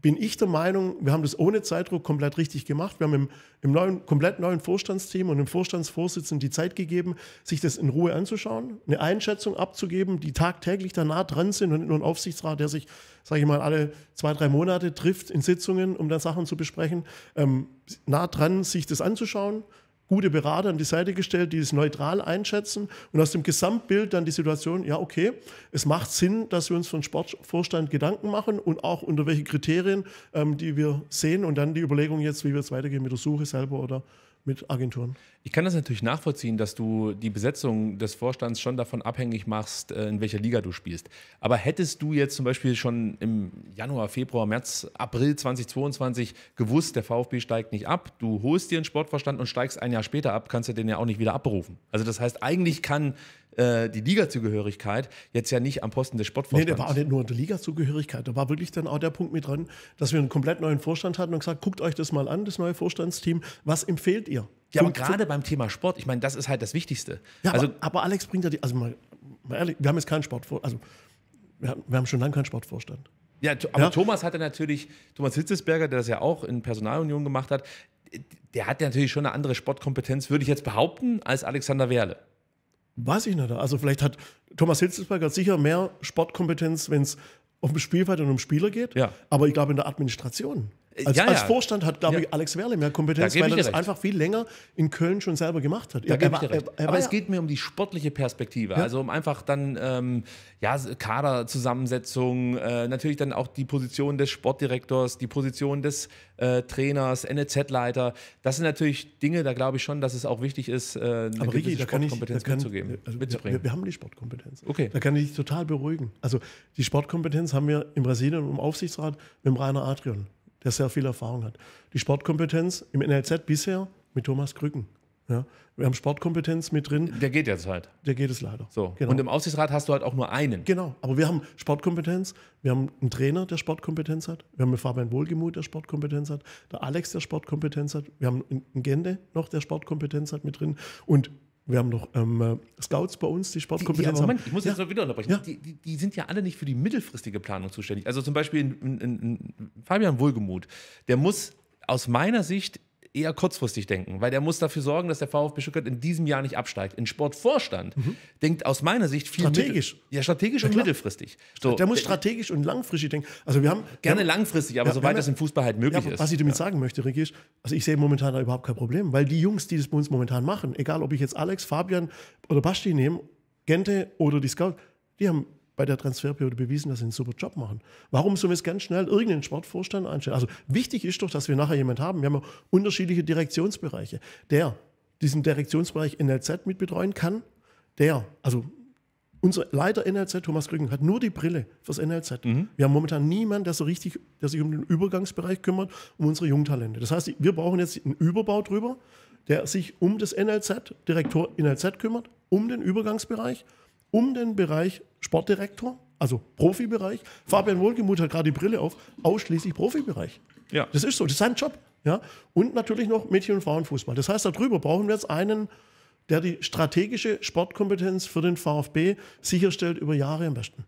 Speaker 1: bin ich der Meinung, wir haben das ohne Zeitdruck komplett richtig gemacht. Wir haben im, im neuen, komplett neuen Vorstandsteam und dem Vorstandsvorsitzenden die Zeit gegeben, sich das in Ruhe anzuschauen, eine Einschätzung abzugeben, die tagtäglich da nah dran sind und nur ein Aufsicht Aufsichtsrat, der sich, sage ich mal, alle zwei, drei Monate trifft in Sitzungen, um dann Sachen zu besprechen, ähm, nah dran, sich das anzuschauen, gute Berater an die Seite gestellt, die es neutral einschätzen und aus dem Gesamtbild dann die Situation, ja, okay, es macht Sinn, dass wir uns von Sportvorstand Gedanken machen und auch unter welche Kriterien, ähm, die wir sehen und dann die Überlegung jetzt, wie wir es weitergehen mit der Suche selber oder mit Agenturen.
Speaker 2: Ich kann das natürlich nachvollziehen, dass du die Besetzung des Vorstands schon davon abhängig machst, äh, in welcher Liga du spielst. Aber hättest du jetzt zum Beispiel schon im Januar, Februar, März, April 2022 gewusst, der VfB steigt nicht ab, du holst dir einen Sportvorstand und steigst ein Jahr später ab, kannst du den ja auch nicht wieder abberufen. Also das heißt, eigentlich kann äh, die Ligazugehörigkeit jetzt ja nicht am Posten des Sportvorstands. Nee, der war auch
Speaker 1: nicht nur die Ligazugehörigkeit. Da war wirklich dann auch der Punkt mit dran, dass wir einen komplett neuen Vorstand hatten und gesagt, guckt euch das mal an, das neue Vorstandsteam. Was empfehlt ihr? Ja, aber gerade beim Thema Sport, ich meine, das ist halt das Wichtigste. Ja, also, aber, aber Alex bringt ja die, also mal, mal ehrlich, wir haben jetzt keinen Sportvorstand, also wir haben, wir haben schon lange keinen Sportvorstand.
Speaker 2: Ja, aber ja. Thomas hatte natürlich, Thomas Hitzesberger, der das ja auch in Personalunion gemacht hat, der hat ja natürlich schon eine andere Sportkompetenz, würde ich jetzt behaupten, als Alexander Werle.
Speaker 1: Weiß ich nicht. Also vielleicht hat Thomas Hitzelsberg hat sicher mehr Sportkompetenz, wenn es um Spielfeld und um Spieler geht. Ja. Aber ich glaube in der Administration als, ja, als Vorstand hat, glaube ich, Alex Werle mehr Kompetenz, da weil er das recht. einfach viel länger in Köln schon selber gemacht hat. Da er, er, er, Aber es geht
Speaker 2: mir um die sportliche Perspektive, also um einfach dann ähm, ja, Kaderzusammensetzung, äh, natürlich dann auch die Position des Sportdirektors, die Position des äh, Trainers, NEZ-Leiter. Das sind natürlich Dinge, da glaube ich schon, dass es auch wichtig ist, äh, eine Aber Ricky, Sportkompetenz ich, kann, mitzugeben, also, mitzubringen. Wir, wir, haben die Sportkompetenz.
Speaker 1: Okay. Da kann ich dich total beruhigen. Also die Sportkompetenz haben wir in Brasilien im Aufsichtsrat mit dem Rainer Adrian der sehr viel Erfahrung hat. Die Sportkompetenz im NLZ bisher mit Thomas Krücken. Ja, wir haben Sportkompetenz mit drin. Der geht jetzt halt. Der geht es leider. So. Genau. Und im Aufsichtsrat hast du halt auch nur einen. Genau, aber wir haben Sportkompetenz, wir haben einen Trainer, der Sportkompetenz hat, wir haben einen Fabian Wohlgemuth, der Sportkompetenz hat, der Alex, der Sportkompetenz hat, wir haben einen Gende noch, der Sportkompetenz hat mit drin. Und wir haben noch ähm, äh, Scouts bei uns, die Sportkompetenz die, ja, Moment, haben.
Speaker 2: Ich muss jetzt ja. mal wieder unterbrechen. Ja. Die, die, die, sind ja alle nicht für die mittelfristige Planung zuständig. Also zum Beispiel in, in, in Fabian Wohlgemuth, der muss aus meiner Sicht eher kurzfristig denken, weil der muss dafür sorgen, dass der VfB Stuttgart in diesem Jahr nicht absteigt. Ein Sportvorstand mhm. denkt aus meiner Sicht viel strategisch. Mittel, ja, strategisch ja, und mittelfristig. So, der muss strategisch
Speaker 1: und langfristig denken. Also wir haben gerne wir haben, langfristig, aber ja, soweit das im Fußball halt möglich ja, ist. Was ich damit sagen möchte, Ricky, ist, also ich sehe momentan da überhaupt kein Problem, weil die Jungs, die das bei uns momentan machen, egal ob ich jetzt Alex, Fabian oder Basti nehme, Gente oder die Scout, die haben bei der Transferperiode bewiesen, dass sie einen super Job machen. Warum sollen wir es ganz schnell irgendeinen Sportvorstand einstellen? Also wichtig ist doch, dass wir nachher jemanden haben. Wir haben ja unterschiedliche Direktionsbereiche. Der diesen Direktionsbereich NLZ mitbetreuen kann, der, also unser Leiter NLZ, Thomas Krücken, hat nur die Brille fürs NLZ. Mhm. Wir haben momentan niemanden, der, so richtig, der sich um den Übergangsbereich kümmert, um unsere Jungtalente. Das heißt, wir brauchen jetzt einen Überbau drüber, der sich um das NLZ, Direktor NLZ kümmert, um den Übergangsbereich um den Bereich Sportdirektor, also Profibereich. Fabian Wohlgemuth hat gerade die Brille auf, ausschließlich Profibereich. Ja. Das ist so, das ist sein Job. Ja? Und natürlich noch Mädchen- und Frauenfußball. Das heißt, darüber brauchen wir jetzt einen, der die strategische Sportkompetenz für den VfB sicherstellt über Jahre am besten.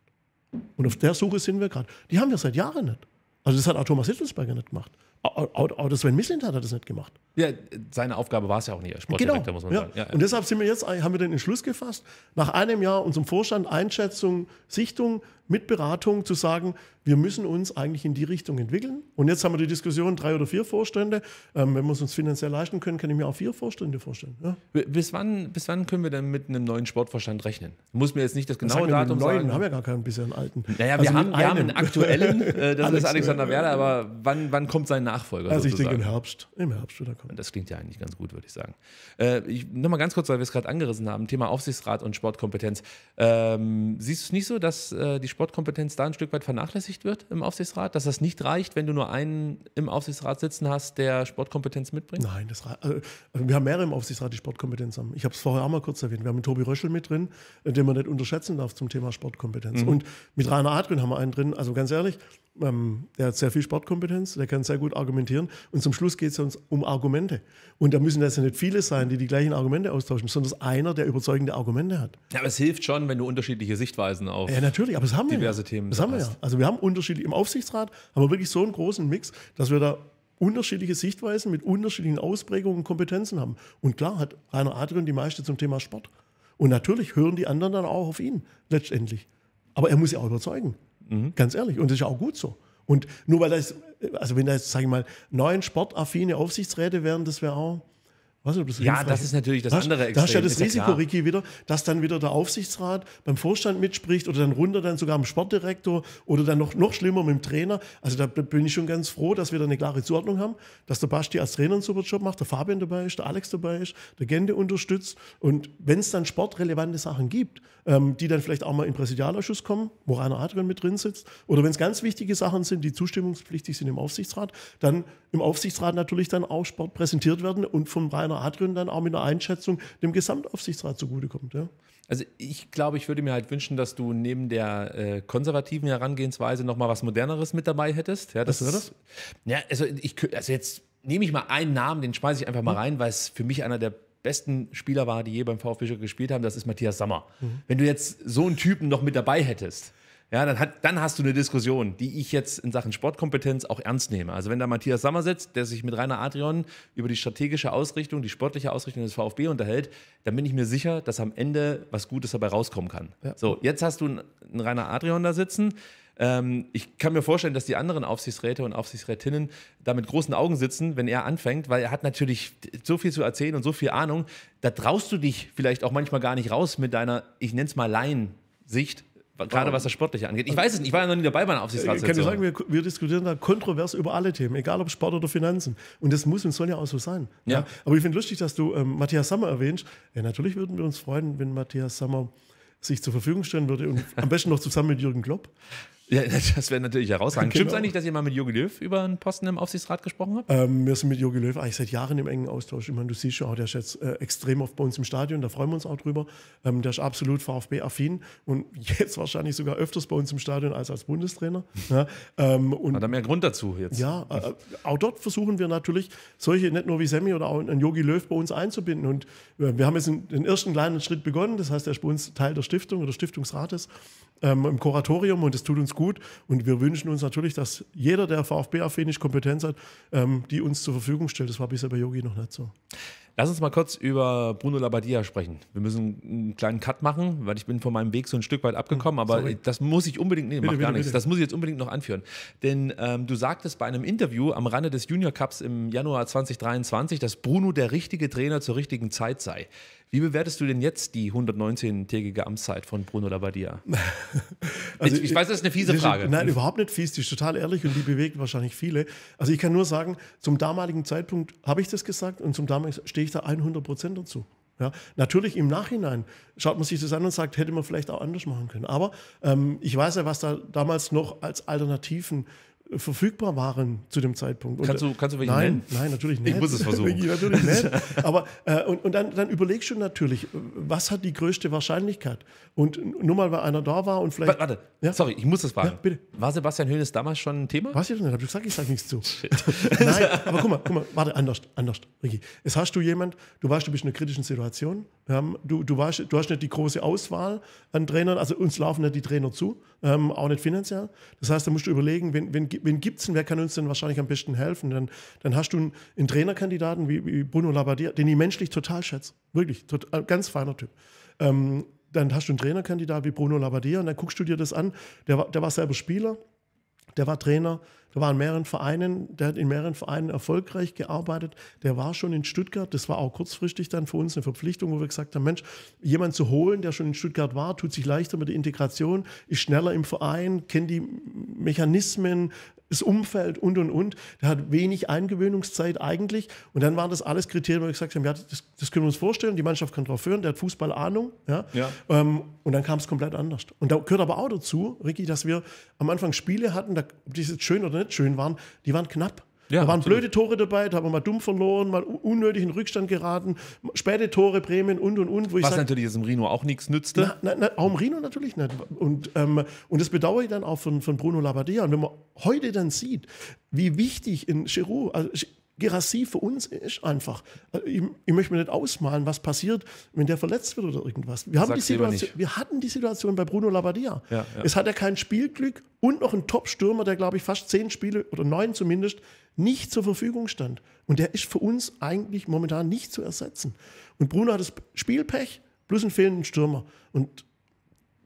Speaker 1: Und auf der Suche sind wir gerade. Die haben wir seit Jahren nicht. Also das hat auch Thomas Hitzelsberger nicht gemacht. Auto Sven Mislint hat das nicht gemacht.
Speaker 2: Ja, seine Aufgabe war es ja auch nicht, Sportdirektor, genau. muss man ja. sagen. Ja, ja.
Speaker 1: Und deshalb sind wir jetzt, äh, haben wir den Entschluss gefasst, nach einem Jahr unserem Vorstand Einschätzung, Sichtung mit Beratung zu sagen, wir müssen uns eigentlich in die Richtung entwickeln. Und jetzt haben wir die Diskussion, drei oder vier Vorstände. Ähm, wenn wir es uns finanziell leisten können, kann ich mir auch vier Vorstände vorstellen. Ja.
Speaker 2: Bis, wann, bis wann können wir denn mit einem neuen Sportvorstand rechnen? Muss mir jetzt nicht das genaue das Datum wir neuen, sagen. Wir haben ja
Speaker 1: gar keinen bisher einen alten. Naja, also wir, haben, wir haben einen aktuellen, äh, das Alex, ist Alexander Werder, aber
Speaker 2: wann, wann kommt sein Name? Nachfolger. Also sozusagen. ich denke im Herbst, im Herbst wieder kommen. Das klingt ja eigentlich ganz gut, würde ich sagen. Äh, ich, Nochmal ganz kurz, weil wir es gerade angerissen haben, Thema Aufsichtsrat und Sportkompetenz. Ähm, siehst du es nicht so, dass äh, die Sportkompetenz da ein Stück weit vernachlässigt wird im Aufsichtsrat? Dass das nicht reicht, wenn du nur einen im Aufsichtsrat sitzen hast, der
Speaker 1: Sportkompetenz mitbringt? Nein, das äh, wir haben mehrere im Aufsichtsrat, die Sportkompetenz haben. Ich habe es vorher auch mal kurz erwähnt. Wir haben Tobi Röschel mit drin, äh, den man nicht unterschätzen darf zum Thema Sportkompetenz. Mhm. Und mit Rainer Adrin haben wir einen drin. Also ganz ehrlich, ähm, der hat sehr viel Sportkompetenz, der kann sehr gut argumentieren. Und zum Schluss geht es uns um Argumente. Und da müssen das ja nicht viele sein, die die gleichen Argumente austauschen, sondern einer, der überzeugende Argumente hat.
Speaker 2: Ja, aber es hilft schon, wenn du unterschiedliche Sichtweisen auf ja, natürlich, aber das haben diverse wir ja. Themen Das haben wir ja.
Speaker 1: Also wir haben unterschiedliche, im Aufsichtsrat haben wir wirklich so einen großen Mix, dass wir da unterschiedliche Sichtweisen mit unterschiedlichen Ausprägungen und Kompetenzen haben. Und klar hat Rainer Adrian die meiste zum Thema Sport. Und natürlich hören die anderen dann auch auf ihn letztendlich. Aber er muss ja auch überzeugen. Mhm. Ganz ehrlich. Und das ist ja auch gut so. Und nur weil das, also wenn da jetzt, sage ich mal, neun sportaffine Aufsichtsräte wären, das wäre auch Weißt das ja, das ist natürlich das andere Extrem. Da hast du ja das Risiko, ja Ricky, wieder, dass dann wieder der Aufsichtsrat beim Vorstand mitspricht oder dann runter dann sogar am Sportdirektor oder dann noch, noch schlimmer mit dem Trainer. Also da bin ich schon ganz froh, dass wir da eine klare Zuordnung haben, dass der Basti als Trainer einen super Job macht, der Fabian dabei ist, der Alex dabei ist, der Gende unterstützt. Und wenn es dann sportrelevante Sachen gibt, ähm, die dann vielleicht auch mal im Präsidialausschuss kommen, wo Rainer Adrian mit drin sitzt, oder wenn es ganz wichtige Sachen sind, die zustimmungspflichtig sind im Aufsichtsrat, dann im Aufsichtsrat natürlich dann auch Sport präsentiert werden und vom Rainer einer Art dann auch mit einer Einschätzung dem Gesamtaufsichtsrat zugutekommt. Ja?
Speaker 2: Also ich glaube, ich würde mir halt wünschen, dass du neben der äh, konservativen Herangehensweise nochmal was Moderneres mit dabei hättest. Ja, das was wäre das? Ja, also, ich, also jetzt nehme ich mal einen Namen, den schmeiße ich einfach mal mhm. rein, weil es für mich einer der besten Spieler war, die je beim VfB gespielt haben, das ist Matthias Sammer. Mhm. Wenn du jetzt so einen Typen noch mit dabei hättest, ja, dann, hat, dann hast du eine Diskussion, die ich jetzt in Sachen Sportkompetenz auch ernst nehme. Also wenn da Matthias Sammer sitzt, der sich mit Rainer Adrian über die strategische Ausrichtung, die sportliche Ausrichtung des VfB unterhält, dann bin ich mir sicher, dass am Ende was Gutes dabei rauskommen kann. Ja. So, jetzt hast du einen Rainer Adrian da sitzen. Ähm, ich kann mir vorstellen, dass die anderen Aufsichtsräte und Aufsichtsrätinnen da mit großen Augen sitzen, wenn er anfängt, weil er hat natürlich so viel zu erzählen und so viel Ahnung. Da traust du dich vielleicht auch manchmal gar nicht raus mit deiner, ich nenne es mal Laien-Sicht Gerade was das Sportliche angeht. Ich weiß es nicht, ich war ja noch nie dabei bei einer äh, Aufsichtsratssitzung. Ich kann sagen,
Speaker 1: wir, wir, diskutieren da kontrovers über alle Themen, egal ob Sport oder Finanzen. Und das muss und soll ja auch so sein. Ja. ja? Aber ich finde lustig, dass du ähm, Matthias Sommer erwähnst. Ja, natürlich würden wir uns freuen, wenn Matthias Sommer sich zur Verfügung stellen würde und am besten noch zusammen mit Jürgen Klopp.
Speaker 2: Ja, das wäre natürlich herausragend. Genau. Stimmt eigentlich, dass ihr mal mit Jogi Löw über einen Posten im Aufsichtsrat gesprochen habt?
Speaker 1: Ähm, wir sind mit Jogi Löw eigentlich seit Jahren im engen Austausch. Ich meine, du siehst schon, auch, der ist jetzt äh, extrem oft bei uns im Stadion, da freuen wir uns auch drüber. Ähm, der ist absolut VfB-affin und jetzt wahrscheinlich sogar öfters bei uns im Stadion als als Bundestrainer. Ja, ähm, und Hat er mehr Grund dazu jetzt? Ja, äh, äh, auch dort versuchen wir natürlich, solche, nicht nur wie Sammy oder auch einen Jogi Löw bei uns einzubinden. Und äh, wir haben jetzt einen, den ersten kleinen Schritt begonnen, das heißt, der ist bei uns Teil der Stiftung oder Stiftungsrates ähm, im Kuratorium und es tut uns gut gut. Und wir wünschen uns natürlich, dass jeder, der VfB-affin wenig Kompetenz hat, ähm, die uns zur Verfügung stellt. Das war bisher bei Yogi noch nicht so.
Speaker 2: Lass uns mal kurz über Bruno Labbadia sprechen. Wir müssen einen kleinen Cut machen, weil ich bin von meinem Weg so ein Stück weit abgekommen, hm, aber Sorry. das muss ich unbedingt, nee, bitte, macht bitte, gar nichts, das muss ich jetzt unbedingt noch anführen. Denn ähm, du sagtest bei einem Interview am Rande des Junior Cups im Januar 2023, dass Bruno der richtige Trainer zur richtigen Zeit sei. Wie bewertest du denn jetzt die 119-tägige Amtszeit von Bruno Labbadia? Also, also ich, ich, weiß, das ist eine fiese Frage. Nein, überhaupt
Speaker 1: nicht fies. Die ist total ehrlich und die bewegt wahrscheinlich viele. Also ich kann nur sagen, zum damaligen Zeitpunkt habe ich das gesagt und zum damaligen stehe ich da 100 Prozent dazu. Ja, natürlich im Nachhinein schaut man sich das an und sagt, hätte man vielleicht auch anders machen können. Aber ähm, ich weiß ja, was da damals noch als Alternativen äh, verfügbar waren zu dem Zeitpunkt. kannst, du, kannst du welche nein, nennen? Nein, natürlich nicht. Ich muss es versuchen. natürlich nicht. Aber, äh, und, und dann, dann überlegst du natürlich, was hat die größte Wahrscheinlichkeit? Und nur mal, weil einer da war und vielleicht... Warte, ja? sorry, ich muss das fragen. Ja, bitte. War Sebastian Höhnes damals schon ein Thema? Weiß ich nicht, hab ich gesagt, ich sage nichts zu. nein, aber guck mal, guck mal, warte, anders, anders, Ricky. Es hast du jemand, du weißt, du bist in einer kritischen Situation, haben, du, du, weißt, du hast nicht die große Auswahl an Trainern, also uns laufen nicht die Trainer zu ähm, auch nicht finanziell. Das heißt, da musst du überlegen, wen, wen, wen gibt es denn, wer kann uns denn wahrscheinlich am besten helfen? Dann, dann hast du einen, einen Trainerkandidaten wie, wie, Bruno Labbadia, den ich menschlich total schätze. Wirklich, total, äh, ganz feiner Typ. Ähm, dann hast du einen Trainerkandidat wie Bruno Labbadia und dann guckst du dir das an. Der, der war selber Spieler, der war Trainer, der war in mehreren Vereinen, der hat in mehreren Vereinen erfolgreich gearbeitet. Der war schon in Stuttgart. Das war auch kurzfristig dann für uns eine Verpflichtung, wo wir gesagt haben, Mensch, jemand zu holen, der schon in Stuttgart war, tut sich leichter mit der Integration, ist schneller im Verein, kennt die Mechanismen, das Umfeld und und und. Der hat wenig Eingewöhnungszeit eigentlich. Und dann waren das alles Kriterien, wo wir gesagt haben, ja, das, das können wir uns vorstellen, die Mannschaft kann drauf hören. der hat Fußballahnung. Ja? ja. Ähm, und dann kam es komplett anders. Und da gehört aber auch dazu, Ricky, dass wir am Anfang Spiele hatten, da, ob das jetzt schön oder nicht, nicht schön waren, die waren knapp. Ja, da waren absolut. blöde Tore dabei, da haben wir mal dumm verloren, mal unnötig in Rückstand geraten, späte Tore, Bremen und und und. Was sag, natürlich
Speaker 2: jetzt im Rino auch nichts
Speaker 1: nützte. Na, na, na, auch im Rino natürlich nicht. Und, ähm, und das bedauere ich dann auch von, von Bruno Labbadia. Und wenn man heute dann sieht, wie wichtig in Giroud, also Gerassi für uns ist einfach, äh, ich, ich, möchte mir nicht ausmalen, was passiert, wenn der verletzt wird oder irgendwas. Wir, haben die Situation, wir hatten die Situation bei Bruno Labbadia. Ja, ja. Es hat er kein Spielglück und noch einen Top-Stürmer, der, glaube ich, fast zehn Spiele oder neun zumindest nicht zur Verfügung stand. Und der ist für uns eigentlich momentan nicht zu ersetzen. Und Bruno hat das Spielpech plus einen fehlenden Stürmer. Und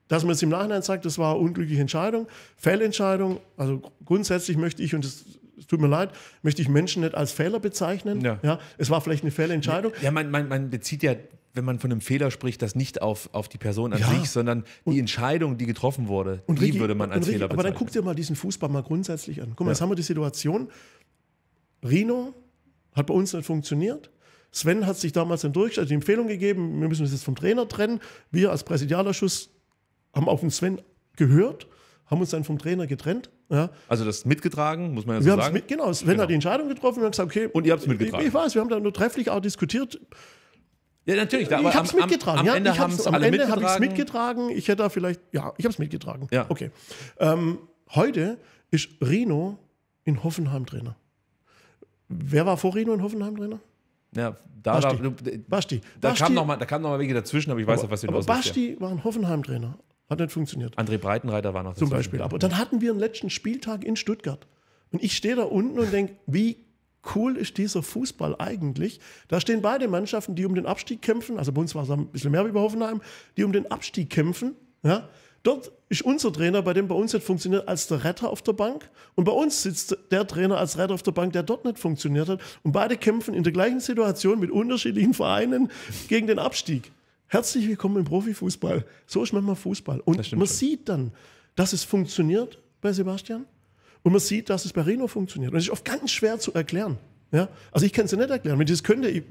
Speaker 1: dass man es im Nachhinein sagt, das war eine unglückliche Entscheidung, Fehlentscheidung. Also grundsätzlich möchte ich, und das es tut mir leid, möchte ich Menschen nicht als Fehler bezeichnen. Ja. ja es war vielleicht eine Fehlentscheidung. Ja, man, man, man bezieht ja wenn man von einem Fehler spricht, das nicht
Speaker 2: auf, auf die Person an ja. sich, sondern und die Entscheidung, die getroffen wurde, und die Ricky, würde man als Ricky, Fehler bezeichnen. Aber dann
Speaker 1: guck dir mal diesen Fußball mal grundsätzlich an. Guck mal, ja. jetzt haben wir die Situation, Rino hat bei uns nicht funktioniert. Sven hat sich damals den Durchschnitt, also die Empfehlung gegeben, wir müssen uns jetzt vom Trainer trennen. Wir als Präsidialausschuss haben auf den Sven gehört haben uns dann vom Trainer getrennt. Ja. Also das mitgetragen, muss man ja so wir sagen. Mit, genau, Sven genau. hat die Entscheidung getroffen und hat gesagt, okay. Und ihr habt es mitgetragen. Ich, ich weiß, wir haben da nur trefflich auch diskutiert. Ja, natürlich. Da, ich habe es mitgetragen. Am, am ja, Ende haben es Am Ende habe ich es mitgetragen. Ich hätte da vielleicht, ja, ich habe es mitgetragen. Ja. Okay. Ähm, heute ist Rino in Hoffenheim Trainer. Wer war vor Rino in Hoffenheim Trainer?
Speaker 2: Ja, da Basti. War, da, Basti. Da Basti. Kam noch mal, da kam nochmal welche dazwischen, aber ich weiß aber, auf was du hinaus Basti
Speaker 1: war ein Hoffenheim Trainer. Hat nicht funktioniert.
Speaker 2: André Breitenreiter war noch Zum Beispiel. Aber dann
Speaker 1: hatten wir einen letzten Spieltag in Stuttgart. Und ich stehe da unten und denke, wie cool ist dieser Fußball eigentlich? Da stehen beide Mannschaften, die um den Abstieg kämpfen. Also bei uns war es ein bisschen mehr wie bei Hoffenheim, die um den Abstieg kämpfen. Ja? Dort ist unser Trainer, bei dem bei uns nicht funktioniert, als der Retter auf der Bank. Und bei uns sitzt der Trainer als Retter auf der Bank, der dort nicht funktioniert hat. Und beide kämpfen in der gleichen Situation mit unterschiedlichen Vereinen gegen den Abstieg. Herzlich willkommen im Profifußball. So ist manchmal Fußball. Und man schon. sieht dann, dass es funktioniert bei Sebastian und man sieht, dass es bei Reno funktioniert. Und es ist oft ganz schwer zu erklären. Ja? Also ich kann es dir nicht erklären. Wenn ich das könnte. Ich, äh,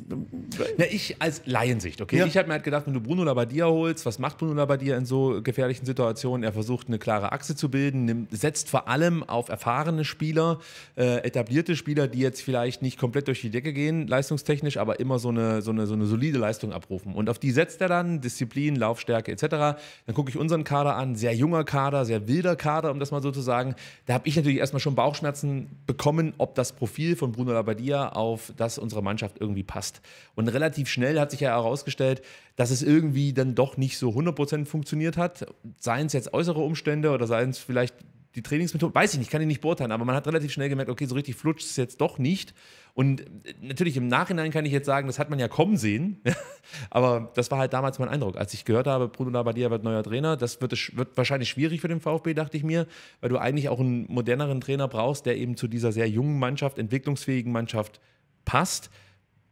Speaker 2: Na, ich als Laiensicht, okay. Ja. Ich habe mir halt gedacht, wenn du Bruno Labbadia holst, was macht Bruno Labbadia in so gefährlichen Situationen? Er versucht eine klare Achse zu bilden, nimmt, setzt vor allem auf erfahrene Spieler, äh, etablierte Spieler, die jetzt vielleicht nicht komplett durch die Decke gehen, leistungstechnisch, aber immer so eine, so eine, so eine solide Leistung abrufen. Und auf die setzt er dann Disziplin, Laufstärke etc. Dann gucke ich unseren Kader an, sehr junger Kader, sehr wilder Kader, um das mal so zu sagen. Da habe ich natürlich erstmal schon Bauchschmerzen bekommen, ob das Profil von Bruno Labbadia Parier auf, dass unsere Mannschaft irgendwie passt. Und relativ schnell hat sich ja herausgestellt, dass es irgendwie dann doch nicht so 100% funktioniert hat. Seien es jetzt äußere Umstände oder seien es vielleicht die Trainingsmethode, weiß ich nicht, kann ich nicht beurteilen, aber man hat relativ schnell gemerkt, okay, so richtig flutscht es jetzt doch nicht. Und äh, natürlich im Nachhinein kann ich jetzt sagen, das hat man ja kommen sehen, aber das war halt damals mein Eindruck. Als ich gehört habe, Bruno Labbadia wird neuer Trainer, das wird, wird wahrscheinlich schwierig für den VfB, dachte ich mir, weil du eigentlich auch einen moderneren Trainer brauchst, der eben zu dieser sehr jungen Mannschaft, entwicklungsfähigen Mannschaft passt.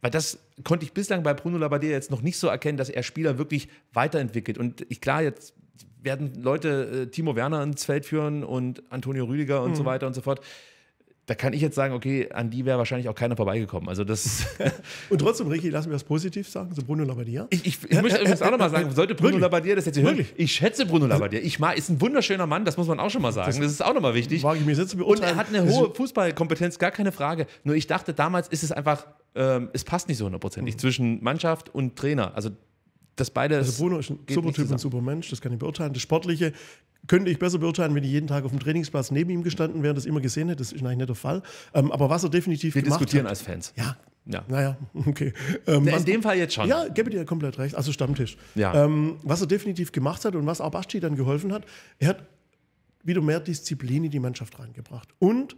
Speaker 2: Weil das konnte ich bislang bei Bruno Labbadia jetzt noch nicht so erkennen, dass er Spieler wirklich weiterentwickelt. Und ich, klar, jetzt werden Leute äh, Timo Werner ins Feld führen und Antonio Rüdiger und mhm. so weiter und so fort. Da kann ich jetzt sagen, okay, an die wäre wahrscheinlich auch keiner vorbeigekommen. Also das
Speaker 1: und trotzdem, Ricky, lass mir das positiv sagen, so Bruno Labbadia. Ich, ich, ich möchte übrigens auch nochmal sagen, sollte Bruno
Speaker 2: Wirklich? Labbadia das jetzt hier hören, ich schätze Bruno also Labbadia. Ich mag, ist ein wunderschöner Mann, das muss man auch schon mal sagen. Das, das ist auch nochmal wichtig.
Speaker 1: Mag ich mir sitzen, und er hat eine hohe also
Speaker 2: Fußballkompetenz, gar keine Frage. Nur ich dachte, damals ist es einfach, ähm, es passt nicht so hundertprozentig mhm. zwischen Mannschaft und Trainer. Also dass beide. Also Bruno ist ein super Typ und
Speaker 1: super Mensch, das kann ich beurteilen. Das Sportliche könnte ich besser beurteilen, wenn ich jeden Tag auf dem Trainingsplatz neben ihm gestanden wäre und das immer gesehen hätte. Das ist eigentlich nicht der Fall. Ähm, aber was er definitiv Wir gemacht diskutieren hat, als Fans.
Speaker 2: Ja. Ja.
Speaker 1: Naja, okay. Ähm, in dem Fall jetzt schon. Ja, gebe dir komplett recht. Also Stammtisch. Ja. Ähm, was er definitiv gemacht hat und was auch dann geholfen hat, er hat wieder mehr Disziplin in die Mannschaft reingebracht. Und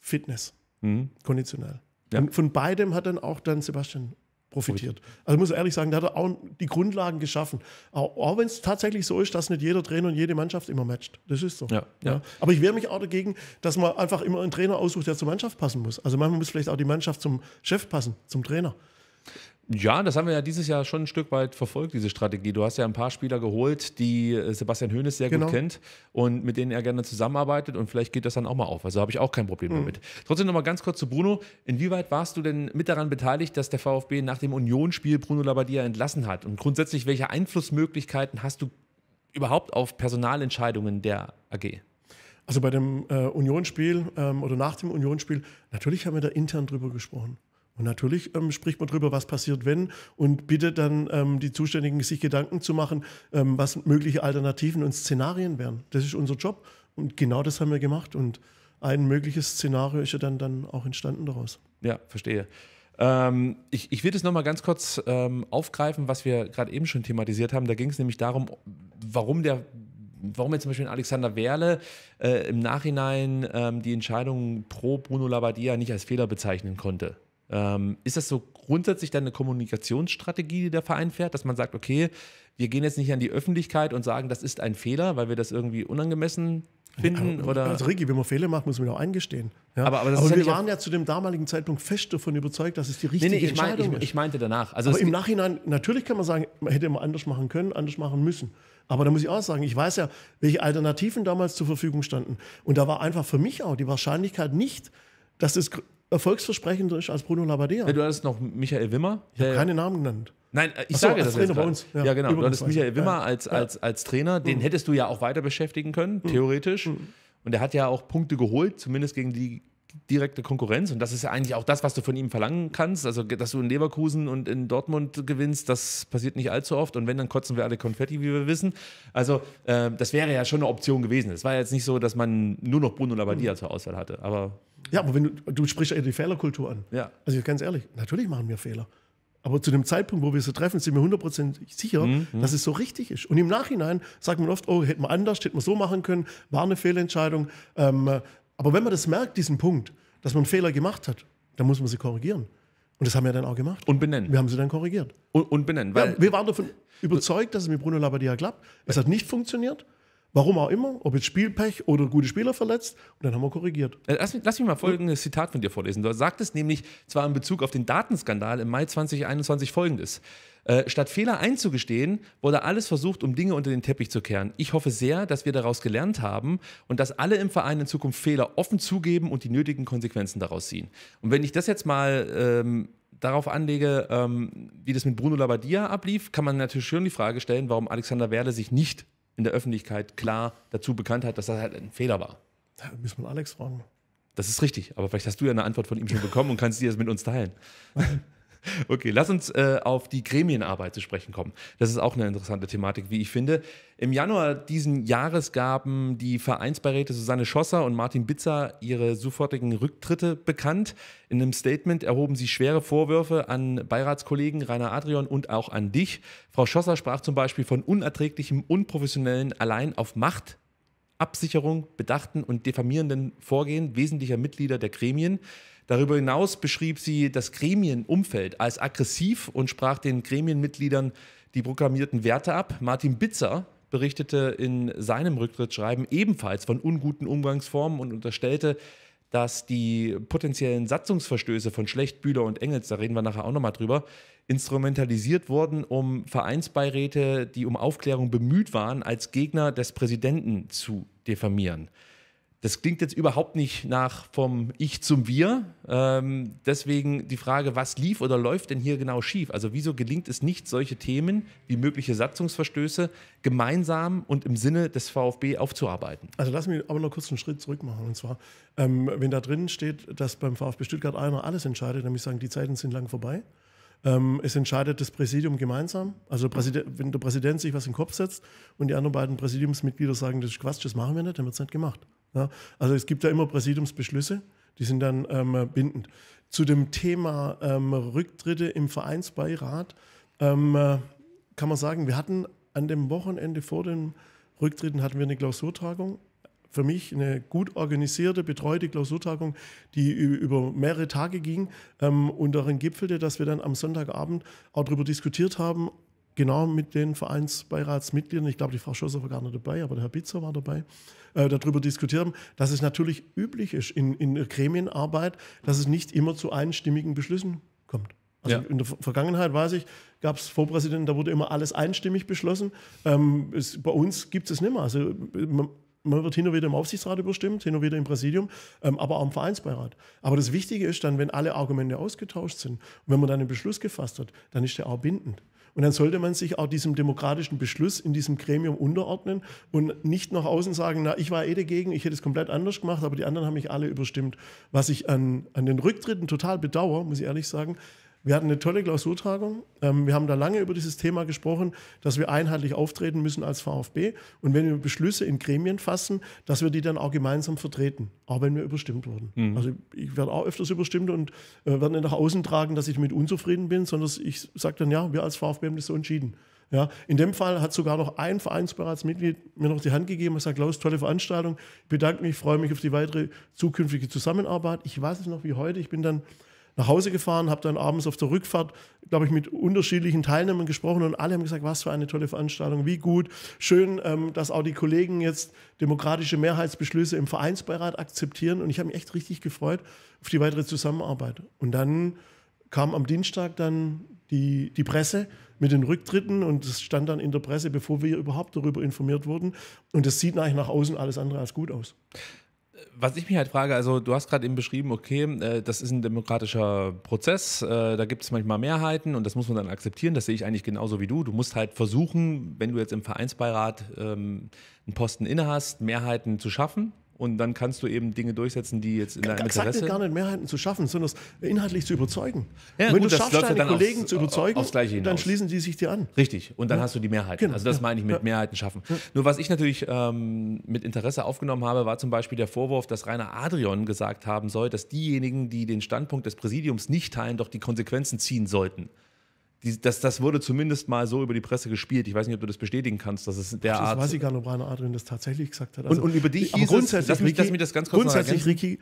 Speaker 1: Fitness. Mhm. Konditionell. Ja. Und von beidem hat dann auch dann Sebastian profitiert. Also muss ich ehrlich sagen, da hat er auch die Grundlagen geschaffen. Auch, auch wenn es tatsächlich so ist, dass nicht jeder Trainer und jede Mannschaft immer matcht. Das ist so. Ja, ja. ja. Aber ich wehre mich auch dagegen, dass man einfach immer einen Trainer aussucht, der zur Mannschaft passen muss. Also manchmal muss vielleicht auch die Mannschaft zum Chef passen, zum Trainer.
Speaker 2: Ja, das haben wir ja dieses Jahr schon ein Stück weit verfolgt, diese Strategie. Du hast ja ein paar Spieler geholt, die äh, Sebastian Höhnes sehr genau. gut kennt und mit denen er gerne zusammenarbeitet und vielleicht geht das dann auch mal auf. Also habe ich auch kein Problem mhm. damit. Trotzdem nochmal ganz kurz zu Bruno. Inwieweit warst du denn mit daran beteiligt, dass der VfB nach dem Unionsspiel Bruno Labbadia entlassen hat? Und grundsätzlich, welche Einflussmöglichkeiten hast du überhaupt auf Personalentscheidungen der AG?
Speaker 1: Also bei dem äh, Unionsspiel ähm, oder nach dem Unionsspiel, natürlich haben wir da intern drüber gesprochen. Und natürlich ähm, spricht man darüber, was passiert, wenn, und bittet dann ähm, die Zuständigen, sich Gedanken zu machen, ähm, was mögliche Alternativen und Szenarien wären. Das ist unser Job. Und genau das haben wir gemacht. Und ein mögliches Szenario ist ja dann, dann auch entstanden daraus.
Speaker 2: Ja, verstehe. Ähm, ich, ich will das nochmal ganz kurz ähm, aufgreifen, was wir gerade eben schon thematisiert haben. Da ging es nämlich darum, warum der warum jetzt zum Beispiel Alexander Werle äh, im Nachhinein ähm, die Entscheidung pro Bruno Labbadia nicht als Fehler bezeichnen konnte. Ähm, ist das so grundsätzlich dann eine Kommunikationsstrategie, die der Verein fährt, dass man sagt, okay, wir gehen jetzt nicht an die Öffentlichkeit und sagen, das ist ein Fehler, weil wir das irgendwie unangemessen finden? Ja, oder? Also Ricky,
Speaker 1: wenn man Fehler macht, muss man auch eingestehen. Ja? Aber, aber, aber wir ja waren ja zu dem damaligen Zeitpunkt fest davon überzeugt, dass es die richtige nee, nee, ich Entscheidung mein, ich, ich, meinte
Speaker 2: danach. Also aber im
Speaker 1: Nachhinein, natürlich kann man sagen, man hätte man anders machen können, anders machen müssen. Aber da muss ich auch sagen, ich weiß ja, welche Alternativen damals zur Verfügung standen. Und da war einfach für mich auch die Wahrscheinlichkeit nicht, dass es erfolgsversprechender ist als Bruno Labbadia. Ja, du hattest noch Michael Wimmer. Ich habe keine Namen genannt. Nein, ich so, sage das Trainer jetzt bei uns. Ja, ja genau. du hattest Michael Wimmer ja.
Speaker 2: als, als, als Trainer. Den mhm. hättest du ja auch weiter beschäftigen können, mhm. theoretisch. Mhm. Und er hat ja auch Punkte geholt, zumindest gegen die direkte Konkurrenz. Und das ist ja eigentlich auch das, was du von ihm verlangen kannst. Also, dass du in Leverkusen und in Dortmund gewinnst, das passiert nicht allzu oft. Und wenn, dann kotzen wir alle Konfetti, wie wir wissen. Also, äh, das wäre ja schon eine Option gewesen. Es war jetzt nicht so, dass man nur noch Bruno Labbadia mhm. zur Auswahl hatte. Aber
Speaker 1: ja, aber wenn du, du sprichst ja die Fehlerkultur an. Ja. Also ganz ehrlich, natürlich machen wir Fehler. Aber zu dem Zeitpunkt, wo wir sie treffen, sind wir 100% sicher, mhm, mhm. dass es so richtig ist. Und im Nachhinein sagt man oft, oh, hätten wir anders, hätten wir so machen können, war eine Fehlentscheidung. Ähm, aber wenn man das merkt, diesen Punkt, dass man einen Fehler gemacht hat, dann muss man sie korrigieren. Und das haben wir dann auch gemacht. Und benennen. Wir haben sie dann korrigiert.
Speaker 2: Und, und benennen.
Speaker 1: Weil ja, wir waren davon überzeugt, dass es mit Bruno Labbadia klappt. Es hat nicht funktioniert. Warum auch immer, ob jetzt Spielpech oder gute Spieler verletzt, und dann haben wir korrigiert.
Speaker 2: Äh, lass mich, lass mich mal folgendes Zitat von dir vorlesen. Du sagtest nämlich zwar in Bezug auf den Datenskandal im Mai 2021 folgendes. Äh, statt Fehler einzugestehen, wurde alles versucht, um Dinge unter den Teppich zu kehren. Ich hoffe sehr, dass wir daraus gelernt haben und dass alle im Verein in Zukunft Fehler offen zugeben und die nötigen Konsequenzen daraus ziehen. Und wenn ich das jetzt mal ähm, darauf anlege, ähm, wie das mit Bruno Labbadia ablief, kann man natürlich schon die Frage stellen, warum Alexander Werle sich nicht in der Öffentlichkeit klar dazu bekannt hat, dass das halt ein Fehler war.
Speaker 1: Da müssen wir Alex fragen.
Speaker 2: Das ist richtig, aber vielleicht hast du ja eine Antwort von ihm schon bekommen und kannst die das mit uns teilen. Okay, lass uns äh, auf die Gremienarbeit zu sprechen kommen. Das ist auch eine interessante Thematik, wie ich finde. Im Januar diesen Jahres gaben die Vereinsbeiräte Susanne Schosser und Martin Bitzer ihre sofortigen Rücktritte bekannt. In einem Statement erhoben sie schwere Vorwürfe an Beiratskollegen Rainer Adrian und auch an dich. Frau Schosser sprach zum Beispiel von unerträglichem, unprofessionellen, allein auf Macht Absicherung bedachten und diffamierenden Vorgehen wesentlicher Mitglieder der Gremien. Darüber hinaus beschrieb sie das Gremienumfeld als aggressiv und sprach den Gremienmitgliedern die programmierten Werte ab. Martin Bitzer berichtete in seinem Rücktrittsschreiben ebenfalls von unguten Umgangsformen und unterstellte, dass die potenziellen Satzungsverstöße von Schlechtbühler und Engels, da reden wir nachher auch nochmal drüber, instrumentalisiert wurden, um Vereinsbeiräte, die um Aufklärung bemüht waren, als Gegner des Präsidenten zu diffamieren. Das klingt jetzt überhaupt nicht nach vom Ich zum Wir. Ähm, deswegen die Frage, was lief oder läuft denn hier genau schief? Also wieso gelingt es nicht, solche Themen wie mögliche Satzungsverstöße gemeinsam und im Sinne des VfB aufzuarbeiten?
Speaker 1: Also lass mich aber noch kurz einen Schritt zurück machen. Und zwar, ähm, wenn da drin steht, dass beim VfB Stuttgart einer alles entscheidet, dann muss ich sagen, die Zeiten sind lang vorbei. Ähm, es entscheidet das Präsidium gemeinsam. Also wenn der Präsident sich was in den Kopf setzt und die anderen beiden Präsidiumsmitglieder sagen, das ist Quatsch, das machen wir nicht, dann wird es nicht gemacht. Ja, also es gibt ja immer Präsidiumsbeschlüsse, die sind dann ähm, bindend. Zu dem Thema ähm, Rücktritte im Vereinsbeirat ähm, kann man sagen, wir hatten an dem Wochenende vor den Rücktritten hatten wir eine Klausurtagung. Für mich eine gut organisierte, betreute Klausurtagung, die über mehrere Tage ging ähm, und darin gipfelte, dass wir dann am Sonntagabend auch darüber diskutiert haben, genau mit den Vereinsbeiratsmitgliedern, ich glaube, die Frau Schosser war gar nicht dabei, aber der Herr Bitzer war dabei, äh, darüber diskutiert haben, dass es natürlich üblich ist in, in der Gremienarbeit, dass es nicht immer zu einstimmigen Beschlüssen kommt. Also ja. in der Vergangenheit, weiß ich, gab es Vorpräsidenten, da wurde immer alles einstimmig beschlossen. Ähm, es, bei uns gibt es nicht mehr. Also äh, man, man wird hin und wieder im Aufsichtsrat überstimmt, hin und wieder im Präsidium, ähm, aber auch im Vereinsbeirat. Aber das Wichtige ist dann, wenn alle Argumente ausgetauscht sind und wenn man dann einen Beschluss gefasst hat, dann ist der auch bindend. Und dann sollte man sich auch diesem demokratischen Beschluss in diesem Gremium unterordnen und nicht nach außen sagen, na, ich war eh dagegen, ich hätte es komplett anders gemacht, aber die anderen haben mich alle überstimmt. Was ich an, an den Rücktritten total bedauere, muss ich ehrlich sagen, wir hatten eine tolle Klausurtragung. Ähm, wir haben da lange über dieses Thema gesprochen, dass wir einheitlich auftreten müssen als VfB. Und wenn wir Beschlüsse in Gremien fassen, dass wir die dann auch gemeinsam vertreten, auch wenn wir überstimmt wurden. Mhm. Also ich werde auch öfters überstimmt und äh, werde nicht nach außen tragen, dass ich mit unzufrieden bin, sondern ich sage dann, ja, wir als VfB haben das so entschieden. Ja, in dem Fall hat sogar noch ein Vereinsberatsmitglied mir noch die Hand gegeben und gesagt, Klaus, tolle Veranstaltung, ich bedanke mich, freue mich auf die weitere zukünftige Zusammenarbeit. Ich weiß es noch wie heute, ich bin dann nach Hause gefahren, habe dann abends auf der Rückfahrt, glaube ich, mit unterschiedlichen Teilnehmern gesprochen und alle haben gesagt, was für eine tolle Veranstaltung, wie gut, schön, ähm, dass auch die Kollegen jetzt demokratische Mehrheitsbeschlüsse im Vereinsbeirat akzeptieren und ich habe mich echt richtig gefreut auf die weitere Zusammenarbeit. Und dann kam am Dienstag dann die, die Presse mit den Rücktritten und es stand dann in der Presse, bevor wir überhaupt darüber informiert wurden. Und das sieht eigentlich nach außen alles andere als gut aus
Speaker 2: was ich mich halt frage, also du hast gerade eben beschrieben, okay, äh, das ist ein demokratischer Prozess, äh, da gibt es manchmal Mehrheiten und das muss man dann akzeptieren, das sehe ich eigentlich genauso wie du. Du musst halt versuchen, wenn du jetzt im Vereinsbeirat ähm, einen Posten inne hast, Mehrheiten zu schaffen, und dann kannst du eben Dinge durchsetzen, die jetzt in deinem Interesse... Exakt gar
Speaker 1: nicht Mehrheiten zu schaffen, sondern inhaltlich zu überzeugen. Ja, wenn gut, du schaffst, deine dann Kollegen aufs,
Speaker 2: zu überzeugen, aufs Gleiche hinaus. dann schließen die sich dir an. Richtig, und dann ja. hast du die Mehrheiten. Genau. Also das ja. meine ich mit Mehrheiten schaffen. Nur was ich natürlich ähm, mit Interesse aufgenommen habe, war zum Beispiel der Vorwurf, dass Rainer Adrian gesagt haben soll, dass diejenigen, die den Standpunkt des Präsidiums nicht teilen, doch die Konsequenzen ziehen sollten die, das, das wurde zumindest mal so über die Presse gespielt. Ich weiß nicht, ob du das bestätigen kannst, dass es der das Art. Das weiß
Speaker 1: ich gar nicht, ob Rainer Adrian das tatsächlich gesagt hat. Also, und, und, über dich hieß grundsätzlich, es, mich, Ricky, lass mich das ganz kurz Grundsätzlich, Ricky,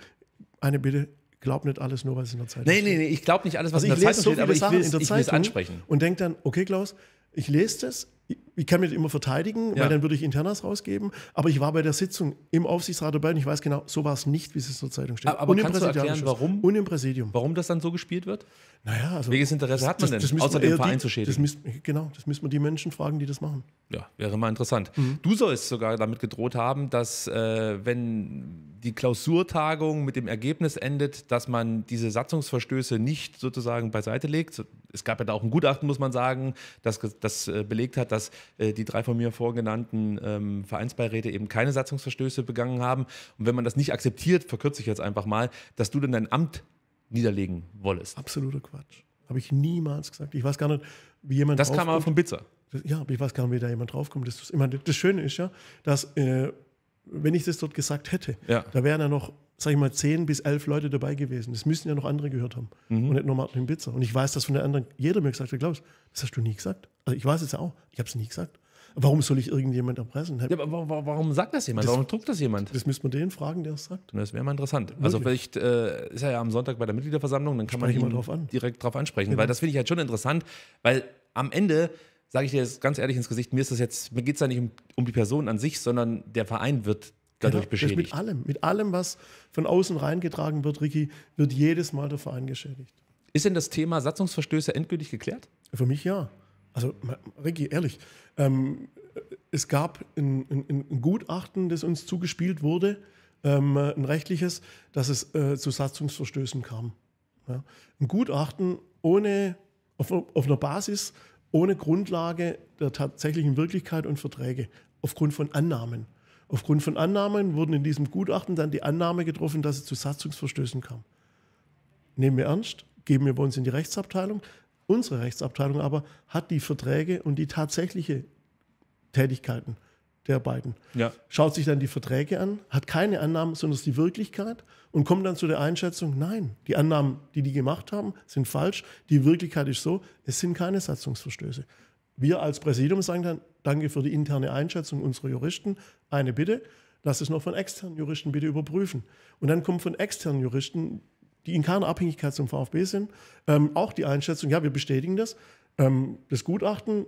Speaker 1: eine Bitte, glaub nicht alles nur, was in der Zeitung nee, steht. Nee, nee, ich glaube nicht alles, was also in der Zeitung so steht, aber ich will es ansprechen. Und denk dann, okay, Klaus, ich lese das, ich kann mich immer verteidigen, ja. weil dann würde ich Internas rausgeben. Aber ich war bei der Sitzung im Aufsichtsrat dabei und ich weiß genau, so war es nicht, wie es zur Zeitung steht. Aber, aber kannst du erklären,
Speaker 2: warum? Und im Präsidium. Warum das dann so gespielt wird? Naja, also. Welches Interesse hat man das, denn, das außer dem Verein die, zu schädigen?
Speaker 1: Müsst, genau, das müssen wir die Menschen fragen, die das machen.
Speaker 2: Ja, wäre mal interessant. Mhm. Du sollst sogar damit gedroht haben, dass, äh, wenn die Klausurtagung mit dem Ergebnis endet, dass man diese Satzungsverstöße nicht sozusagen beiseite legt. Es gab ja da auch ein Gutachten, muss man sagen, das, das äh, belegt hat, dass äh, die drei von mir vorgenannten ähm, Vereinsbeiräte eben keine Satzungsverstöße begangen haben. Und wenn man das nicht akzeptiert, verkürze ich jetzt einfach mal, dass du dann dein Amt niederlegen wolltest.
Speaker 1: Absoluter Quatsch. Habe ich niemals gesagt. Ich weiß gar nicht, wie jemand. Das kam aber von Bitzer. Ja, aber ich weiß gar nicht, wie da jemand draufkommt. Das, ist immer, das Schöne ist ja, dass, äh, wenn ich das dort gesagt hätte, ja. da wären ja noch sag ich mal, zehn bis elf Leute dabei gewesen. Das müssen ja noch andere gehört haben. Mhm. Und nicht nur Martin Bitzer. Und ich weiß dass von der anderen. Jeder mir gesagt hat, Klaus, das hast du nie gesagt. Also ich weiß es ja auch. Ich habe es nie gesagt. Warum soll ich irgendjemand erpressen? Ja, aber warum sagt das jemand? Das, warum druckt das jemand? Das müsste man den fragen, der es sagt.
Speaker 2: Das wäre mal interessant. Wirklich? Also vielleicht äh, ist er ja am Sonntag bei der Mitgliederversammlung, dann kann Sprechen man ihn drauf an. direkt drauf ansprechen. Genau. Weil das finde ich halt schon interessant, weil am Ende sage ich dir jetzt ganz ehrlich ins Gesicht, mir ist das jetzt, mir geht es ja nicht um, um die Person an sich, sondern der Verein wird dadurch ja, beschädigt. Mit
Speaker 1: allem, mit allem, was von außen reingetragen wird, Ricky, wird jedes Mal der Verein geschädigt. Ist denn das Thema Satzungsverstöße endgültig geklärt? Für mich ja. Also, Ricky, ehrlich, ähm, es gab ein, ein, ein, Gutachten, das uns zugespielt wurde, ähm, ein rechtliches, dass es äh, zu Satzungsverstößen kam. Ja? Ein Gutachten ohne, auf, auf einer Basis, ohne Grundlage der tatsächlichen Wirklichkeit und Verträge, aufgrund von Annahmen. Aufgrund von Annahmen wurden in diesem Gutachten dann die Annahme getroffen, dass es zu Satzungsverstößen kam. Nehmen wir ernst, geben wir bei uns in die Rechtsabteilung. Unsere Rechtsabteilung aber hat die Verträge und die tatsächliche Tätigkeiten der beiden. Ja. Schaut sich dann die Verträge an, hat keine Annahmen, sondern ist die Wirklichkeit und kommt dann zu der Einschätzung, nein, die Annahmen, die die gemacht haben, sind falsch. Die Wirklichkeit ist so, es sind keine Satzungsverstöße wir als Präsidium sagen dann, danke für die interne Einschätzung unserer Juristen, eine Bitte, lass es noch von externen Juristen bitte überprüfen. Und dann kommt von externen Juristen, die in keiner Abhängigkeit zum VfB sind, ähm, auch die Einschätzung, ja, wir bestätigen das. Ähm, das Gutachten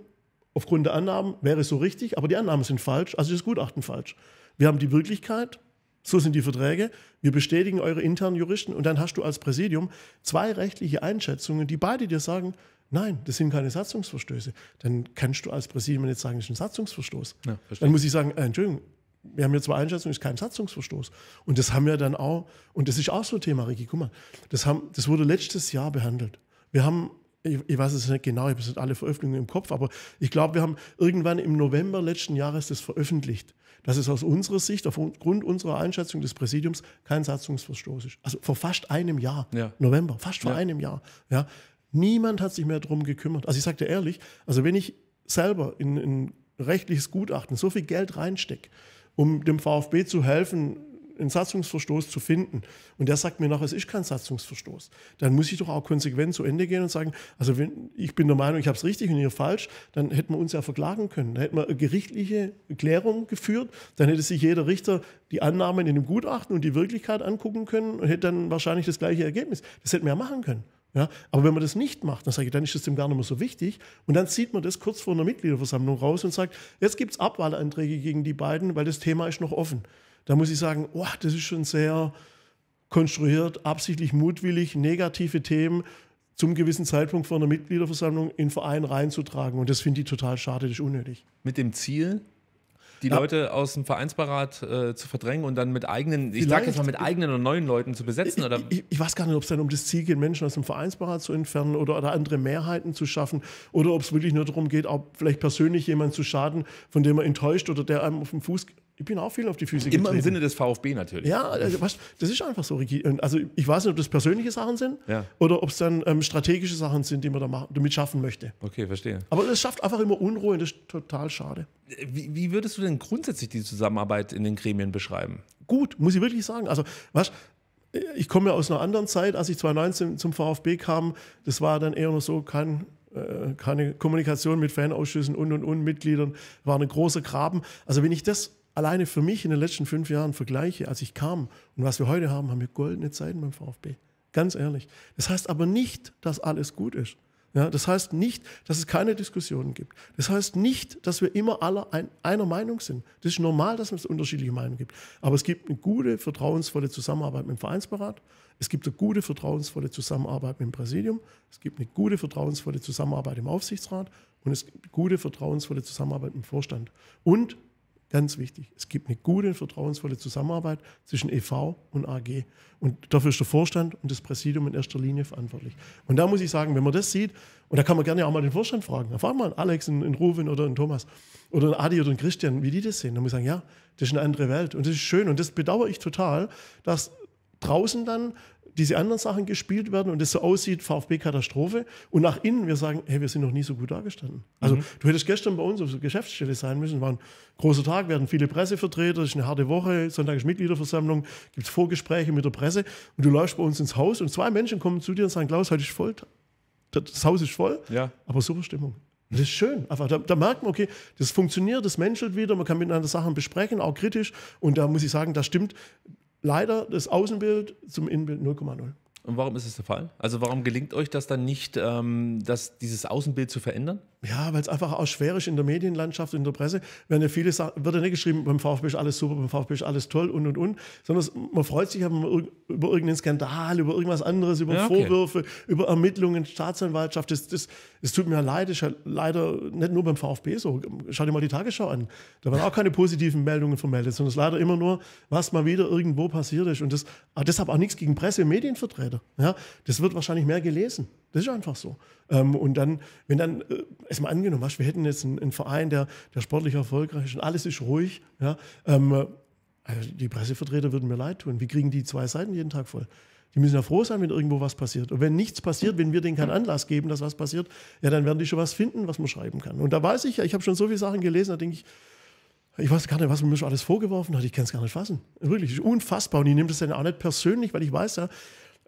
Speaker 1: aufgrund der Annahmen wäre so richtig, aber die Annahmen sind falsch, also ist das Gutachten falsch. Wir haben die Wirklichkeit, so sind die Verträge. Wir bestätigen eure internen Juristen und dann hast du als Präsidium zwei rechtliche Einschätzungen, die beide dir sagen, Nein, das sind keine Satzungsverstöße. Dann kannst du als Präsidium nicht sagen, das ist ein Satzungsverstoß.
Speaker 2: Ja, dann muss ich
Speaker 1: sagen, äh, Entschuldigung, wir haben hier zwei Einschätzungen, ist kein Satzungsverstoß. Und das haben wir dann auch, und das ist auch so ein Thema, Ricky, guck mal, das, haben, das wurde letztes Jahr behandelt. Wir haben, ich, ich weiß es nicht genau, ich habe nicht alle Veröffentlichungen im Kopf, aber ich glaube, wir haben irgendwann im November letzten Jahres das veröffentlicht, dass es aus unserer Sicht, aufgrund unserer Einschätzung des Präsidiums, kein Satzungsverstoß ist. Also vor fast einem Jahr, ja. November, fast vor ja. einem Jahr. Ja Niemand hat sich mehr darum gekümmert. Also ich sage dir ehrlich, also wenn ich selber in ein rechtliches Gutachten so viel Geld reinstecke, um dem VfB zu helfen, einen Satzungsverstoß zu finden. Und der sagt mir noch, es ist kein Satzungsverstoß. Dann muss ich doch auch konsequent zu Ende gehen und sagen, also wenn, ich bin der Meinung, ich habe es richtig und ihr falsch, dann hätten wir uns ja verklagen können. Dann hätten wir eine gerichtliche Klärung geführt, dann hätte sich jeder Richter die Annahmen in dem Gutachten und die Wirklichkeit angucken können und hätte dann wahrscheinlich das gleiche Ergebnis. Das hätten wir ja machen können. Ja, aber wenn man das nicht macht, dann sage ich, dann ist es dem gar nicht mehr so wichtig. Und dann zieht man das kurz vor einer Mitgliederversammlung raus und sagt, jetzt gibt es Abwahlanträge gegen die beiden, weil das Thema ist noch offen. Da muss ich sagen, oh, das ist schon sehr konstruiert, absichtlich mutwillig, negative Themen zum gewissen Zeitpunkt vor einer Mitgliederversammlung in Verein reinzutragen. Und das finde ich total schade, das ist unnötig. Mit dem Ziel, die ja.
Speaker 2: Leute aus dem Vereinsparat äh, zu verdrängen und dann mit eigenen, Vielleicht. ich sage jetzt mal mit eigenen und neuen Leuten zu besetzen? Oder? Ich,
Speaker 1: ich, weiß gar nicht, ob es dann um das Ziel geht, Menschen aus dem Vereinsparat zu entfernen oder, oder andere Mehrheiten zu schaffen oder ob es wirklich nur darum geht, auch vielleicht persönlich jemanden zu schaden, von dem er enttäuscht oder der einem auf den Fuß ich bin auch viel auf die Füße Immer getreten. im Sinne des
Speaker 2: VfB natürlich. Ja, also,
Speaker 1: weißt, das ist einfach so rigide. Also ich weiß nicht, ob das persönliche Sachen sind ja. oder ob es dann ähm, strategische Sachen sind, die man da damit schaffen möchte. Okay, verstehe. Aber das schafft einfach immer Unruhe und das ist total schade. Wie, wie würdest du denn grundsätzlich die Zusammenarbeit
Speaker 2: in den Gremien beschreiben?
Speaker 1: Gut, muss ich wirklich sagen. Also, weißt, ich komme ja aus einer anderen Zeit, als ich 2019 zum VfB kam, das war dann eher nur so kein, äh, keine Kommunikation mit Fanausschüssen und und und Mitgliedern, war ein großer Graben. Also wenn ich das alleine für mich in den letzten fünf Jahren vergleiche, als ich kam und was wir heute haben, haben wir goldene Zeiten beim VfB. Ganz ehrlich. Das heißt aber nicht, dass alles gut ist. Ja, das heißt nicht, dass es keine Diskussionen gibt. Das heißt nicht, dass wir immer alle ein, einer Meinung sind. Das ist normal, dass es unterschiedliche Meinungen gibt. Aber es gibt eine gute, vertrauensvolle Zusammenarbeit mit dem Vereinsberat. Es gibt eine gute, vertrauensvolle Zusammenarbeit mit dem Präsidium. Es gibt eine gute, vertrauensvolle Zusammenarbeit im Aufsichtsrat. Und es gibt eine gute, vertrauensvolle Zusammenarbeit mit dem Vorstand. Und Ganz wichtig. Es gibt eine gute, vertrauensvolle Zusammenarbeit zwischen EV und AG. Und dafür ist der Vorstand und das Präsidium in erster Linie verantwortlich. Und da muss ich sagen, wenn man das sieht, und da kann man gerne auch mal den Vorstand fragen, da fragen wir einen Alex, einen, einen Ruven oder einen Thomas oder einen Adi oder einen Christian, wie die das sehen. Dann muss ich sagen, ja, das ist eine andere Welt und das ist schön. Und das bedauere ich total, dass draußen dann diese anderen Sachen gespielt werden und es so aussieht, VfB-Katastrophe. Und nach innen, wir sagen, hey, wir sind noch nie so gut dargestanden. Also mhm. du hättest gestern bei uns auf der Geschäftsstelle sein müssen, war ein großer Tag, werden viele Pressevertreter, es ist eine harte Woche, Sonntag ist Mitgliederversammlung, gibt es Vorgespräche mit der Presse und du läufst bei uns ins Haus und zwei Menschen kommen zu dir und sagen, Klaus, heute ist voll, das Haus ist voll, ja. aber super Stimmung. Das ist schön. Einfach, da, da, merkt man, okay, das funktioniert, das menschelt wieder, man kann miteinander Sachen besprechen, auch kritisch. Und da muss ich sagen, da stimmt leider das Außenbild zum Innenbild 0,0.
Speaker 2: Und warum ist es der Fall? Also warum gelingt euch das dann nicht, ähm,
Speaker 1: das, dieses Außenbild zu verändern? Ja, weil es einfach auch schwer ist in der Medienlandschaft, in der Presse. Werden ja viele Sachen, wird ja nicht geschrieben, beim VfB ist alles super, beim VfB ist alles toll und und und, sondern man freut sich über, irgendeinen Skandal, über irgendwas anderes, über ja, okay. Vorwürfe, über Ermittlungen, Staatsanwaltschaft. Das, das, das tut mir leid, ist ja leider nicht nur beim VfB so. Schau dir mal die Tagesschau an. Da waren auch keine positiven Meldungen vermeldet, sondern es ist leider immer nur, was mal wieder irgendwo passiert ist. Und das, ah, deshalb auch nichts gegen Presse, und Medienvertreter wurde. Ja, das wird wahrscheinlich mehr gelesen. Das ist einfach so. Ähm, und dann, wenn dann äh, erstmal angenommen hast, wir hätten jetzt einen, einen, Verein, der, der sportlich erfolgreich ist und alles ist ruhig, ja, ähm, äh, also die Pressevertreter würden mir leid tun. Wie kriegen die zwei Seiten jeden Tag voll. Die müssen ja froh sein, wenn irgendwo was passiert. Und wenn nichts passiert, wenn wir denen keinen Anlass geben, dass was passiert, ja, dann werden die schon was finden, was man schreiben kann. Und da weiß ich ja, ich habe schon so viele Sachen gelesen, da denke ich, ich weiß gar nicht, was man mir schon alles vorgeworfen hat. Ich kann es gar nicht fassen. Wirklich, unfassbar. Und ich nehme das dann auch nicht persönlich, weil ich weiß ja,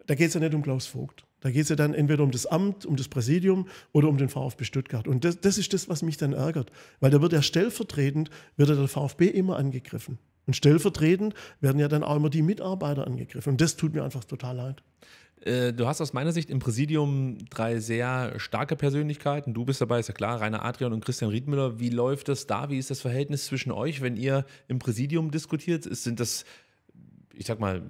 Speaker 1: da geht es ja nicht um Klaus Vogt. Da geht es ja dann entweder um das Amt, um das Präsidium oder um den VfB Stuttgart. Und das, das ist das, was mich dann ärgert. Weil da wird ja stellvertretend, wird ja der VfB immer angegriffen. Und stellvertretend werden ja dann auch immer die Mitarbeiter angegriffen. Und das tut mir einfach total leid.
Speaker 2: Äh, du hast aus meiner Sicht im Präsidium drei sehr starke Persönlichkeiten. Du bist dabei, ist ja klar, Rainer Adrian und Christian Riedmüller. Wie läuft das da? Wie ist das Verhältnis zwischen euch, wenn ihr im Präsidium diskutiert? Sind das, ich sag mal,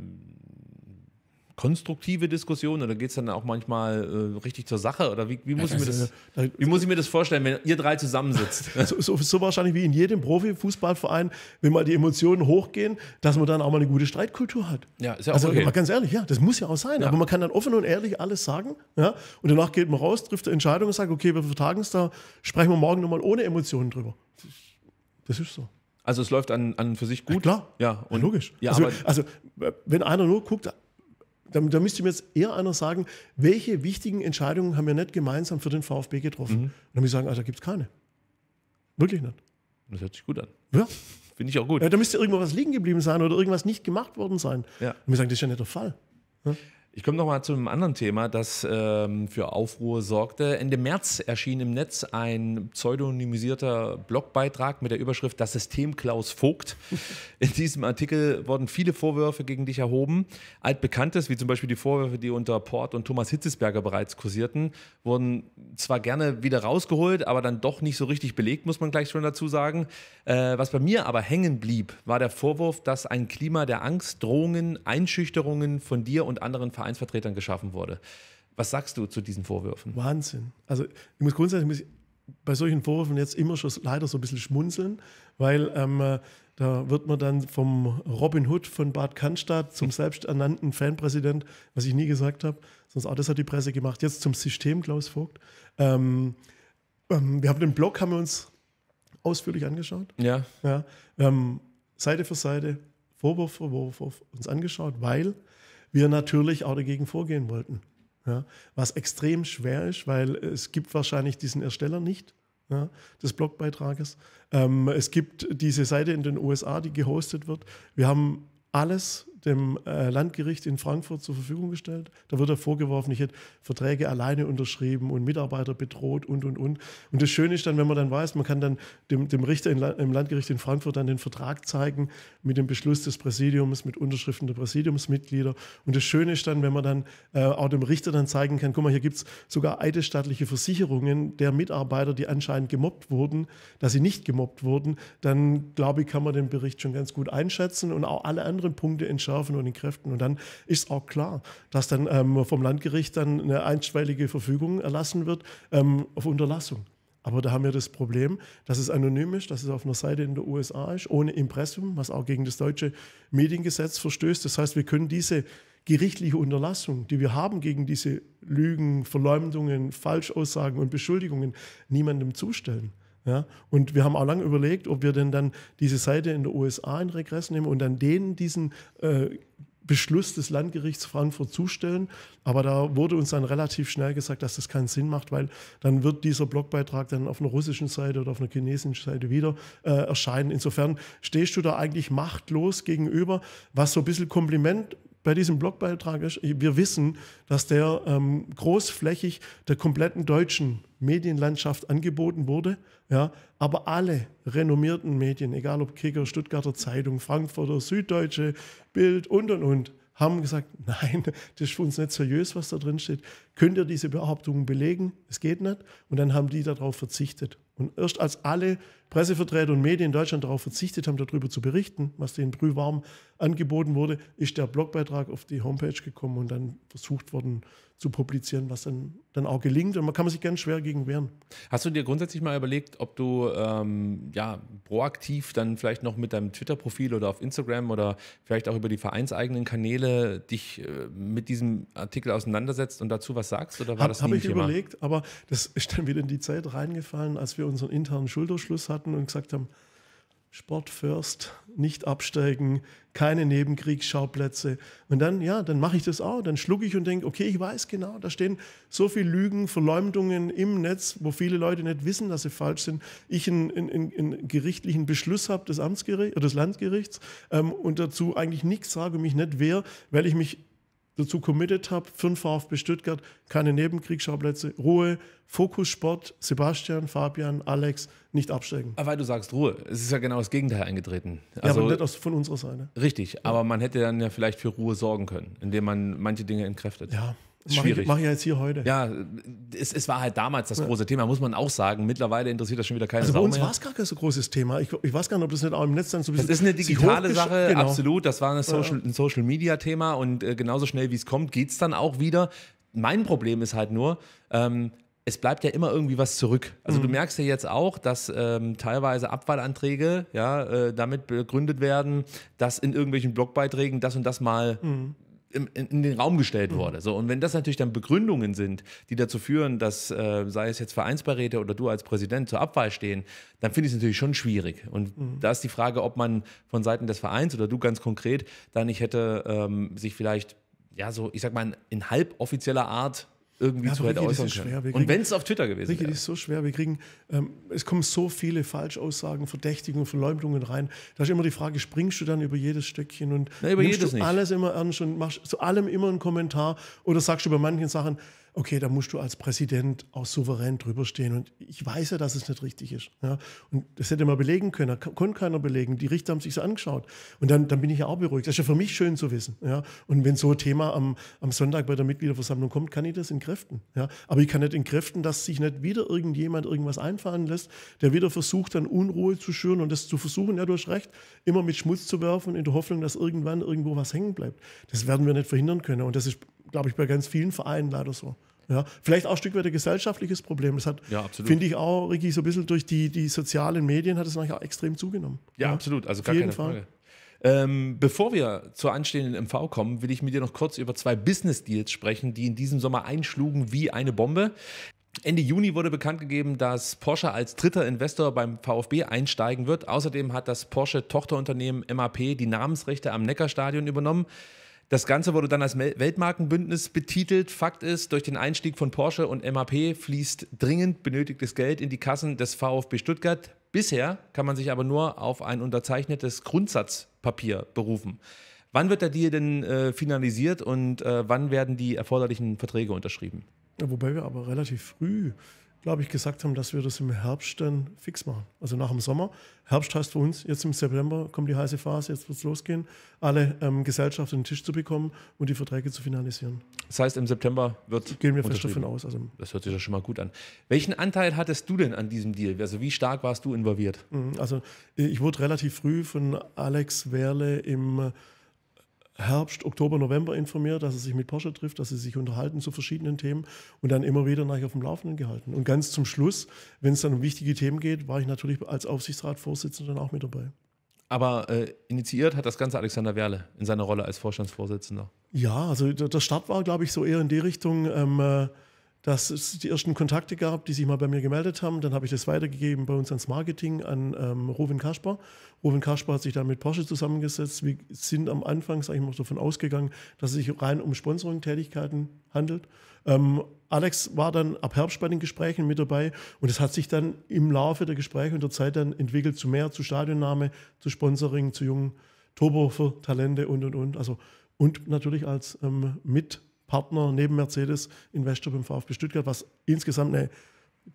Speaker 2: konstruktive Diskussion oder geht es dann auch manchmal äh, richtig zur Sache? Oder wie, wie muss ich mir also, das, wie muss ich mir das vorstellen, wenn ihr drei zusammensitzt? so, so,
Speaker 1: so, wahrscheinlich wie in jedem Profifußballverein, wenn mal die Emotionen hochgehen, dass man dann auch mal eine gute Streitkultur hat. Ja, ist ja auch also, okay. mal ganz ehrlich, ja, das muss ja auch sein. Ja. Aber man kann dann offen und ehrlich alles sagen. Ja? Und danach geht man raus, trifft eine Entscheidung und sagt, okay, wir vertagen es da, sprechen wir morgen nochmal ohne Emotionen drüber. Das ist so.
Speaker 2: Also es läuft an, an für sich gut. Ja, klar. Ja, und ja, logisch. Ja, also,
Speaker 1: also, wenn einer nur guckt, da, da, müsste mir jetzt eher einer sagen, welche wichtigen Entscheidungen haben wir nicht gemeinsam für den VfB getroffen? Mhm. Und dann muss ich sagen, also, da gibt es keine. Wirklich nicht.
Speaker 2: Das hört sich gut an. Ja.
Speaker 1: Finde ich auch gut. Ja, da müsste irgendwo was liegen geblieben sein oder irgendwas nicht gemacht worden sein. Ja. Und wir sagen, das ist ja nicht der Fall.
Speaker 2: Ja? Ich komme nochmal zu einem anderen Thema, das ähm, für Aufruhr sorgte. Ende März erschien im Netz ein pseudonymisierter Blogbeitrag mit der Überschrift Das System Klaus Vogt. In diesem Artikel wurden viele Vorwürfe gegen dich erhoben. Altbekanntes, wie zum Beispiel die Vorwürfe, die unter Port und Thomas Hitzesberger bereits kursierten, wurden zwar gerne wieder rausgeholt, aber dann doch nicht so richtig belegt, muss man gleich schon dazu sagen. Äh, was bei mir aber hängen blieb, war der Vorwurf, dass ein Klima der Angst, Drohungen, Einschüchterungen von dir und anderen Vereinsvertretern geschaffen wurde. Was sagst du zu diesen Vorwürfen?
Speaker 1: Wahnsinn. Also ich muss grundsätzlich bei solchen Vorwürfen jetzt immer schon leider so ein bisschen schmunzeln, weil ähm, äh, da wird man dann vom Robin Hood von Bad Cannstatt zum selbsternannten Fanpräsident, was ich nie gesagt habe, sonst auch das hat die Presse gemacht, jetzt zum System Klaus Vogt. Ähm, ähm, wir haben den Blog, haben wir uns ausführlich angeschaut. Ja. ja wir ähm, haben Seite für Seite, Vorwurf für Vorwurf uns angeschaut, weil wir natürlich auch dagegen vorgehen wollten. Ja, was extrem schwer ist, weil es gibt wahrscheinlich diesen Ersteller nicht ja, des Blogbeitrages. Ähm, es gibt diese Seite in den USA, die gehostet wird. Wir haben alles dem äh, Landgericht in Frankfurt zur Verfügung gestellt. Da wird er vorgeworfen, ich hätte Verträge alleine unterschrieben und Mitarbeiter bedroht und, und, und. Und das Schöne ist dann, wenn man dann weiß, man kann dann dem, dem Richter in, im Landgericht in Frankfurt dann den Vertrag zeigen mit dem Beschluss des Präsidiums, mit Unterschriften der Präsidiumsmitglieder. Und das Schöne ist dann, wenn man dann äh, auch dem Richter dann zeigen kann, guck mal, hier gibt es sogar eidesstaatliche Versicherungen der Mitarbeiter, die anscheinend gemobbt wurden, dass sie nicht gemobbt wurden, dann glaube ich, kann man den Bericht schon ganz gut einschätzen und auch alle anderen Punkte entscheiden Schärfen und den Kräften. Und dann ist auch klar, dass dann ähm, vom Landgericht dann eine einstweilige Verfügung erlassen wird ähm, auf Unterlassung. Aber da haben wir das Problem, dass es anonym ist, dass es auf einer Seite in der USA ist, ohne Impressum, was auch gegen das deutsche Mediengesetz verstößt. Das heißt, wir können diese gerichtliche Unterlassung, die wir haben gegen diese Lügen, Verleumdungen, Falschaussagen und Beschuldigungen, niemandem zustellen. Ja, und wir haben auch lange überlegt, ob wir denn dann diese Seite in der USA in Regress nehmen und dann denen diesen äh, Beschluss des Landgerichts Frankfurt zustellen. Aber da wurde uns dann relativ schnell gesagt, dass das keinen Sinn macht, weil dann wird dieser Blogbeitrag dann auf einer russischen Seite oder auf einer chinesischen Seite wieder äh, erscheinen. Insofern stehst du da eigentlich machtlos gegenüber, was so ein bisschen Kompliment bei diesem Blogbeitrag ist, wir wissen, dass der ähm, großflächig der kompletten deutschen Medienlandschaft angeboten wurde. Ja, aber alle renommierten Medien, egal ob Kicker, Stuttgarter Zeitung, Frankfurter, Süddeutsche, Bild und und und, haben gesagt, nein, das ist für uns nicht seriös, was da drin steht. Könnt ihr diese Behauptungen belegen? Es geht nicht. Und dann haben die darauf verzichtet. Und erst als alle Pressevertreter und Medien in Deutschland darauf verzichtet haben, darüber zu berichten, was denen brühwarm angeboten wurde, ist der Blogbeitrag auf die Homepage gekommen und dann versucht worden zu publizieren, was dann, dann auch gelingt. Und man kann man sich ganz schwer gegen wehren.
Speaker 2: Hast du dir grundsätzlich mal überlegt, ob du ähm, ja, proaktiv dann vielleicht noch mit deinem Twitter-Profil oder auf Instagram oder vielleicht auch über die vereinseigenen Kanäle dich äh, mit diesem Artikel auseinandersetzt und dazu was sagst? Oder war hab, das Habe ich überlegt,
Speaker 1: aber das ist dann wieder in die Zeit reingefallen, als wir unseren internen Schulterschluss hatten und gesagt haben, Sport first, nicht absteigen, keine Nebenkriegsschauplätze. Und dann, ja, dann mache ich das auch. Dann schlucke ich und denke, okay, ich weiß genau, da stehen so viele Lügen, Verleumdungen im Netz, wo viele Leute nicht wissen, dass sie falsch sind. Ich einen, einen, einen gerichtlichen Beschluss habe des, Amtsgericht, äh, des Landgerichts ähm, und dazu eigentlich nichts sage mich nicht wehre, weil ich mich dazu committed habe, für den VfB Stuttgart, keine Nebenkriegsschauplätze, Ruhe, Fokus Sport, Sebastian, Fabian, Alex, nicht absteigen.
Speaker 2: Aber weil du sagst Ruhe, es ist ja genau das Gegenteil eingetreten. Also, ja, aber also nicht aus, von unserer Seite. Richtig, aber man hätte dann ja vielleicht für Ruhe sorgen können, indem man manche Dinge entkräftet. Ja, ist mach schwierig. Ich, mach ich jetzt hier heute. Ja, es, es war halt damals das ja. große Thema, muss man auch sagen. Mittlerweile interessiert das schon wieder keiner. also bei uns war es
Speaker 1: gar kein so großes Thema. Ich, ich, weiß gar nicht, ob das nicht auch im Netz dann so ein bisschen. Das ist eine digitale Sache, genau. absolut. Das war Social,
Speaker 2: ein Social-Media-Thema und äh, genauso schnell wie es kommt, geht es dann auch wieder. Mein Problem ist halt nur, ähm, es bleibt ja immer irgendwie was zurück. Also mhm. du merkst ja jetzt auch, dass ähm, teilweise Abwahlanträge ja, äh, damit begründet werden, dass in irgendwelchen Blogbeiträgen das und das mal mhm in, den Raum gestellt wurde. So, und wenn das natürlich dann Begründungen sind, die dazu führen, dass, äh, sei es jetzt Vereinsbeiräte oder du als Präsident zur Abwahl stehen, dann finde ich es natürlich schon schwierig. Und mhm. da ist die Frage, ob man von Seiten des Vereins oder du ganz konkret da nicht hätte ähm, sich vielleicht, ja, so, ich sag mal, in halboffizieller Art irgendwie ja, zu weit äußern können. Kriegen, und wenn es auf Twitter gewesen Ricky, wäre.
Speaker 1: ist so schwer. Wir kriegen, ähm, es kommen so viele Falschaussagen, Verdächtigungen, Verleumdungen rein. Da ist immer die Frage, springst du dann über jedes Stöckchen und Na, nimmst du nicht. alles immer ernst und machst zu allem immer einen Kommentar oder sagst du bei manchen Sachen, okay, da musst du als Präsident auch souverän drüber stehen. Und ich weiß ja, dass es nicht richtig ist. Ja? Und das hätte man belegen können, da konnte keiner belegen. Die Richter haben sich so angeschaut. Und dann, dann bin ich ja auch beruhigt. Das ist ja für mich schön zu wissen. Ja? Und wenn so ein Thema am, am Sonntag bei der Mitgliederversammlung kommt, kann ich das entkräften. Ja? Aber ich kann nicht entkräften, dass sich nicht wieder irgendjemand irgendwas einfallen lässt, der wieder versucht, dann Unruhe zu schüren und das zu versuchen, ja, du hast recht, immer mit Schmutz zu werfen, in der Hoffnung, dass irgendwann irgendwo was hängen bleibt. Das werden wir nicht verhindern können. Und das ist glaube ich, bei ganz vielen Vereinen leider so. Ja, vielleicht auch ein Stück weit ein gesellschaftliches Problem. Das hat, ja, finde ich auch, Ricky, so ein bisschen durch die, die sozialen Medien hat es nachher auch extrem zugenommen.
Speaker 2: Ja, ja. absolut. Also gar keine jeden Fall. Ähm, bevor wir zur anstehenden MV kommen, will ich mit dir noch kurz über zwei Business Deals sprechen, die in diesem Sommer einschlugen wie eine Bombe. Ende Juni wurde bekannt gegeben, dass Porsche als dritter Investor beim VfB einsteigen wird. Außerdem hat das Porsche-Tochterunternehmen MAP die Namensrechte am Neckarstadion übernommen. Das Ganze wurde dann als Weltmarkenbündnis betitelt. Fakt ist, durch den Einstieg von Porsche und MAP fließt dringend benötigtes Geld in die Kassen des VfB Stuttgart. Bisher kann man sich aber nur auf ein unterzeichnetes Grundsatzpapier berufen. Wann wird der Deal denn äh, finalisiert und äh, wann werden die erforderlichen Verträge unterschrieben?
Speaker 1: wobei wir aber relativ früh glaube ich, gesagt haben, dass wir das im Herbst dann fix machen. Also nach dem Sommer. Herbst heißt für uns, jetzt im September kommt die heiße Phase, jetzt wird es losgehen, alle ähm, Gesellschaften den Tisch zu bekommen und die Verträge zu finalisieren.
Speaker 2: Das heißt, im September wird. Gehen wir fest davon aus. Also das hört sich ja schon mal gut an. Welchen Anteil hattest du denn an diesem Deal? Also, wie stark warst du involviert?
Speaker 1: Mhm, also, äh, ich wurde relativ früh von Alex Werle im äh, Herbst, Oktober, November informiert, dass er sich mit Porsche trifft, dass sie sich unterhalten zu verschiedenen Themen und dann immer wieder nachher auf dem Laufenden gehalten. Und ganz zum Schluss, wenn es dann um wichtige Themen geht, war ich natürlich als Aufsichtsratsvorsitzender dann auch mit dabei.
Speaker 2: Aber äh, initiiert hat das Ganze Alexander Werle in seiner Rolle als Vorstandsvorsitzender.
Speaker 1: Ja, also der Start war, glaube ich, so eher in die Richtung. Ähm, äh, dass es die ersten Kontakte gab, die sich mal bei mir gemeldet haben. Dann habe ich das weitergegeben bei uns ans Marketing an ähm, Rowan Kasper. Rowan Kasper hat sich dann mit Porsche zusammengesetzt. Wir sind am Anfang, sage ich mal, davon ausgegangen, dass es sich rein um Sponsoring-Tätigkeiten handelt. Ähm, Alex war dann ab Herbst bei den Gesprächen mit dabei und es hat sich dann im Laufe der Gespräche und der Zeit dann entwickelt zu mehr, zu Stadionname, zu Sponsoring, zu jungen Turbo für Talente und und und. Also und natürlich als ähm, mit Partner neben Mercedes Investor beim VfB Stuttgart, was insgesamt eine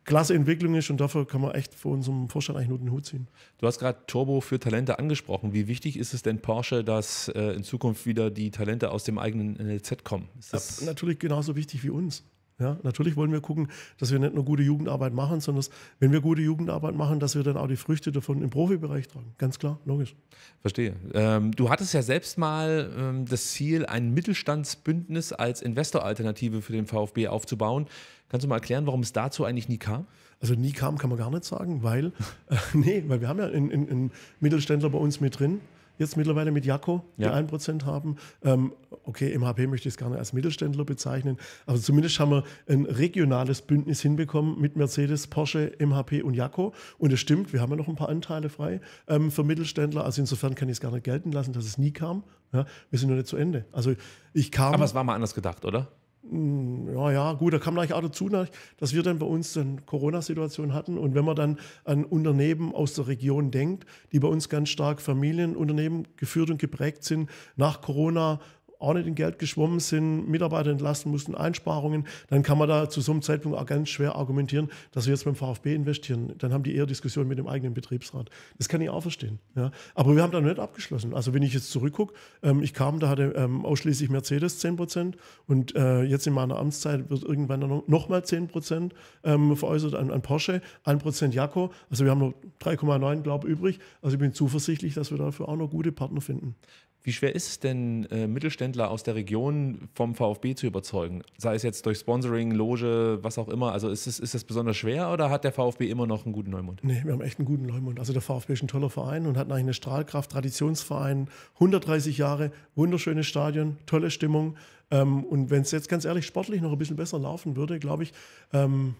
Speaker 1: klasse Entwicklung ist und dafür kann man echt vor unserem Vorstand eigentlich nur den Hut ziehen.
Speaker 2: Du hast gerade Turbo für Talente angesprochen. Wie wichtig ist es denn Porsche, dass äh, in Zukunft wieder die Talente aus dem eigenen NLZ äh, kommen? Ist das ja,
Speaker 1: natürlich genauso wichtig wie uns. Ja, natürlich wollen wir gucken, dass wir nicht nur gute Jugendarbeit machen, sondern dass, wenn wir gute Jugendarbeit machen, dass wir dann auch die Früchte davon im Profibereich tragen. Ganz klar, logisch.
Speaker 2: Verstehe. Ähm, du hattest ja selbst mal ähm, das Ziel, ein Mittelstandsbündnis als Investoralternative für den VfB aufzubauen. Kannst du mal erklären, warum es dazu eigentlich
Speaker 1: nie kam? Also nie kam, kann man gar nicht sagen, weil, äh, nee, weil wir haben ja einen, Mittelständler bei uns mit drin jetzt mittlerweile mit Jaco, die ja. 1% haben. Ähm, okay, MHP möchte ich es gerne als Mittelständler bezeichnen, aber zumindest haben wir ein regionales Bündnis hinbekommen mit Mercedes, Porsche, MHP und Jaco. Und es stimmt, wir haben ja noch ein paar Anteile frei ähm, für Mittelständler. Also insofern kann ich es gar nicht gelten lassen, dass es nie kam. Ja, wir sind noch nicht zu Ende. Also ich kam. Aber es
Speaker 2: war mal anders gedacht, oder?
Speaker 1: Hm, ja, ja, gut, da kam gleich auch dazu, ne, dass wir dann bei uns eine Corona-Situation hatten. Und wenn man dann an Unternehmen aus der Region denkt, die bei uns ganz stark Familienunternehmen geführt und geprägt sind, nach Corona auch nicht in Geld geschwommen sind, Mitarbeiter entlassen mussten, Einsparungen, dann kann man da zu so einem Zeitpunkt auch ganz schwer argumentieren, dass wir jetzt beim VfB investieren. Dann haben die eher Diskussionen mit dem eigenen Betriebsrat. Das kann ich auch verstehen. Ja. Aber wir haben da noch nicht abgeschlossen. Also wenn ich jetzt zurückgucke, ähm, ich kam, da hatte ähm, ausschließlich Mercedes 10 Prozent und äh, jetzt in meiner Amtszeit wird irgendwann dann nochmal 10 Prozent ähm, veräußert an, an Porsche, 1 Prozent Jaco. Also wir haben noch 3,9, glaube ich, übrig. Also ich bin zuversichtlich, dass wir dafür auch noch gute Partner finden.
Speaker 2: Wie schwer ist es denn, äh, Mittelständler aus der Region vom VfB zu überzeugen? Sei es jetzt durch Sponsoring, Loge, was auch immer. Also ist es, ist das besonders schwer oder hat der VfB immer noch einen guten Neumund?
Speaker 1: Nee, wir haben echt einen guten Neumund. Also der VfB ist ein toller Verein und hat eigentlich eine Strahlkraft, Traditionsverein, 130 Jahre, wunderschönes Stadion, tolle Stimmung. Ähm, und wenn es jetzt ganz ehrlich sportlich noch ein bisschen besser laufen würde, glaube ich, ähm,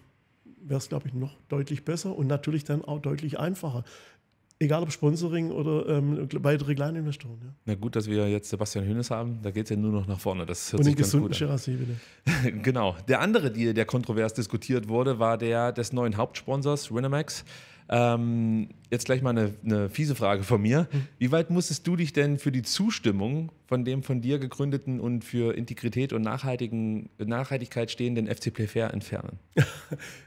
Speaker 1: wäre es, glaube ich, noch deutlich besser und natürlich dann auch deutlich einfacher. Egal ob Sponsoring oder ähm, weitere Kleininvestoren. Ja.
Speaker 2: Na gut, dass wir jetzt Sebastian Hönes haben, da geht es ja nur noch nach vorne. Das hört Und sich den gesunden Gerassi,
Speaker 1: bitte.
Speaker 2: genau. Der andere Deal, der kontrovers diskutiert wurde, war der des neuen Hauptsponsors Winamax. Ähm, jetzt gleich mal eine, eine, fiese Frage von mir. Hm. Wie weit musstest du dich denn für die Zustimmung von dem von dir gegründeten und für Integrität und Nachhaltigkeit stehenden FC Playfair entfernen?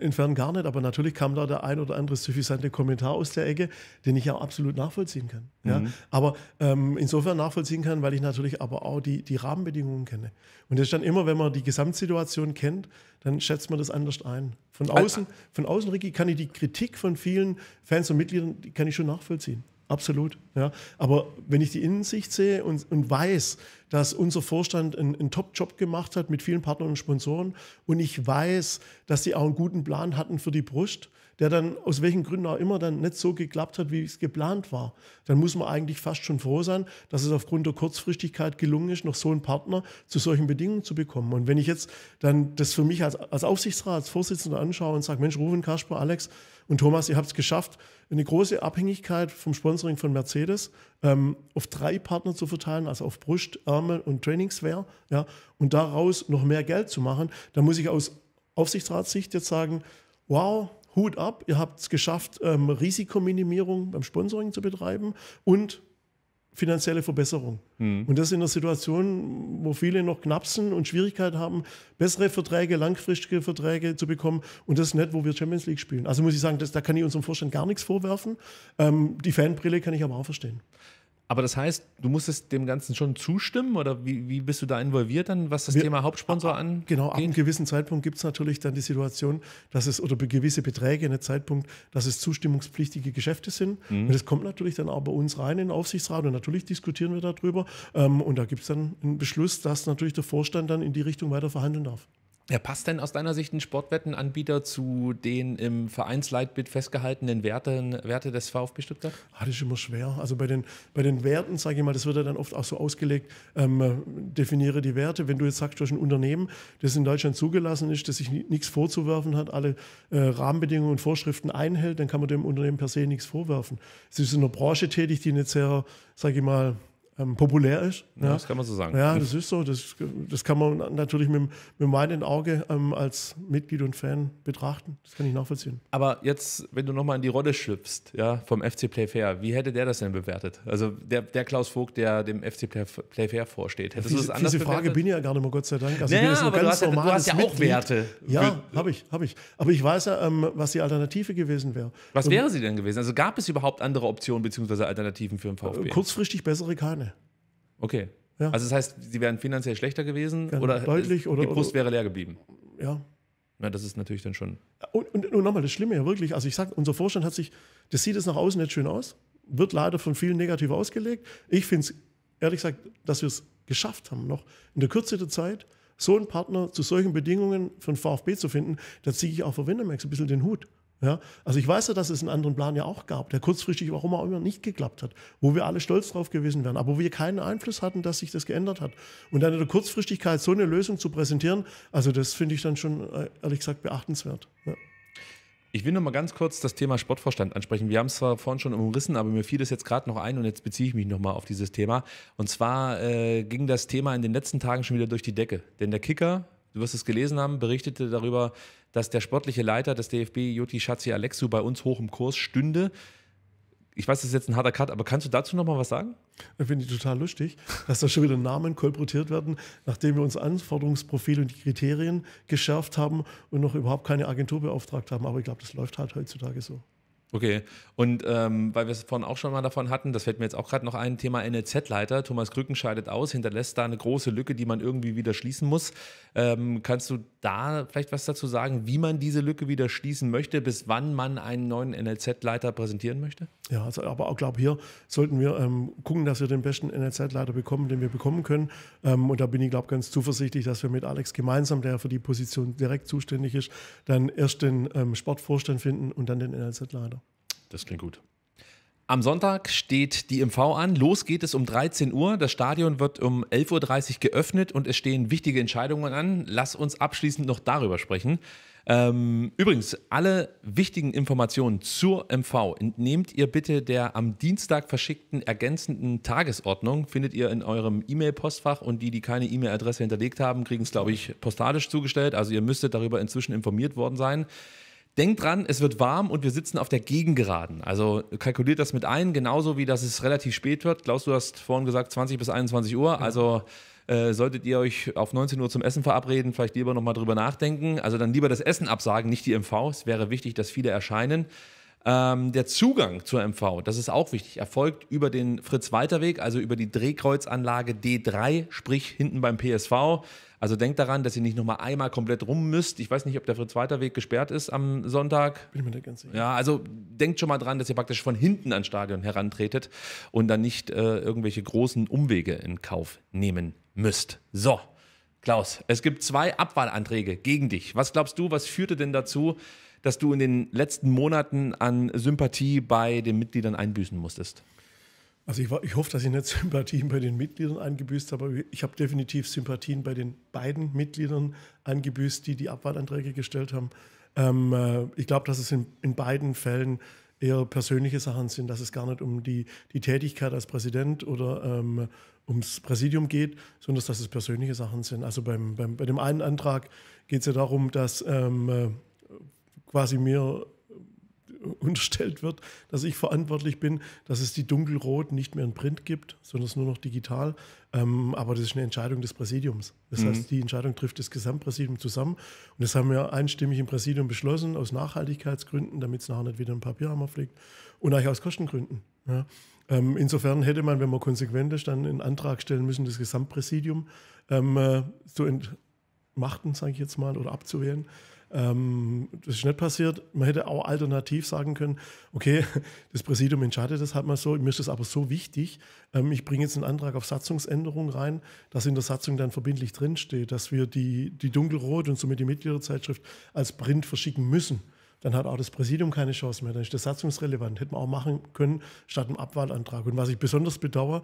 Speaker 1: Infern gar nicht, aber natürlich kam da der ein oder andere suffisante Kommentar aus der Ecke, den ich ja absolut nachvollziehen kann. Mhm. Aber ähm, insofern nachvollziehen kann, weil ich natürlich aber auch die, die Rahmenbedingungen kenne. Und das ist dann immer, wenn man die Gesamtsituation kennt, dann schätzt man das anders ein. Von außen, von außen, Ricky, kann ich die Kritik von vielen Fans und Mitgliedern, kann ich schon nachvollziehen. Absolut, ja. Aber wenn ich die Innensicht sehe und, und weiß, dass unser Vorstand einen, einen Top-Job gemacht hat mit vielen Partnern und Sponsoren und ich weiß, dass sie auch einen guten Plan hatten für die Brust, der dann aus welchen Gründen auch immer dann nicht so geklappt hat, wie es geplant war, dann muss man eigentlich fast schon froh sein, dass es aufgrund der Kurzfristigkeit gelungen ist, noch so einen Partner zu solchen Bedingungen zu bekommen. Und wenn ich jetzt dann das für mich als, als Aufsichtsratsvorsitzender anschaue und sage, Mensch, Rufen, Kasper, Alex und Thomas, ihr habt es geschafft, eine große Abhängigkeit vom Sponsoring von Mercedes ähm, auf drei Partner zu verteilen, also auf Brust, Ärmel und Trainingswear, ja, und daraus noch mehr Geld zu machen, dann muss ich aus Aufsichtsratssicht jetzt sagen, wow, Hut ab, ihr habt es geschafft, ähm, Risikominimierung beim Sponsoring zu betreiben und finanzielle Verbesserung. Mhm. Und das in einer Situation, wo viele noch knapsen und Schwierigkeiten haben, bessere Verträge, langfristige Verträge zu bekommen. Und das ist nicht, wo wir Champions League spielen. Also muss ich sagen, das, da kann ich unserem Vorstand gar nichts vorwerfen. Ähm, die Fanbrille kann ich aber auch verstehen. Aber das heißt, du musstest dem Ganzen schon zustimmen oder wie, wie bist du da involviert dann, was das Wir, Thema Hauptsponsor angeht? Genau, ab einem gewissen Zeitpunkt gibt es natürlich dann die Situation, dass es oder gewisse Beträge, einen Zeitpunkt, dass es zustimmungspflichtige Geschäfte sind. Mhm. Und das kommt natürlich dann auch bei uns rein in den Aufsichtsrat und natürlich diskutieren wir darüber. Ähm, und da gibt es dann einen Beschluss, dass natürlich der Vorstand dann in die Richtung weiter verhandeln darf.
Speaker 2: Ja, passt denn aus deiner Sicht ein Sportwettenanbieter zu den im Vereinsleitbild festgehaltenen Werten, Werte des VfB Stuttgart?
Speaker 1: Ah, das ist immer schwer. Also bei den, bei den Werten, sage ich mal, das wird ja dann oft auch so ausgelegt, ähm, definiere die Werte. Wenn du jetzt sagst, du hast ein Unternehmen, das in Deutschland zugelassen ist, das sich nichts vorzuwerfen hat, alle äh, Rahmenbedingungen und Vorschriften einhält, dann kann man dem Unternehmen per se nichts vorwerfen. Es ist in einer Branche tätig, die nicht sehr, sage ich mal, ähm, populär ist. Ja, ja, Das kann man so sagen. Ja, das ist so. Das, das kann man natürlich mit, mit meinem Auge ähm, als Mitglied und Fan betrachten. Das kann ich nachvollziehen.
Speaker 2: Aber jetzt, wenn du nochmal in die Rolle schlüpfst, ja, vom FC Playfair, wie hätte der das denn bewertet? Also der, der Klaus Vogt, der dem FC Playfair vorsteht. Hättest diese, du das anders Diese Frage bewertet? bin
Speaker 1: ich ja gar nicht mehr, Gott sei Dank. Also naja, ich bin jetzt ganz du hast, du hast ja auch Werte. Ja, habe ich, hab ich. Aber ich weiß ja, ähm, was die Alternative gewesen wäre. Was ähm, wäre
Speaker 2: sie denn gewesen? Also gab es überhaupt andere Optionen bzw. Alternativen für den VfB?
Speaker 1: Kurzfristig bessere keine.
Speaker 2: Okay. Ja. Also das heißt, sie wären finanziell schlechter gewesen ja, genau. oder äh, deutlich oder die Brust oder, wäre leer geblieben. Ja. Na, das ist natürlich dann schon.
Speaker 1: Und, und, und nochmal, das Schlimme ja wirklich, also ich sage, unser Vorstand hat sich, das sieht es nach außen nicht schön aus, wird leider von vielen negativ ausgelegt. Ich finde es, ehrlich gesagt, dass wir es geschafft haben, noch in der Kürze der Zeit so einen Partner zu solchen Bedingungen von VfB zu finden, da ziehe ich auch für Windermax ein bisschen den Hut. Ja, also ich weiß ja, dass es einen anderen Plan ja auch gab, der kurzfristig warum auch immer nicht geklappt hat, wo wir alle stolz drauf gewesen wären, aber wo wir keinen Einfluss hatten, dass sich das geändert hat. Und dann in der Kurzfristigkeit so eine Lösung zu präsentieren, also das finde ich dann schon äh, ehrlich gesagt beachtenswert. Ja.
Speaker 2: Ich will noch mal ganz kurz das Thema Sportvorstand ansprechen. Wir haben es zwar vorhin schon umrissen, aber mir fiel das jetzt gerade noch ein und jetzt beziehe ich mich noch mal auf dieses Thema. Und zwar äh, ging das Thema in den letzten Tagen schon wieder durch die Decke. Denn der Kicker, du wirst es gelesen haben, berichtete darüber, dass der sportliche Leiter des DFB, Joti Schatzi Alexu, bei uns hoch im Kurs stünde. Ich weiß, das ist jetzt ein harter Cut, aber kannst du dazu nochmal was sagen?
Speaker 1: Ich äh, Finde ich total lustig, dass da schon wieder Namen kolportiert werden, nachdem wir uns Anforderungsprofil und die Kriterien geschärft haben und noch überhaupt keine Agentur beauftragt haben. Aber ich glaube, das läuft halt heutzutage so.
Speaker 2: Okay, und ähm, weil wir es vorhin auch schon mal davon hatten, das fällt mir jetzt auch gerade noch ein, Thema NLZ-Leiter. Thomas Krücken scheidet aus, hinterlässt da eine große Lücke, die man irgendwie wieder schließen muss. Ähm, kannst du da vielleicht was dazu sagen, wie man diese Lücke wieder schließen möchte, bis wann man einen neuen NLZ-Leiter präsentieren möchte?
Speaker 1: Ja, also, aber auch glaube hier sollten wir ähm, gucken, dass wir den besten NLZ-Leiter bekommen, den wir bekommen können. Ähm, und da bin ich glaube ganz zuversichtlich, dass wir mit Alex gemeinsam, der für die Position direkt zuständig ist, dann erst den ähm, Sportvorstand finden und dann den NLZ-Leiter.
Speaker 2: Das klingt gut. Am Sonntag steht die MV an. Los geht es um 13 Uhr. Das Stadion wird um 11.30 Uhr geöffnet und es stehen wichtige Entscheidungen an. Lass uns abschließend noch darüber sprechen. Ähm, übrigens, alle wichtigen Informationen zur MV entnehmt ihr bitte der am Dienstag verschickten ergänzenden Tagesordnung. Findet ihr in eurem E-Mail-Postfach und die, die keine E-Mail-Adresse hinterlegt haben, kriegen es, glaube ich, postalisch zugestellt. Also ihr müsstet darüber inzwischen informiert worden sein. Denkt dran, es wird warm und wir sitzen auf der Gegengeraden. Also kalkuliert das mit ein, genauso wie dass es relativ spät wird. Klaus, du hast vorhin gesagt 20 bis 21 Uhr. Genau. Also äh, solltet ihr euch auf 19 Uhr zum Essen verabreden, vielleicht lieber nochmal drüber nachdenken. Also dann lieber das Essen absagen, nicht die MV. Es wäre wichtig, dass viele erscheinen. Ähm, der Zugang zur MV, das ist auch wichtig, erfolgt über den Fritz-Walter-Weg, also über die Drehkreuzanlage D3, sprich hinten beim PSV. Also denkt daran, dass ihr nicht nochmal einmal komplett rum müsst. Ich weiß nicht, ob der Fritz-Walter-Weg gesperrt ist am Sonntag.
Speaker 1: Bin ich mir nicht ganz sicher. Ja,
Speaker 2: also denkt schon mal dran, dass ihr praktisch von hinten ans Stadion herantretet und dann nicht äh, irgendwelche großen Umwege in Kauf nehmen müsst. So, Klaus, es gibt zwei Abwahlanträge gegen dich. Was glaubst du, was führte denn dazu, dass du in den letzten Monaten an Sympathie bei den Mitgliedern einbüßen musstest?
Speaker 1: Also ich, ich hoffe, dass ich nicht Sympathien bei den Mitgliedern eingebüßt habe, aber ich habe definitiv Sympathien bei den beiden Mitgliedern eingebüßt, die die Abwahlanträge gestellt haben. Ähm, äh, ich glaube, dass es in, in beiden Fällen eher persönliche Sachen sind, dass es gar nicht um die, die Tätigkeit als Präsident oder ähm, ums Präsidium geht, sondern dass es persönliche Sachen sind. Also beim, beim bei dem einen Antrag geht es ja darum, dass ähm, äh, quasi mir unterstellt wird, dass ich verantwortlich bin, dass es die Dunkelrot nicht mehr in Print gibt, sondern es nur noch digital. Ähm, aber das ist eine Entscheidung des Präsidiums. Das mhm. heißt, die Entscheidung trifft das Gesamtpräsidium zusammen. Und das haben wir einstimmig im Präsidium beschlossen, aus Nachhaltigkeitsgründen, damit es nachher nicht wieder ein Papierhammer fliegt und eigentlich aus Kostengründen. Ja. Ähm, insofern hätte man, wenn man konsequent ist, dann einen Antrag stellen müssen, das Gesamtpräsidium ähm, äh, zu entmachten, sage ich jetzt mal, oder abzuwählen. Ähm, das ist nicht passiert. Man hätte auch alternativ sagen können, okay, das Präsidium entscheidet das halt mal so, mir ist das aber so wichtig, ähm, ich bringe jetzt einen Antrag auf Satzungsänderung rein, dass in der Satzung dann verbindlich drinsteht, dass wir die, die Dunkelrot und somit die Mitgliederzeitschrift als Print verschicken müssen dann hat auch das Präsidium keine Chance mehr. Dann ist das satzungsrelevant. Hätte man auch machen können statt einem Abwahlantrag. Und was ich besonders bedauere,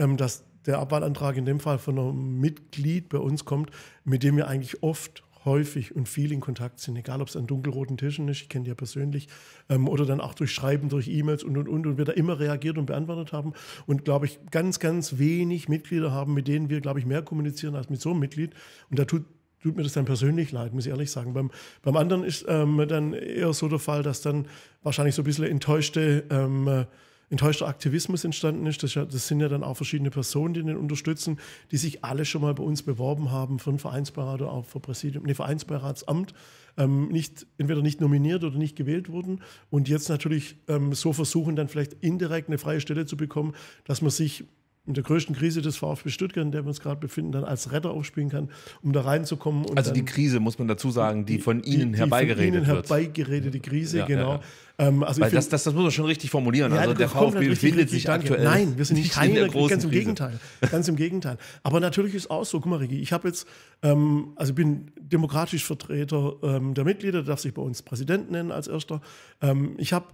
Speaker 1: ähm, dass der Abwahlantrag in dem Fall von einem Mitglied bei uns kommt, mit dem wir eigentlich oft häufig und viel in Kontakt sind, egal ob es an dunkelroten Tischen ist, ich kenne die ja persönlich, ähm, oder dann auch durch Schreiben, durch E-Mails und, und, und, und wir da immer reagiert und beantwortet haben und, glaube ich, ganz, ganz wenig Mitglieder haben, mit denen wir, glaube ich, mehr kommunizieren als mit so einem Mitglied. Und da tut, tut mir das dann persönlich leid, muss ich ehrlich sagen. Beim, beim anderen ist ähm, dann eher so der Fall, dass dann wahrscheinlich so ein bisschen enttäuschte... Ähm, enttäuschter Aktivismus entstanden ist. Das, das, sind ja dann auch verschiedene Personen, die den unterstützen, die sich alle schon mal bei uns beworben haben für einen Vereinsbeirat oder auch für Präsidium, nee, Vereinsbeiratsamt, ähm, nicht, entweder nicht nominiert oder nicht gewählt wurden und jetzt natürlich ähm, so versuchen, dann vielleicht indirekt eine freie Stelle zu bekommen, dass man sich in der größten Krise des VfB Stuttgart, in der wir uns gerade befinden, dann als Retter aufspielen kann, um da reinzukommen. also die
Speaker 2: Krise, muss man dazu sagen, die, die von Ihnen die, herbeigeredet die von Ihnen
Speaker 1: herbeigeredete Krise, ja, genau. Ja, ja. Ähm, also Weil das, das, das, muss man schon richtig formulieren. also der VfB befindet sich danke. aktuell Nein, wir sind nicht in der großen ganz im Krise. Gegenteil. Ganz im Gegenteil. Aber natürlich ist auch so, guck mal, Rigi, ich habe jetzt, ähm, also ich bin demokratisch Vertreter ähm, der Mitglieder, darf sich bei uns Präsident nennen als erster. Ähm, ich habe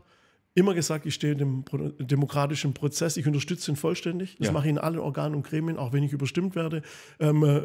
Speaker 1: immer gesagt, ich stehe dem demokratischen Prozess, ich unterstütze ihn vollständig. Das ja. mache ich in allen Organen und Gremien, auch wenn ich überstimmt werde. Ähm, äh,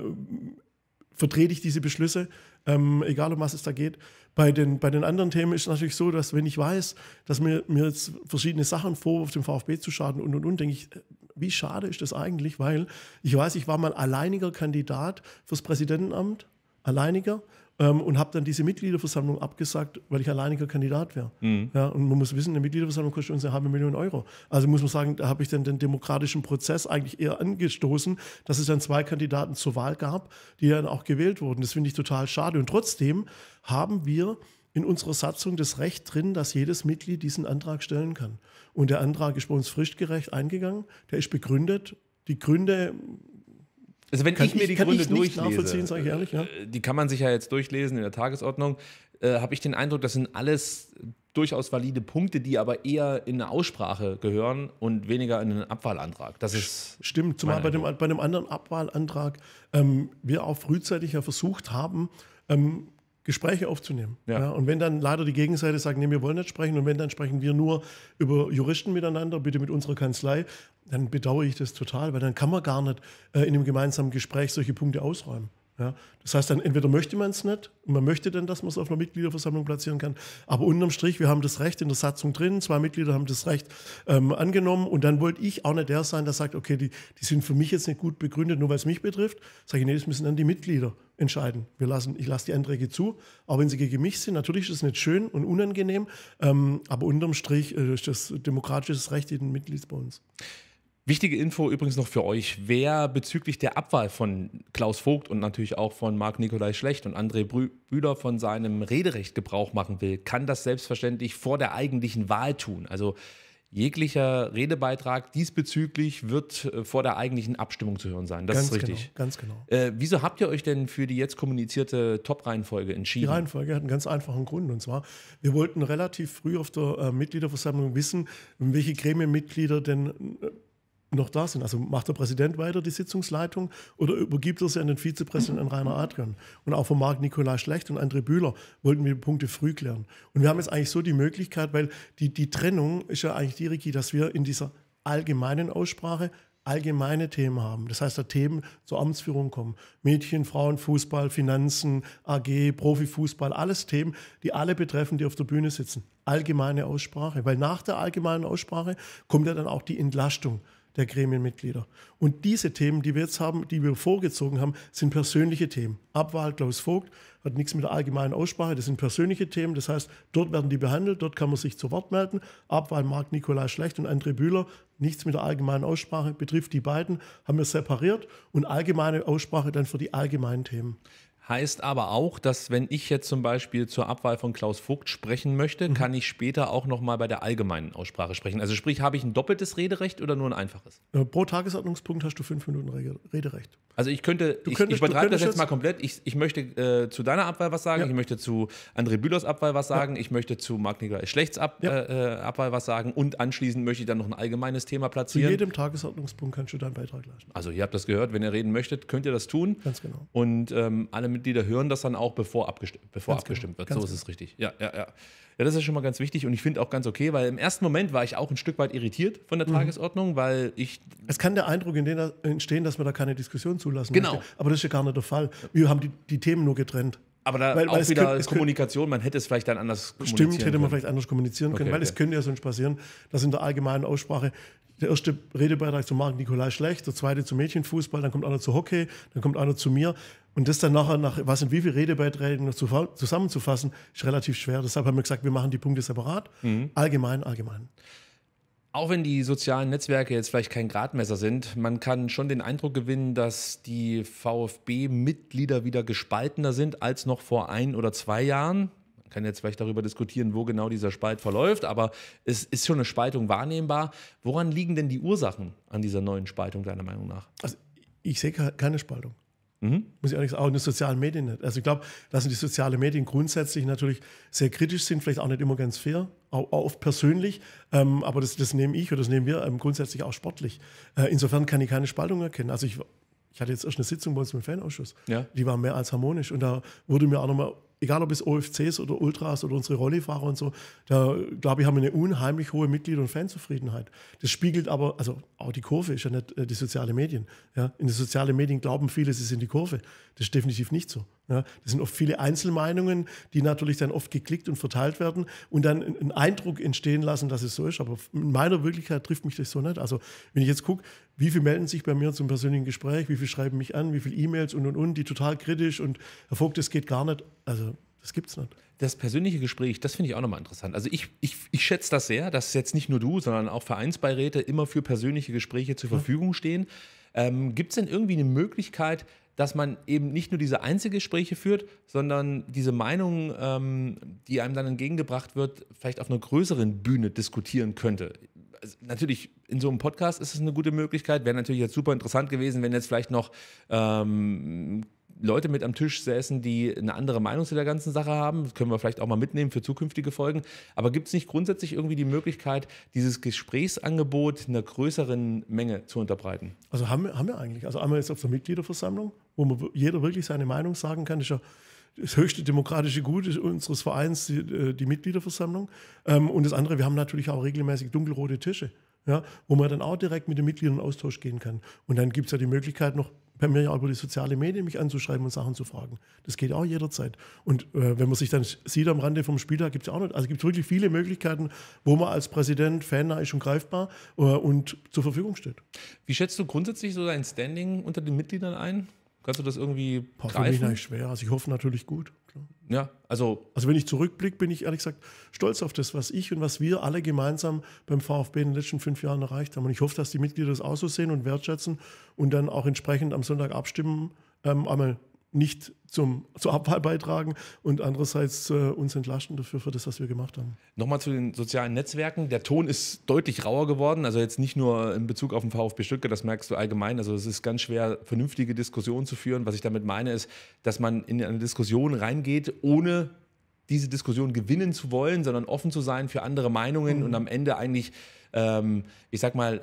Speaker 1: vertrete ich diese Beschlüsse, ähm, egal um was es da geht. Bei den, bei den anderen Themen ist es natürlich so, dass wenn ich weiß, dass mir, mir jetzt verschiedene Sachen vorwirft, dem VfB zu schaden und und und, denke ich, äh, wie schade ist das eigentlich, weil ich weiß, ich war mal alleiniger Kandidat fürs Präsidentenamt, alleiniger ähm, und habe dann diese Mitgliederversammlung abgesagt, weil ich alleiniger Kandidat wäre. Mhm. Ja, und man muss wissen, eine Mitgliederversammlung kostet uns eine halbe Million Euro. Also muss man sagen, da habe ich dann den demokratischen Prozess eigentlich eher angestoßen, dass es dann zwei Kandidaten zur Wahl gab, die dann auch gewählt wurden. Das finde ich total schade. Und trotzdem haben wir in unserer Satzung das Recht drin, dass jedes Mitglied diesen Antrag stellen kann. Und der Antrag ist bei uns fristgerecht eingegangen, der ist begründet. Die Gründe also wenn kann ich mir die ich, Gründe ich durchlese, ehrlich, ja?
Speaker 2: Äh, die kann man sich ja jetzt durchlesen in der Tagesordnung, äh, habe ich den Eindruck, das sind alles durchaus valide Punkte, die aber eher in eine Aussprache gehören und weniger in einen Abwahlantrag. Das ist
Speaker 1: stimmt. Zumal bei dem, bei dem anderen Abwahlantrag ähm, wir auch frühzeitig ja versucht haben, ähm, Gespräche aufzunehmen. Ja. ja. und wenn dann leider die Gegenseite sagt, nee, wir wollen nicht sprechen, und wenn dann sprechen wir nur über Juristen miteinander, bitte mit unserer Kanzlei, dann bedauere ich das total, weil dann kann man gar nicht äh, in einem gemeinsamen Gespräch solche Punkte ausräumen. Ja, das heißt dann, entweder möchte man es nicht, man möchte dann, dass man es auf einer Mitgliederversammlung platzieren kann, aber unterm Strich, wir haben das Recht in der Satzung drin, zwei Mitglieder haben das Recht ähm, angenommen und dann wollte ich auch nicht der sein, der sagt, okay, die, die sind für mich jetzt nicht gut begründet, nur weil es mich betrifft, sage ich, nee, das müssen dann die Mitglieder entscheiden. Wir lassen, ich lasse die Anträge zu, auch wenn sie gegen mich sind. Natürlich ist es nicht schön und unangenehm, ähm, aber unterm Strich äh, ist das demokratisches Recht jeden Mitglieds bei uns.
Speaker 2: Wichtige Info übrigens noch für euch, wer bezüglich der Abwahl von Klaus Vogt und natürlich auch von Marc Nikolai Schlecht und André Bühler von seinem Rederecht Gebrauch machen will, kann das selbstverständlich vor der eigentlichen Wahl tun. Also jeglicher Redebeitrag diesbezüglich wird äh, vor der eigentlichen Abstimmung zu hören sein. Das ganz ist richtig. Genau, ganz genau. Äh, wieso habt ihr euch denn für die jetzt kommunizierte Top-Reihenfolge entschieden? Die
Speaker 1: Reihenfolge hat einen ganz einfachen Grund. Und zwar, wir wollten relativ früh auf der äh, Mitgliederversammlung wissen, welche Gremienmitglieder denn äh, noch da sind. Also macht der Präsident weiter die Sitzungsleitung oder übergibt er sie an den Vizepräsidenten Rainer Adrian? Und auch von Marc Nicolas Schlecht und André Bühler wollten wir die Punkte früh klären. Und wir haben jetzt eigentlich so die Möglichkeit, weil die, die Trennung ist ja eigentlich die, Ricky, dass wir in dieser allgemeinen Aussprache allgemeine Themen haben. Das heißt, da Themen zur Amtsführung kommen. Mädchen, Frauen, Fußball, Finanzen, AG, Profifußball, alles Themen, die alle betreffen, die auf der Bühne sitzen. Allgemeine Aussprache. Weil nach der allgemeinen Aussprache kommt ja dann auch die Entlastung der Gremienmitglieder. Und diese Themen, die wir jetzt haben, die wir vorgezogen haben, sind persönliche Themen. Abwahl Klaus Vogt hat nichts mit der allgemeinen Aussprache, das sind persönliche Themen. Das heißt, dort werden die behandelt, dort kann man sich zu Wort melden. Abwahl Marc Nikolai Schlecht und André Bühler, nichts mit der allgemeinen Aussprache, betrifft die beiden, haben wir separiert und allgemeine Aussprache dann für die allgemeinen Themen.
Speaker 2: Heißt aber auch, dass wenn ich jetzt zum Beispiel zur Abwahl von Klaus Vogt sprechen möchte, mhm. kann ich später auch nochmal bei der allgemeinen Aussprache sprechen. Also sprich, habe ich ein doppeltes Rederecht oder nur ein einfaches?
Speaker 1: Äh, pro Tagesordnungspunkt hast du fünf Minuten Rederecht.
Speaker 2: Also ich könnte, ich, könntest, ich, übertreibe das jetzt, mal komplett. Ich, ich möchte äh, zu deiner Abwahl was sagen, ja. ich möchte zu André Bülers Abwahl was sagen, ja. ich möchte zu Marc Nikolai Schlechts Ab, ja. Äh, äh, Abwahl was sagen und anschließend möchte ich dann noch ein allgemeines Thema platzieren. Zu jedem
Speaker 1: Tagesordnungspunkt kannst du deinen Beitrag leisten.
Speaker 2: Also ihr habt das gehört, wenn ihr reden möchtet, könnt ihr das tun. Ganz genau. Und ähm, alle Mitglieder hören das dann auch, bevor, abgest bevor ganz genau. abgestimmt wird. So ist es genau. richtig. Ja, ja, ja. Ja, das ist schon mal ganz wichtig und ich finde auch ganz okay, weil im ersten Moment war ich auch ein Stück weit irritiert von der mhm. Tagesordnung, weil ich.
Speaker 1: Es kann der Eindruck entstehen, dass wir da keine Diskussion zulassen. Genau. Möchte. Aber das ist ja gar nicht der Fall. Wir haben die, die Themen nur getrennt. Aber da weil, auch weil wieder könnte,
Speaker 2: Kommunikation, man hätte es vielleicht dann anders kommunizieren Stimmt, hätte man können. vielleicht anders kommunizieren können, okay, weil okay. es könnte
Speaker 1: ja sonst passieren, dass in der allgemeinen Aussprache der erste Redebeitrag zu Marc Nikolai Schlecht, der zweite zu Mädchenfußball, dann kommt einer zu Hockey, dann kommt einer zu mir. Und das dann nachher nach, was sind wie viele Redebeiträgen noch zusammenzufassen, ist relativ schwer. Deshalb haben wir gesagt, wir machen die Punkte separat. Mhm. Allgemein, allgemein.
Speaker 2: Auch wenn die sozialen Netzwerke jetzt vielleicht kein Gradmesser sind, man kann schon den Eindruck gewinnen, dass die VfB-Mitglieder wieder gespaltener sind als noch vor ein oder zwei Jahren kann jetzt vielleicht darüber diskutieren, wo genau dieser Spalt verläuft, aber es ist schon eine Spaltung wahrnehmbar. Woran liegen denn die Ursachen an dieser neuen Spaltung, deiner Meinung nach?
Speaker 1: Also ich sehe keine Spaltung. Mhm. Muss ich ehrlich sagen, auch in den sozialen Medien nicht. Also ich glaube, dass die sozialen Medien grundsätzlich natürlich sehr kritisch sind, vielleicht auch nicht immer ganz fair, auch, auch oft persönlich, ähm, aber das, das nehme ich oder das nehmen wir ähm, grundsätzlich auch sportlich. Äh, insofern kann ich keine Spaltung erkennen. Also ich ich hatte jetzt erst eine Sitzung bei uns im Fanausschuss. Ja. Die war mehr als harmonisch. Und da wurde mir auch nochmal egal ob es OFCs oder Ultras oder unsere Rollifahrer und so, da glaube ich, haben wir eine unheimlich hohe Mitglied- und Fanzufriedenheit. Das spiegelt aber, also auch die Kurve ist ja nicht äh, die soziale Medien. Ja? In den sozialen Medien glauben viele, sie sind die Kurve. Das ist definitiv nicht so. Ja? Das sind oft viele Einzelmeinungen, die natürlich dann oft geklickt und verteilt werden und dann einen Eindruck entstehen lassen, dass es so ist. Aber in meiner Wirklichkeit trifft mich das so nicht. Also wenn ich jetzt gucke, wie viele melden sich bei mir zum persönlichen Gespräch, wie viele schreiben mich an, wie viele E-Mails und und und, die total kritisch und Herr Vogt, das geht gar nicht. Also das gibt's nicht. Das persönliche Gespräch, das finde
Speaker 2: ich auch nochmal interessant. Also ich, ich, ich schätze das sehr, dass jetzt nicht nur du, sondern auch Vereinsbeiräte immer für persönliche Gespräche zur Verfügung stehen. Ähm, Gibt es denn irgendwie eine Möglichkeit, dass man eben nicht nur diese Einzelgespräche führt, sondern diese Meinung, ähm, die einem dann entgegengebracht wird, vielleicht auf einer größeren Bühne diskutieren könnte? Also natürlich, in so einem Podcast ist es eine gute Möglichkeit. Wäre natürlich jetzt super interessant gewesen, wenn jetzt vielleicht noch ähm, Leute mit am Tisch säßen, die eine andere Meinung zu der ganzen Sache haben. Das können wir vielleicht auch mal mitnehmen für zukünftige Folgen. Aber gibt es nicht grundsätzlich irgendwie die Möglichkeit, dieses Gesprächsangebot einer größeren Menge zu unterbreiten?
Speaker 1: Also haben wir, haben wir eigentlich. Also einmal jetzt auf der Mitgliederversammlung, wo man, jeder wirklich seine Meinung sagen kann. Das ist ja das höchste demokratische Gut unseres Vereins, die, äh, die Mitgliederversammlung. Ähm, und das andere, wir haben natürlich auch regelmäßig dunkelrote Tische. Ja, wo man dann auch direkt mit den Mitgliedern in Austausch gehen kann. Und dann gibt es ja die Möglichkeit noch, bei mir ja über die sozialen Medien mich anzuschreiben und Sachen zu fragen. Das geht auch jederzeit. Und äh, wenn man sich dann sieht am Rande vom Spieltag, gibt es auch noch, Also gibt es wirklich viele Möglichkeiten, wo man als Präsident fannah ist und greifbar äh, und zur Verfügung steht.
Speaker 2: Wie schätzt du grundsätzlich so dein Standing unter den Mitgliedern ein? Kannst du das irgendwie
Speaker 1: Boah, greifen? Für mich schwer. Also ich hoffe natürlich gut. Klar. Ja, also. Also, wenn ich zurückblicke, bin ich ehrlich gesagt stolz auf das, was ich und was wir alle gemeinsam beim VfB in den letzten fünf Jahren erreicht haben. Und ich hoffe, dass die Mitglieder das auch so sehen und wertschätzen und dann auch entsprechend am Sonntag abstimmen, ähm, einmal nicht zum, zur Abwahl beitragen und andererseits äh, uns entlasten dafür für das, was wir gemacht haben.
Speaker 2: Nochmal zu den sozialen Netzwerken. Der Ton ist deutlich rauer geworden, also jetzt nicht nur in Bezug auf den VfB Stücke, das merkst du allgemein. Also es ist ganz schwer, vernünftige Diskussionen zu führen. Was ich damit meine, ist, dass man in eine Diskussion reingeht, ohne diese Diskussion gewinnen zu wollen, sondern offen zu sein für andere Meinungen mhm. und am Ende eigentlich, ähm, ich sag mal,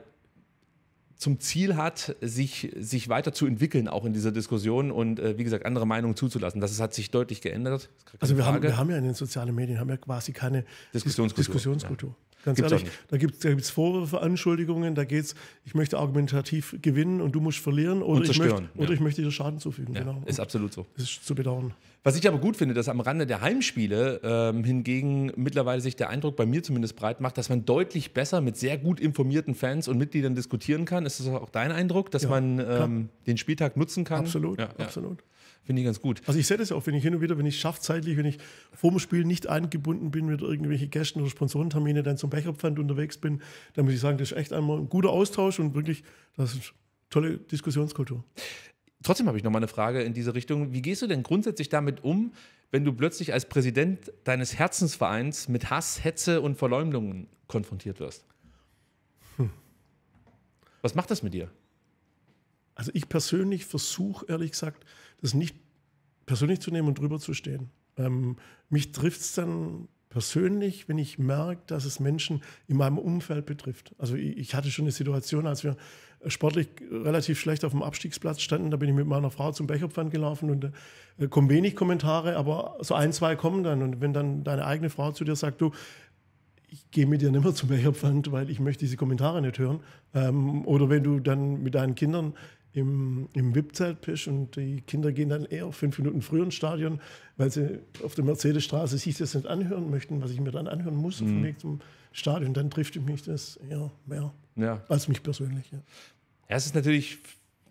Speaker 2: zum Ziel hat, sich, sich weiterzuentwickeln, auch in dieser Diskussion und äh, wie gesagt, andere Meinungen zuzulassen. Das, hat sich deutlich geändert. Also wir haben, wir haben
Speaker 1: ja in den sozialen Medien haben ja quasi keine Diskussionskultur. Diskussionskultur. Ja. Ganz gibt's ehrlich, da gibt es da gibt's Vorwürfe, Anschuldigungen, da es, ich möchte argumentativ gewinnen und du musst verlieren oder, ich möchte, ja. oder ich möchte dir Schaden zufügen. Ja, genau. Ist absolut so.
Speaker 2: Das ist zu bedauern. Was ich aber gut finde, dass am Rande der Heimspiele ähm, hingegen mittlerweile sich der Eindruck bei mir zumindest breit macht, dass man deutlich besser mit sehr gut informierten Fans und Mitgliedern
Speaker 1: diskutieren kann. Ist das auch dein Eindruck, dass ja, man ähm, den Spieltag nutzen kann? Absolut, absolut. Finde ich ganz gut. Also ich sehe das ja auch, wenn ich hin und wieder, wenn ich schaffe zeitlich, wenn ich vorm Spiel nicht eingebunden bin mit irgendwelchen Gästen oder Sponsorentermine, dann zum Becherpfand unterwegs bin, dann muss ich sagen, das ist echt einmal ein guter Austausch und wirklich, das ist tolle Diskussionskultur.
Speaker 2: Trotzdem habe ich nochmal eine Frage in diese Richtung. Wie gehst du denn grundsätzlich damit um, wenn du plötzlich als Präsident deines Herzensvereins mit Hass, Hetze und Verleumdungen konfrontiert wirst? Hm. Was macht das mit dir?
Speaker 1: Also ich persönlich versuche, ehrlich gesagt, das nicht persönlich zu nehmen und drüber zu stehen. Ähm, mich trifft es dann persönlich, wenn ich merke, dass es Menschen in meinem Umfeld betrifft. Also ich, ich, hatte schon eine Situation, als wir äh, sportlich relativ schlecht auf dem Abstiegsplatz standen, da bin ich mit meiner Frau zum Becherpfand gelaufen und da äh, kommen wenig Kommentare, aber so ein, zwei kommen dann. Und wenn dann deine eigene Frau zu dir sagt, du, ich gehe mit dir nicht mehr zum Becherpfand, weil ich möchte diese Kommentare nicht hören. Ähm, oder wenn du dann mit deinen Kindern im, im VIP-Zelt bist und die Kinder gehen dann eher fünf Minuten früher ins Stadion, weil sie auf der Mercedesstraße sich das nicht anhören möchten, was ich mir dann anhören muss mhm. auf dem mhm. Weg zum Stadion. Dann trifft mich das eher mehr ja. als mich persönlich. Ja.
Speaker 2: ja, es ist natürlich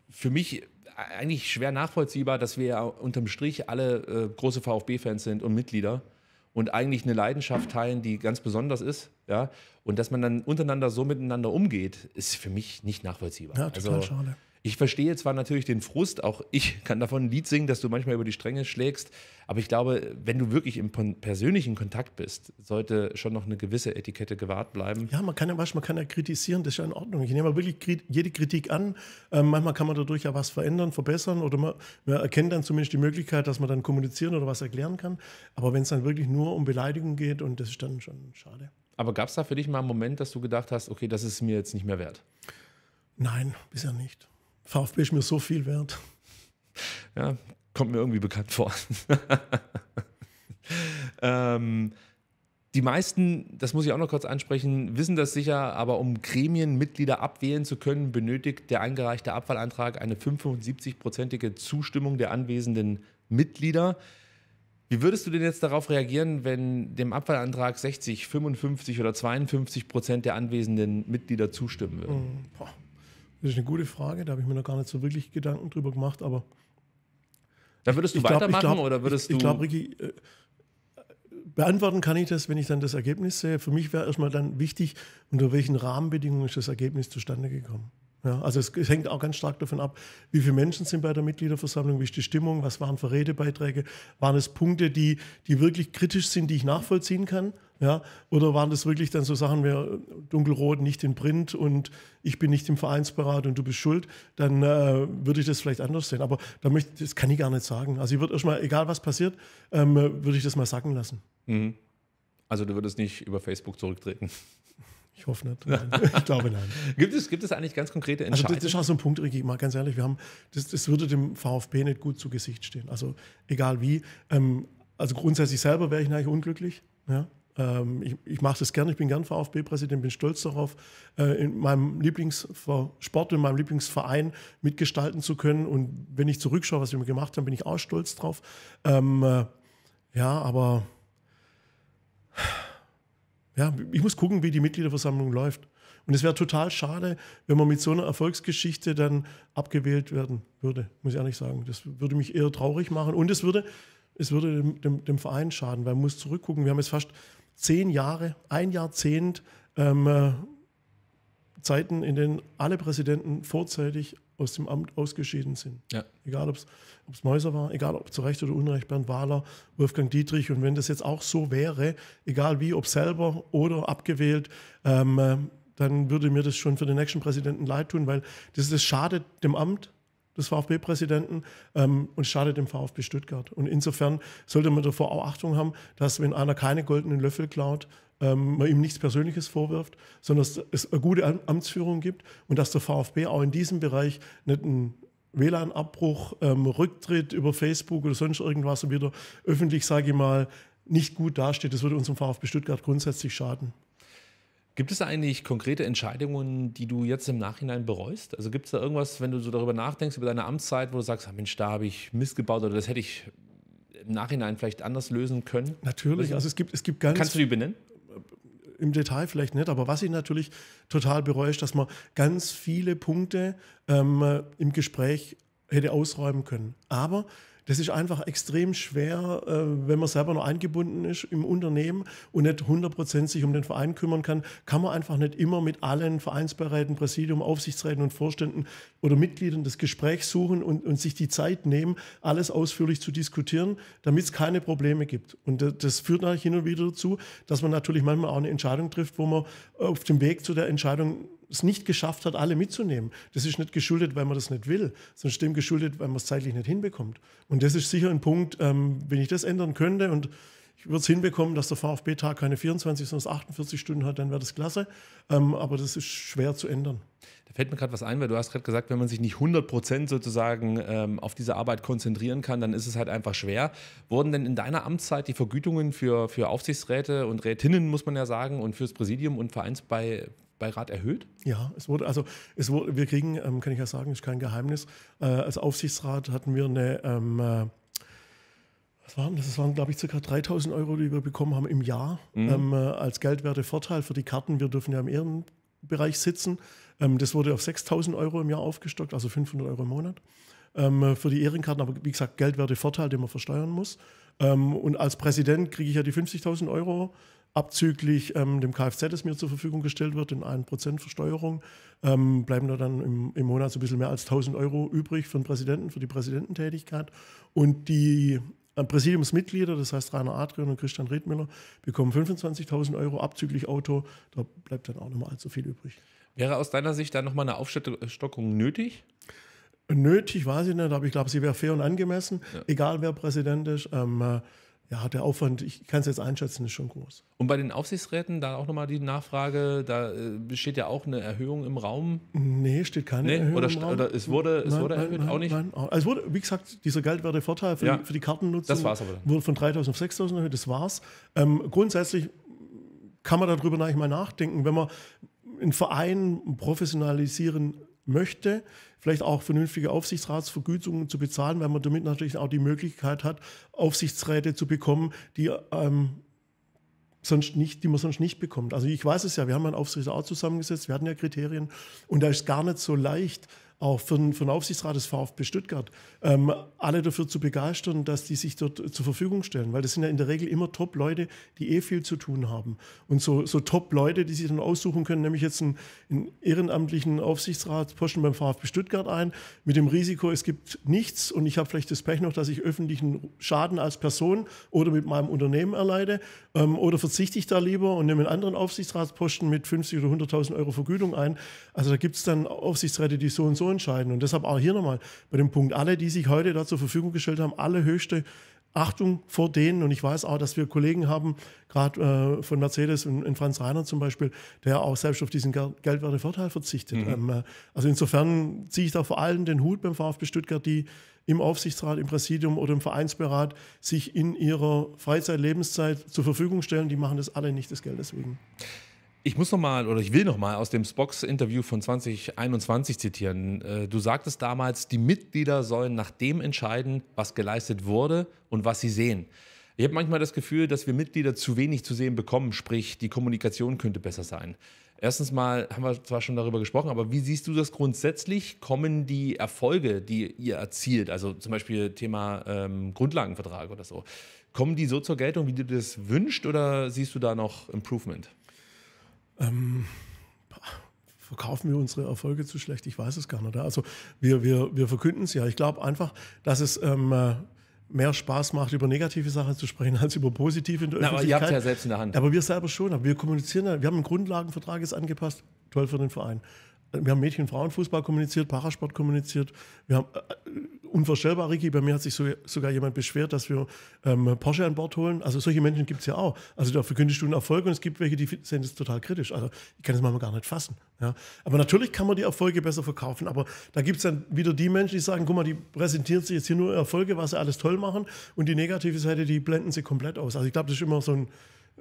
Speaker 2: für mich eigentlich schwer nachvollziehbar, dass wir ja unterm Strich alle äh, große VfB-Fans sind und Mitglieder und eigentlich eine Leidenschaft teilen, die ganz besonders ist, ja, und dass man dann untereinander so miteinander umgeht, ist für mich nicht nachvollziehbar. Ja, total also, schade. Ich verstehe zwar natürlich den Frust, auch ich kann davon ein Lied singen, dass du manchmal über die Stränge schlägst, aber ich glaube, wenn du wirklich im persönlichen Kontakt bist, sollte schon noch eine gewisse Etikette gewahrt bleiben.
Speaker 1: Ja, man kann ja manchmal kann ja kritisieren, das ist ja in Ordnung. Ich nehme wirklich jede Kritik an. Ähm, manchmal kann man dadurch ja was verändern, verbessern oder man, man, erkennt dann zumindest die Möglichkeit, dass man dann kommunizieren oder was erklären kann. Aber wenn es dann wirklich nur um Beleidigung geht und das ist dann schon schade.
Speaker 2: Aber gab es da für dich mal einen Moment, dass du gedacht hast, okay, das ist mir jetzt nicht mehr wert?
Speaker 1: Nein, bisher nicht. VfB ist mir so viel wert. Ja,
Speaker 2: kommt mir irgendwie bekannt vor. ähm, die meisten, das muss ich auch noch kurz ansprechen, wissen das sicher, aber um Gremienmitglieder abwählen zu können, benötigt der eingereichte Abfallantrag eine 75-prozentige Zustimmung der anwesenden Mitglieder. Wie würdest du denn jetzt darauf reagieren, wenn dem Abfallantrag 60, 55 oder 52 Prozent der anwesenden Mitglieder zustimmen würden?
Speaker 1: Mm, boah. Das ist eine gute Frage, da habe ich mir noch gar nicht so wirklich Gedanken drüber gemacht, aber.
Speaker 2: Da würdest du ich, ich weitermachen glaub, glaub, oder würdest ich, du. Ich glaube,
Speaker 1: Ricky, äh, beantworten kann ich das, wenn ich dann das Ergebnis sehe. Für mich wäre erstmal dann wichtig, unter welchen Rahmenbedingungen ist das Ergebnis zustande gekommen. Ja, also es hängt auch ganz stark davon ab, wie viele Menschen sind bei der Mitgliederversammlung, wie ist die Stimmung, was waren für Redebeiträge, waren es Punkte, die, die wirklich kritisch sind, die ich nachvollziehen kann? Ja, oder waren das wirklich dann so Sachen wie äh, dunkelrot, nicht in Print und ich bin nicht im Vereinsberat und du bist schuld, dann äh, würde ich das vielleicht anders sehen. Aber da möchte, das kann ich gar nicht sagen. Also ich würde erstmal, egal was passiert, ähm, würde ich das mal sacken lassen.
Speaker 2: Mhm. Also du würdest nicht über Facebook zurücktreten.
Speaker 1: Ich hoffe nicht. ich glaube nein. gibt, es, gibt es eigentlich
Speaker 2: ganz konkrete Entscheidungen? Also das, ist auch
Speaker 1: so ein Punkt, Ricky, mal ganz ehrlich, wir haben, das, das würde dem VfB nicht gut zu Gesicht stehen. Also egal wie. Ähm, also grundsätzlich selber wäre ich eigentlich unglücklich. Ja? Ähm, ich, ich mache das gerne, ich bin gern VfB-Präsident, bin stolz darauf, äh, in meinem Lieblingssport, in meinem Lieblingsverein mitgestalten zu können. Und wenn ich zurückschaue, was wir gemacht haben, bin ich auch stolz drauf. Ähm, äh, ja, aber ja, ich muss gucken, wie die Mitgliederversammlung läuft. Und es wäre total schade, wenn man mit so einer Erfolgsgeschichte dann abgewählt werden würde, muss ich ehrlich sagen. Das würde mich eher traurig machen und es würde, es würde dem, dem, dem Verein schaden, weil man muss zurückgucken. Wir haben jetzt fast zehn Jahre, ein Jahrzehnt ähm, äh, Zeiten, in denen alle Präsidenten vorzeitig aus dem Amt ausgeschieden sind. Ja. Egal, ob es Mäuser war, egal ob zu Recht oder Unrecht, Bernd Wahler, Wolfgang Dietrich. Und wenn das jetzt auch so wäre, egal wie, ob selber oder abgewählt, ähm, dann würde mir das schon für den nächsten Präsidenten leid tun, weil das, das schadet dem Amt des VfB-Präsidenten ähm, und schadet dem VfB Stuttgart. Und insofern sollte man davor auch Achtung haben, dass wenn einer keine goldenen Löffel klaut, ähm, man ihm nichts Persönliches vorwirft, sondern dass es eine gute Amtsführung gibt und dass der VfB auch in diesem Bereich nicht einen WLAN-Abbruch, ähm, Rücktritt über Facebook oder sonst irgendwas wieder öffentlich, sage ich mal, nicht gut dasteht. Das würde unserem VfB Stuttgart grundsätzlich schaden.
Speaker 2: Gibt es da eigentlich konkrete Entscheidungen, die du jetzt im Nachhinein bereust? Also gibt es da irgendwas, wenn du so darüber nachdenkst, über deine Amtszeit, wo du sagst, ah, Mensch, da habe ich Mist gebaut oder das hätte ich im Nachhinein vielleicht anders lösen können? Natürlich, also es gibt, es gibt ganz... Kannst du die benennen?
Speaker 1: im Detail vielleicht nicht, aber was ich natürlich total bereue, ist, dass man ganz viele Punkte ähm, im Gespräch hätte ausräumen können. Aber das ist einfach extrem schwer, äh, wenn man selber noch eingebunden ist im Unternehmen und nicht 100% sich um den Verein kümmern kann, kann man einfach nicht immer mit allen Vereinsbeiräten, Präsidium, Aufsichtsräten und Vorständen oder Mitgliedern das Gespräch suchen und, und sich die Zeit nehmen, alles ausführlich zu diskutieren, damit es keine Probleme gibt. Und das führt natürlich hin und wieder dazu, dass man natürlich manchmal auch eine Entscheidung trifft, wo man auf dem Weg zu der Entscheidung es nicht geschafft hat, alle mitzunehmen. Das ist nicht geschuldet, weil man das nicht will, sondern dem geschuldet, weil man es zeitlich nicht hinbekommt. Und das ist sicher ein Punkt, ähm, wenn ich das ändern könnte und ich würde es hinbekommen, dass der VfB-Tag keine 24, sondern 48 Stunden hat, dann wäre das klasse. Ähm, aber das ist schwer zu ändern. Da fällt
Speaker 2: mir gerade was ein, weil du hast gerade gesagt, wenn man sich nicht 100% Prozent sozusagen ähm, auf diese Arbeit konzentrieren kann, dann ist es halt einfach schwer. Wurden denn in deiner Amtszeit die Vergütungen für, für Aufsichtsräte und Rätinnen, muss man ja sagen, und fürs Präsidium und Vereins bei erhöht?
Speaker 1: Ja, es wurde, also es wurde, wir kriegen, ähm, kann ich ja sagen, ist kein Geheimnis, äh, als Aufsichtsrat hatten wir eine, ähm, äh, was waren das? Das waren, glaube ich, ca. 3000 Euro, die wir bekommen haben im Jahr mhm. ähm, äh, als Geldwertevorteil für die Karten. Wir dürfen ja im Ehrenbereich sitzen. Ähm, das wurde auf 6000 Euro im Jahr aufgestockt, also 500 Euro im Monat ähm, für die Ehrenkarten, aber wie gesagt, Geldwertevorteil, den man versteuern muss. Ähm, und als Präsident kriege ich ja die 50.000 Euro abzüglich ähm, dem Kfz, das mir zur Verfügung gestellt wird, in 1% Versteuerung, ähm, bleiben da dann im, im, Monat so ein bisschen mehr als 1000 Euro übrig für den Präsidenten, für die Präsidententätigkeit. Und die äh, Präsidiumsmitglieder, das heißt Rainer Adrian und Christian Riedmüller, bekommen 25.000 Euro abzüglich Auto. Da bleibt dann auch nochmal allzu viel übrig.
Speaker 2: Wäre aus deiner Sicht dann nochmal eine Aufstockung nötig?
Speaker 1: Nötig weiß ich nicht, aber ich glaube, sie wäre fair und angemessen, ja. egal wer Präsident ist. Ähm, äh, ja, der Aufwand, ich kann es jetzt einschätzen, ist schon groß.
Speaker 2: Und bei den Aufsichtsräten, da auch nochmal die Nachfrage, da besteht äh, ja auch eine Erhöhung im Raum. Nee,
Speaker 1: steht keine nee, Erhöhung oder, im Raum. Oder es wurde, es nein, wurde nein, erhöht, nein, auch nicht? Nein, also es wurde, wie gesagt, dieser Geldwertevorteil für, ja. die, für die Kartennutzung das war's aber. wurde von 3.000 auf 6.000 erhöht, das war's. Ähm, grundsätzlich kann man darüber nachdenken, wenn man einen Verein professionalisieren möchte, vielleicht auch vernünftige Aufsichtsratsvergütungen zu bezahlen, weil man damit natürlich auch die Möglichkeit hat, Aufsichtsräte zu bekommen, die ähm, sonst nicht, die man sonst nicht bekommt. Also ich weiß es ja, wir haben einen Aufsichtsrat zusammengesetzt, wir hatten ja Kriterien und da ist gar nicht so leicht, auch für, für den Aufsichtsrat des VfB Stuttgart, ähm, alle dafür zu begeistern, dass die sich dort zur Verfügung stellen. Weil das sind ja in der Regel immer Top-Leute, die eh viel zu tun haben. Und so, so Top-Leute, die sich dann aussuchen können, nämlich jetzt einen, einen ehrenamtlichen Aufsichtsratsposten beim VfB Stuttgart ein, mit dem Risiko, es gibt nichts und ich habe vielleicht das Pech noch, dass ich öffentlichen Schaden als Person oder mit meinem Unternehmen erleide. Ähm, oder verzichte ich da lieber und nehme einen anderen Aufsichtsratsposten mit 50 oder 100.000 Euro Vergütung ein. Also da gibt es dann Aufsichtsräte, die so und so entscheiden. Und deshalb auch hier nochmal bei dem Punkt, alle, die sich heute da zur Verfügung gestellt haben, alle höchste Achtung vor denen. Und ich weiß auch, dass wir Kollegen haben, gerade äh, von Mercedes und, und, Franz Reiner zum Beispiel, der auch selbst auf diesen Geldwertevorteil verzichtet. Mhm. Ähm, äh, also insofern ziehe ich da vor allem den Hut beim VfB Stuttgart, die im Aufsichtsrat, im Präsidium oder im Vereinsberat sich in ihrer Freizeit, Lebenszeit zur Verfügung stellen. Die machen das alle nicht des Geldes wegen.
Speaker 2: Ich muss nochmal oder ich will nochmal aus dem Spox-Interview von 2021 zitieren. Äh, du sagtest damals, die Mitglieder sollen nach dem entscheiden, was geleistet wurde und was sie sehen. Ich habe manchmal das Gefühl, dass wir Mitglieder zu wenig zu sehen bekommen, sprich die Kommunikation könnte besser sein. Erstens mal haben wir zwar schon darüber gesprochen, aber wie siehst du das grundsätzlich? Kommen die Erfolge, die ihr erzielt, also zum Beispiel Thema ähm, Grundlagenvertrag oder so, kommen die so zur Geltung, wie du das wünschst oder siehst du da noch
Speaker 1: Improvement? ähm, verkaufen wir unsere Erfolge zu schlecht? Ich weiß es gar nicht. Also wir, wir, wir verkünden es ja. Ich glaube einfach, dass es ähm, äh, mehr Spaß macht, über negative Sachen zu sprechen, als über positive in der Na, Öffentlichkeit. Aber ihr habt es ja selbst in der Hand. Aber wir selber schon. Aber wir kommunizieren, wir haben einen Grundlagenvertrag jetzt angepasst, toll für den Verein. Wir haben Mädchen- und Frauenfußball kommuniziert, Parasport kommuniziert. Wir haben äh, unvorstellbar, Ricky, bei mir hat sich so, sogar jemand beschwert, dass wir ähm, Porsche an Bord holen. Also solche Menschen gibt es ja auch. Also da verkündest du einen Erfolg und es gibt welche, die sehen das total kritisch. Also ich kann das manchmal gar nicht fassen. Ja? Aber natürlich kann man die Erfolge besser verkaufen. Aber da gibt es dann wieder die Menschen, die sagen, guck mal, die präsentieren sich jetzt hier nur Erfolge, was sie alles toll machen und die negative Seite, die blenden sie komplett aus. Also ich glaube, das ist immer so ein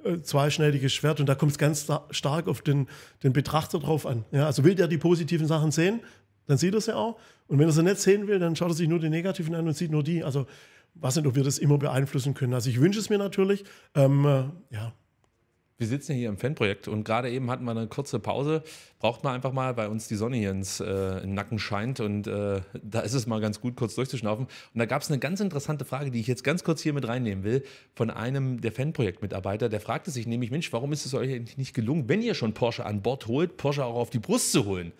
Speaker 1: äh, zweischneidiges Schwert und da kommt es ganz stark auf den, den Betrachter drauf an. Ja, also will der die positiven Sachen sehen, dann sieht er sie auch. Und wenn er sie nicht sehen will, dann schaut er sich nur die negativen an und sieht nur die. Also weiß nicht, ob wir das immer beeinflussen können. Also ich wünsche es mir natürlich. Ähm, äh, ja, wir
Speaker 2: sitzen hier im Fanprojekt und gerade eben hatten wir eine kurze Pause. Braucht man einfach mal, weil uns die Sonne hier ins äh, in Nacken scheint und äh, da ist es mal ganz gut, kurz durchzuschnaufen. Und da gab es eine ganz interessante Frage, die ich jetzt ganz kurz hier mit reinnehmen will, von einem der Fanprojektmitarbeiter. Der fragte sich nämlich: Mensch, warum ist es euch eigentlich nicht gelungen, wenn ihr schon Porsche an Bord holt, Porsche auch auf die Brust zu holen?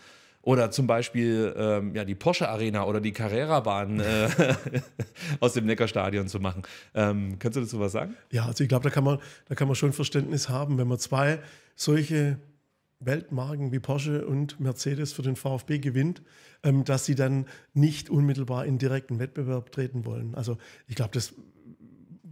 Speaker 2: Oder zum Beispiel ähm, ja, die Porsche Arena oder die Carrera-Bahn äh, aus dem Neckarstadion zu machen. Ähm, kannst du dazu was sagen?
Speaker 1: Ja, also ich glaube, da, da kann man schon Verständnis haben, wenn man zwei solche Weltmarken wie Porsche und Mercedes für den VfB gewinnt, ähm, dass sie dann nicht unmittelbar in direkten Wettbewerb treten wollen. Also ich glaube, das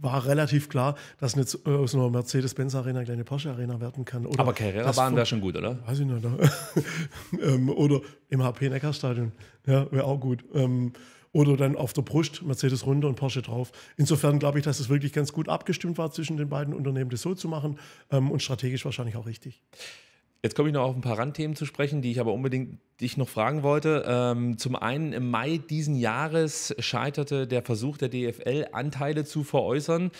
Speaker 1: war relativ klar, dass eine, äh, aus einer Mercedes-Benz-Arena eine kleine Porsche-Arena werden kann. Oder Aber Carrera-Bahn wäre schon gut, oder? Weiß ich nicht. Ne? Ähm, oder im HP-Neckar-Stadion. Ja, wäre auch gut. Ähm, oder dann auf der Brust Mercedes runter und Porsche drauf. Insofern glaube ich, dass es wirklich ganz gut abgestimmt war zwischen den beiden Unternehmen, das so zu machen ähm, und strategisch wahrscheinlich auch richtig.
Speaker 2: Jetzt komme ich noch auf ein paar Randthemen zu sprechen, die ich aber unbedingt dich noch fragen wollte. Ähm, zum einen im Mai diesen Jahres scheiterte der Versuch der DFL, Anteile zu veräußern.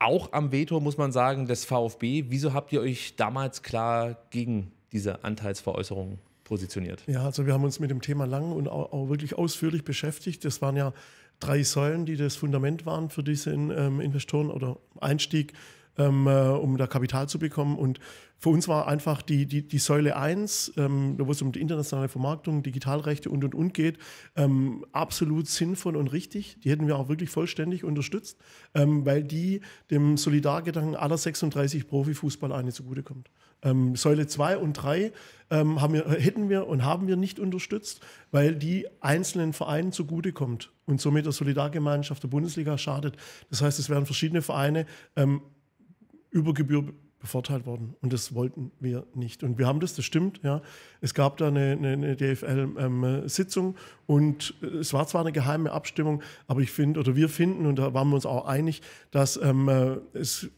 Speaker 2: Auch am Veto muss man sagen, des VfB. Wieso habt ihr euch damals klar gegen diese Anteilsveräußerung positioniert?
Speaker 1: Ja, also wir haben uns mit dem Thema lang und auch, wirklich ausführlich beschäftigt. Das waren ja drei Säulen, die das Fundament waren für diesen ähm, Investoren- oder Einstieg ähm, äh, um da Kapital zu bekommen. Und für uns war einfach die, die, die Säule 1, ähm, wo es um die internationale Vermarktung, Digitalrechte und und und geht, ähm, absolut sinnvoll und richtig. Die hätten wir auch wirklich vollständig unterstützt, ähm, weil die dem Solidargedanken aller 36 Profifußballvereine zugutekommt. Ähm, Säule 2 und 3 ähm, haben wir, äh, hätten wir und haben wir nicht unterstützt, weil die einzelnen Vereinen zugutekommt und somit der Solidargemeinschaft der Bundesliga schadet. Das heißt, es werden verschiedene Vereine ähm, über Gebühr bevorteilt worden. Und das wollten wir nicht. Und wir haben das, das stimmt, ja. Es gab da eine, eine, eine DFL-Sitzung ähm, und äh, es war zwar eine geheime Abstimmung, aber ich finde, oder wir finden, und da waren wir uns auch einig, dass ähm, äh, es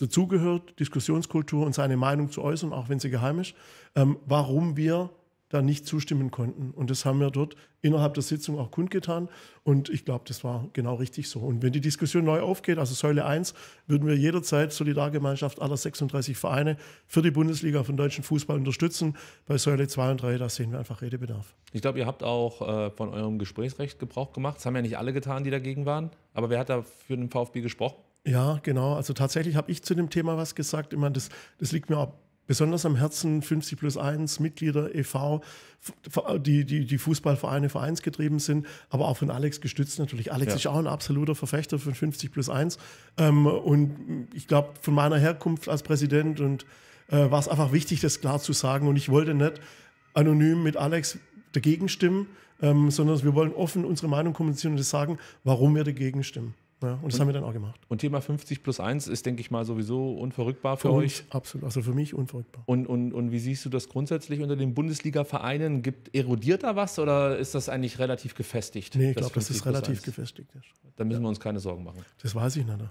Speaker 1: dazugehört, Diskussionskultur und seine Meinung zu äußern, auch wenn sie geheim ist, ähm, warum wir da nicht zustimmen konnten. Und das haben wir dort innerhalb der Sitzung auch kundgetan. Und ich glaube, das war genau richtig so. Und wenn die Diskussion neu aufgeht, also Säule 1, würden wir jederzeit Solidargemeinschaft aller 36 Vereine für die Bundesliga von deutschen Fußball unterstützen. Bei Säule 2 und 3, da sehen wir einfach Redebedarf.
Speaker 2: Ich glaube, ihr habt auch äh, von eurem Gesprächsrecht Gebrauch gemacht. Das haben ja nicht alle getan, die dagegen waren. Aber wer hat da für den VfB gesprochen?
Speaker 1: Ja, genau. Also tatsächlich habe ich zu dem Thema was gesagt. Ich meine, das, das liegt mir auch besonders am Herzen 50 plus 1 Mitglieder e.V., die, die, die Fußballvereine vereinsgetrieben sind, aber auch von Alex gestützt natürlich. Alex ja. ist auch ein absoluter Verfechter von 50 plus 1 ähm, und ich glaube, von meiner Herkunft als Präsident und äh, war es einfach wichtig, das klar zu sagen und ich wollte nicht anonym mit Alex dagegen stimmen, ähm, sondern wir wollen offen unsere Meinung kommunizieren und das sagen, warum wir dagegen stimmen. Ja, und das und, haben wir dann auch gemacht.
Speaker 2: Und Thema 50 plus 1 ist, denke ich mal, sowieso unverrückbar für, für euch.
Speaker 1: Absolut, also für mich unverrückbar.
Speaker 2: Und, und, und wie siehst du das grundsätzlich unter den Bundesliga-Vereinen? Gibt erodiert da was oder ist das eigentlich relativ gefestigt? Nee, ich glaube, dass das relativ 1? gefestigt ist. Da müssen ja. wir uns keine Sorgen machen.
Speaker 1: Das weiß ich nicht. Ne?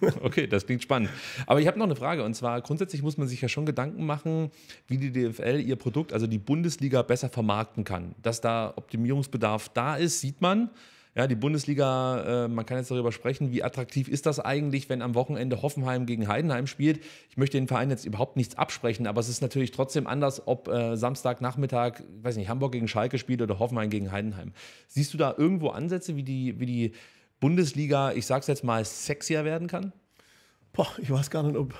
Speaker 2: okay, das klingt spannend. Aber ich habe noch eine Frage und zwar grundsätzlich muss man sich ja schon Gedanken machen, wie die DFL ihr Produkt, also die Bundesliga, besser vermarkten kann. Dass da Optimierungsbedarf da ist, sieht man. Ja, die Bundesliga, äh, man kann jetzt darüber sprechen, wie attraktiv ist das eigentlich, wenn am Wochenende Hoffenheim gegen Heidenheim spielt. Ich möchte den Verein jetzt überhaupt nichts absprechen, aber es ist natürlich trotzdem anders, ob äh, Samstagnachmittag, weiß nicht, Hamburg gegen Schalke spielt oder Hoffenheim gegen Heidenheim. Siehst du da irgendwo Ansätze, wie die, wie die Bundesliga, ich sag's jetzt mal, sexier werden kann?
Speaker 1: Boah, ich weiß gar nicht, ob,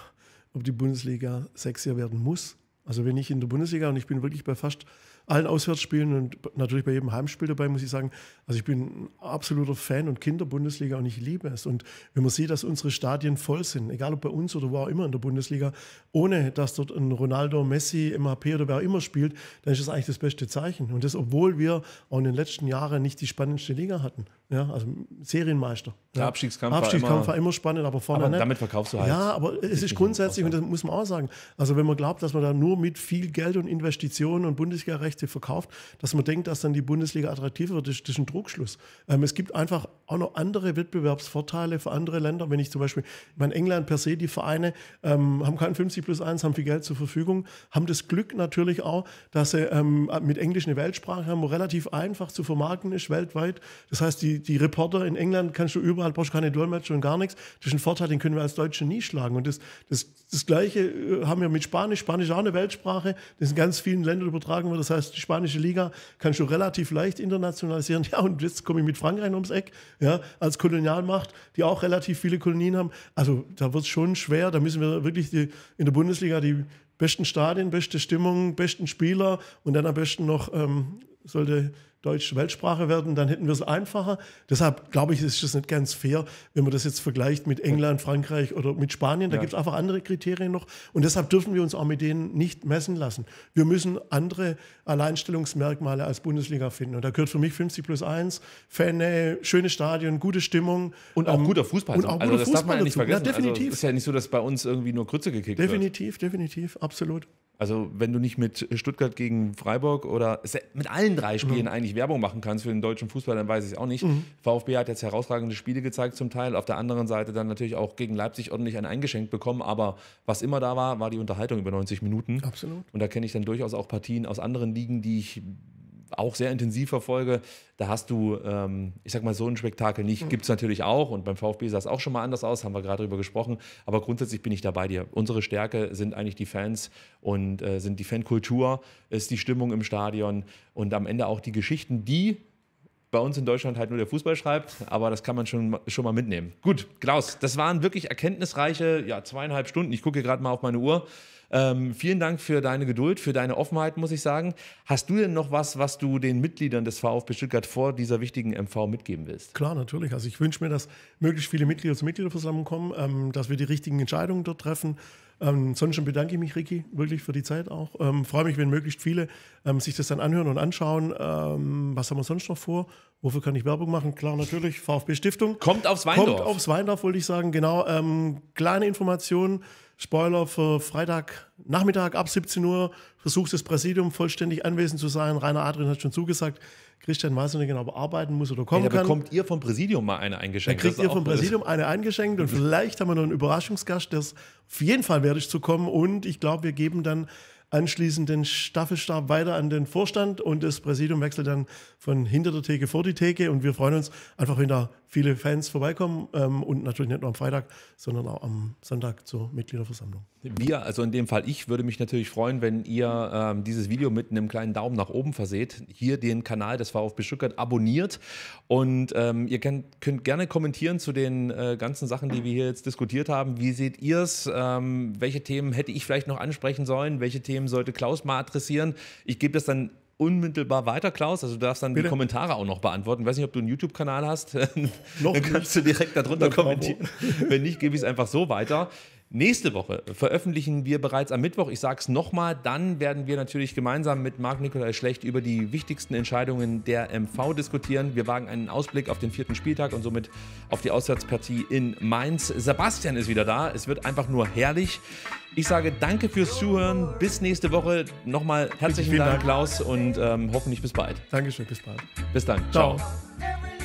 Speaker 1: ob die Bundesliga sexier werden muss. Also wenn ich in der Bundesliga und ich bin wirklich bei fast allen Auswärtsspielen und natürlich bei jedem Heimspiel dabei, muss ich sagen. Also ich bin ein absoluter Fan und Kinder-Bundesliga und ich liebe es. Und wenn man sieht, dass unsere Stadien voll sind, egal ob bei uns oder wo auch immer in der Bundesliga, ohne dass dort ein Ronaldo, Messi, MHP oder wer auch immer spielt, dann ist das eigentlich das beste Zeichen. Und das, obwohl wir auch in den letzten Jahren nicht die spannendste Liga hatten. Ja, also Serienmeister. Der ja. Abstiegskampf, Abstiegskampf war, immer, war immer spannend, aber vorne aber nicht. Damit verkaufst du halt. Ja, aber es ist grundsätzlich, und das muss man auch sagen, also wenn man glaubt, dass man da nur mit viel Geld und Investitionen und Bundesliga-Rechte verkauft, dass man denkt, dass dann die Bundesliga attraktiver wird, das ist ein Druckschluss. Ähm, es gibt einfach auch noch andere Wettbewerbsvorteile für andere Länder. Wenn ich zum Beispiel, ich meine, England per se, die Vereine ähm, haben kein 50 plus 1, haben viel Geld zur Verfügung, haben das Glück natürlich auch, dass sie ähm, mit Englisch eine Weltsprache haben, wo relativ einfach zu vermarkten ist weltweit. Das heißt, die, die Reporter in England kannst du überall, brauchst keine Dolmetscher und gar nichts. Das ist ein Vorteil, den können wir als Deutsche nie schlagen. Und das, das, das Gleiche äh, haben wir mit Spanisch. Spanisch ist auch eine Weltsprache, das in ganz vielen Ländern übertragen wird. Das heißt, die spanische Liga kannst du relativ leicht internationalisieren. Ja, und jetzt komme ich mit Frankreich ums Eck ja, als Kolonialmacht, die auch relativ viele Kolonien haben. Also da wird es schon schwer. Da müssen wir wirklich die, in der Bundesliga die besten Stadien, beste Stimmung, besten Spieler und dann am besten noch ähm, sollte deutsche Weltsprache werden, dann hätten wir es einfacher. Deshalb glaube ich, ist das nicht ganz fair, wenn man das jetzt vergleicht mit England, Frankreich oder mit Spanien. Da ja. gibt es einfach andere Kriterien noch. Und deshalb dürfen wir uns auch mit denen nicht messen lassen. Wir müssen andere Alleinstellungsmerkmale als Bundesliga finden. Und da gehört für mich 50 plus 1, Fannähe, schönes Stadion, gute Stimmung. Und auch ähm, guter Fußball. Und auch also guter das Fußball darf man ja nicht dazu. vergessen. Ja, also definitiv. Also, ist
Speaker 2: ja nicht so, dass bei uns irgendwie nur Grütze gekickt definitiv, wird. Definitiv, definitiv, absolut. Also, wenn du nicht mit Stuttgart gegen Freiburg oder mit allen drei mhm. Spielen mhm. eigentlich Werbung machen kannst für den deutschen Fußball, dann weiß ich es auch nicht. Mhm. VfB hat jetzt herausragende Spiele gezeigt, zum Teil. Auf der anderen Seite dann natürlich auch gegen Leipzig ordentlich ein eingeschenkt bekommen. Aber was immer da war, war die Unterhaltung über 90 Minuten. Absolut. Und da kenne ich dann durchaus auch Partien aus anderen Ligen, die ich auch sehr intensiv verfolge, da hast du, ähm, ich sag mal, so ein Spektakel nicht. Gibt es natürlich auch und beim VfB sah es auch schon mal anders aus, haben wir gerade darüber gesprochen. Aber grundsätzlich bin ich da bei dir. Unsere Stärke sind eigentlich die Fans und äh, sind die Fankultur, ist die Stimmung im Stadion und am Ende auch die Geschichten, die bei uns in Deutschland halt nur der Fußball schreibt, aber das kann man schon, schon mal mitnehmen. Gut, Klaus, das waren wirklich erkenntnisreiche ja, zweieinhalb Stunden. Ich gucke gerade mal auf meine Uhr. Ähm, vielen Dank für deine Geduld, für deine Offenheit, muss ich sagen. Hast du denn noch was, was du den Mitgliedern des VfB Stuttgart vor dieser wichtigen MV mitgeben willst?
Speaker 1: Klar, natürlich. Also ich wünsche mir, dass möglichst viele Mitglieder zur Mitgliederversammlung kommen, ähm, dass wir die richtigen Entscheidungen dort treffen. Ähm, sonst schon bedanke ich mich, Ricky, wirklich für die Zeit auch. Ähm, freue mich, wenn möglichst viele ähm, sich das dann anhören und anschauen. Ähm, was haben wir sonst noch vor? Wofür kann ich Werbung machen? Klar, natürlich, VfB Stiftung. Kommt aufs Weindorf. Kommt aufs Weindorf, wollte ich sagen, genau. Ähm, kleine Informationen Spoiler für Freitag Nachmittag ab 17 Uhr versucht das Präsidium vollständig anwesend zu sein. Rainer Adrian hat schon zugesagt. Christian weiß noch nicht genau, ob er arbeiten muss oder kommen hey, da kann. bekommt
Speaker 2: ihr vom Präsidium mal eine eingeschenkt. Dann kriegt ihr vom Präsidium
Speaker 1: eine eingeschenkt und vielleicht haben wir noch einen Überraschungsgast, der ist auf jeden Fall werde ich zu kommen und ich glaube, wir geben dann anschließend den Staffelstab weiter an den Vorstand und das Präsidium wechselt dann von hinter der Theke vor die Theke und wir freuen uns einfach, wenn da viele Fans vorbeikommen ähm, und natürlich nicht nur am Freitag, sondern auch am Sonntag zur Mitgliederversammlung.
Speaker 2: Wir, also in dem Fall ich, würde mich natürlich freuen, wenn ihr ähm, dieses Video mit einem kleinen Daumen nach oben verseht, hier den Kanal des VfB Stuttgart abonniert und ähm, ihr könnt, könnt, gerne kommentieren zu den äh, ganzen Sachen, die wir hier jetzt diskutiert haben. Wie seht ihr es? Ähm, welche Themen hätte ich vielleicht noch ansprechen sollen? Welche Themen sollte Klaus mal adressieren? Ich gebe das dann unmittelbar weiter, Klaus. Also du darfst dann Bitte? die Kommentare auch noch beantworten. Ich weiß nicht, ob du einen YouTube-Kanal hast. dann kannst nicht. du direkt darunter kommentieren. Wenn nicht, gebe ich es einfach so weiter. Nächste Woche veröffentlichen wir bereits am Mittwoch, ich sage es nochmal, dann werden wir natürlich gemeinsam mit Marc-Nikolai Schlecht über die wichtigsten Entscheidungen der MV diskutieren. Wir wagen einen Ausblick auf den vierten Spieltag und somit auf die Auswärtspartie in Mainz. Sebastian ist wieder da, es wird einfach nur herrlich. Ich sage danke fürs Zuhören, bis nächste Woche. Nochmal herzlichen Dank, Dank, Klaus, und ähm, hoffentlich bis bald. Dankeschön, bis bald. Bis dann, ciao.
Speaker 1: ciao.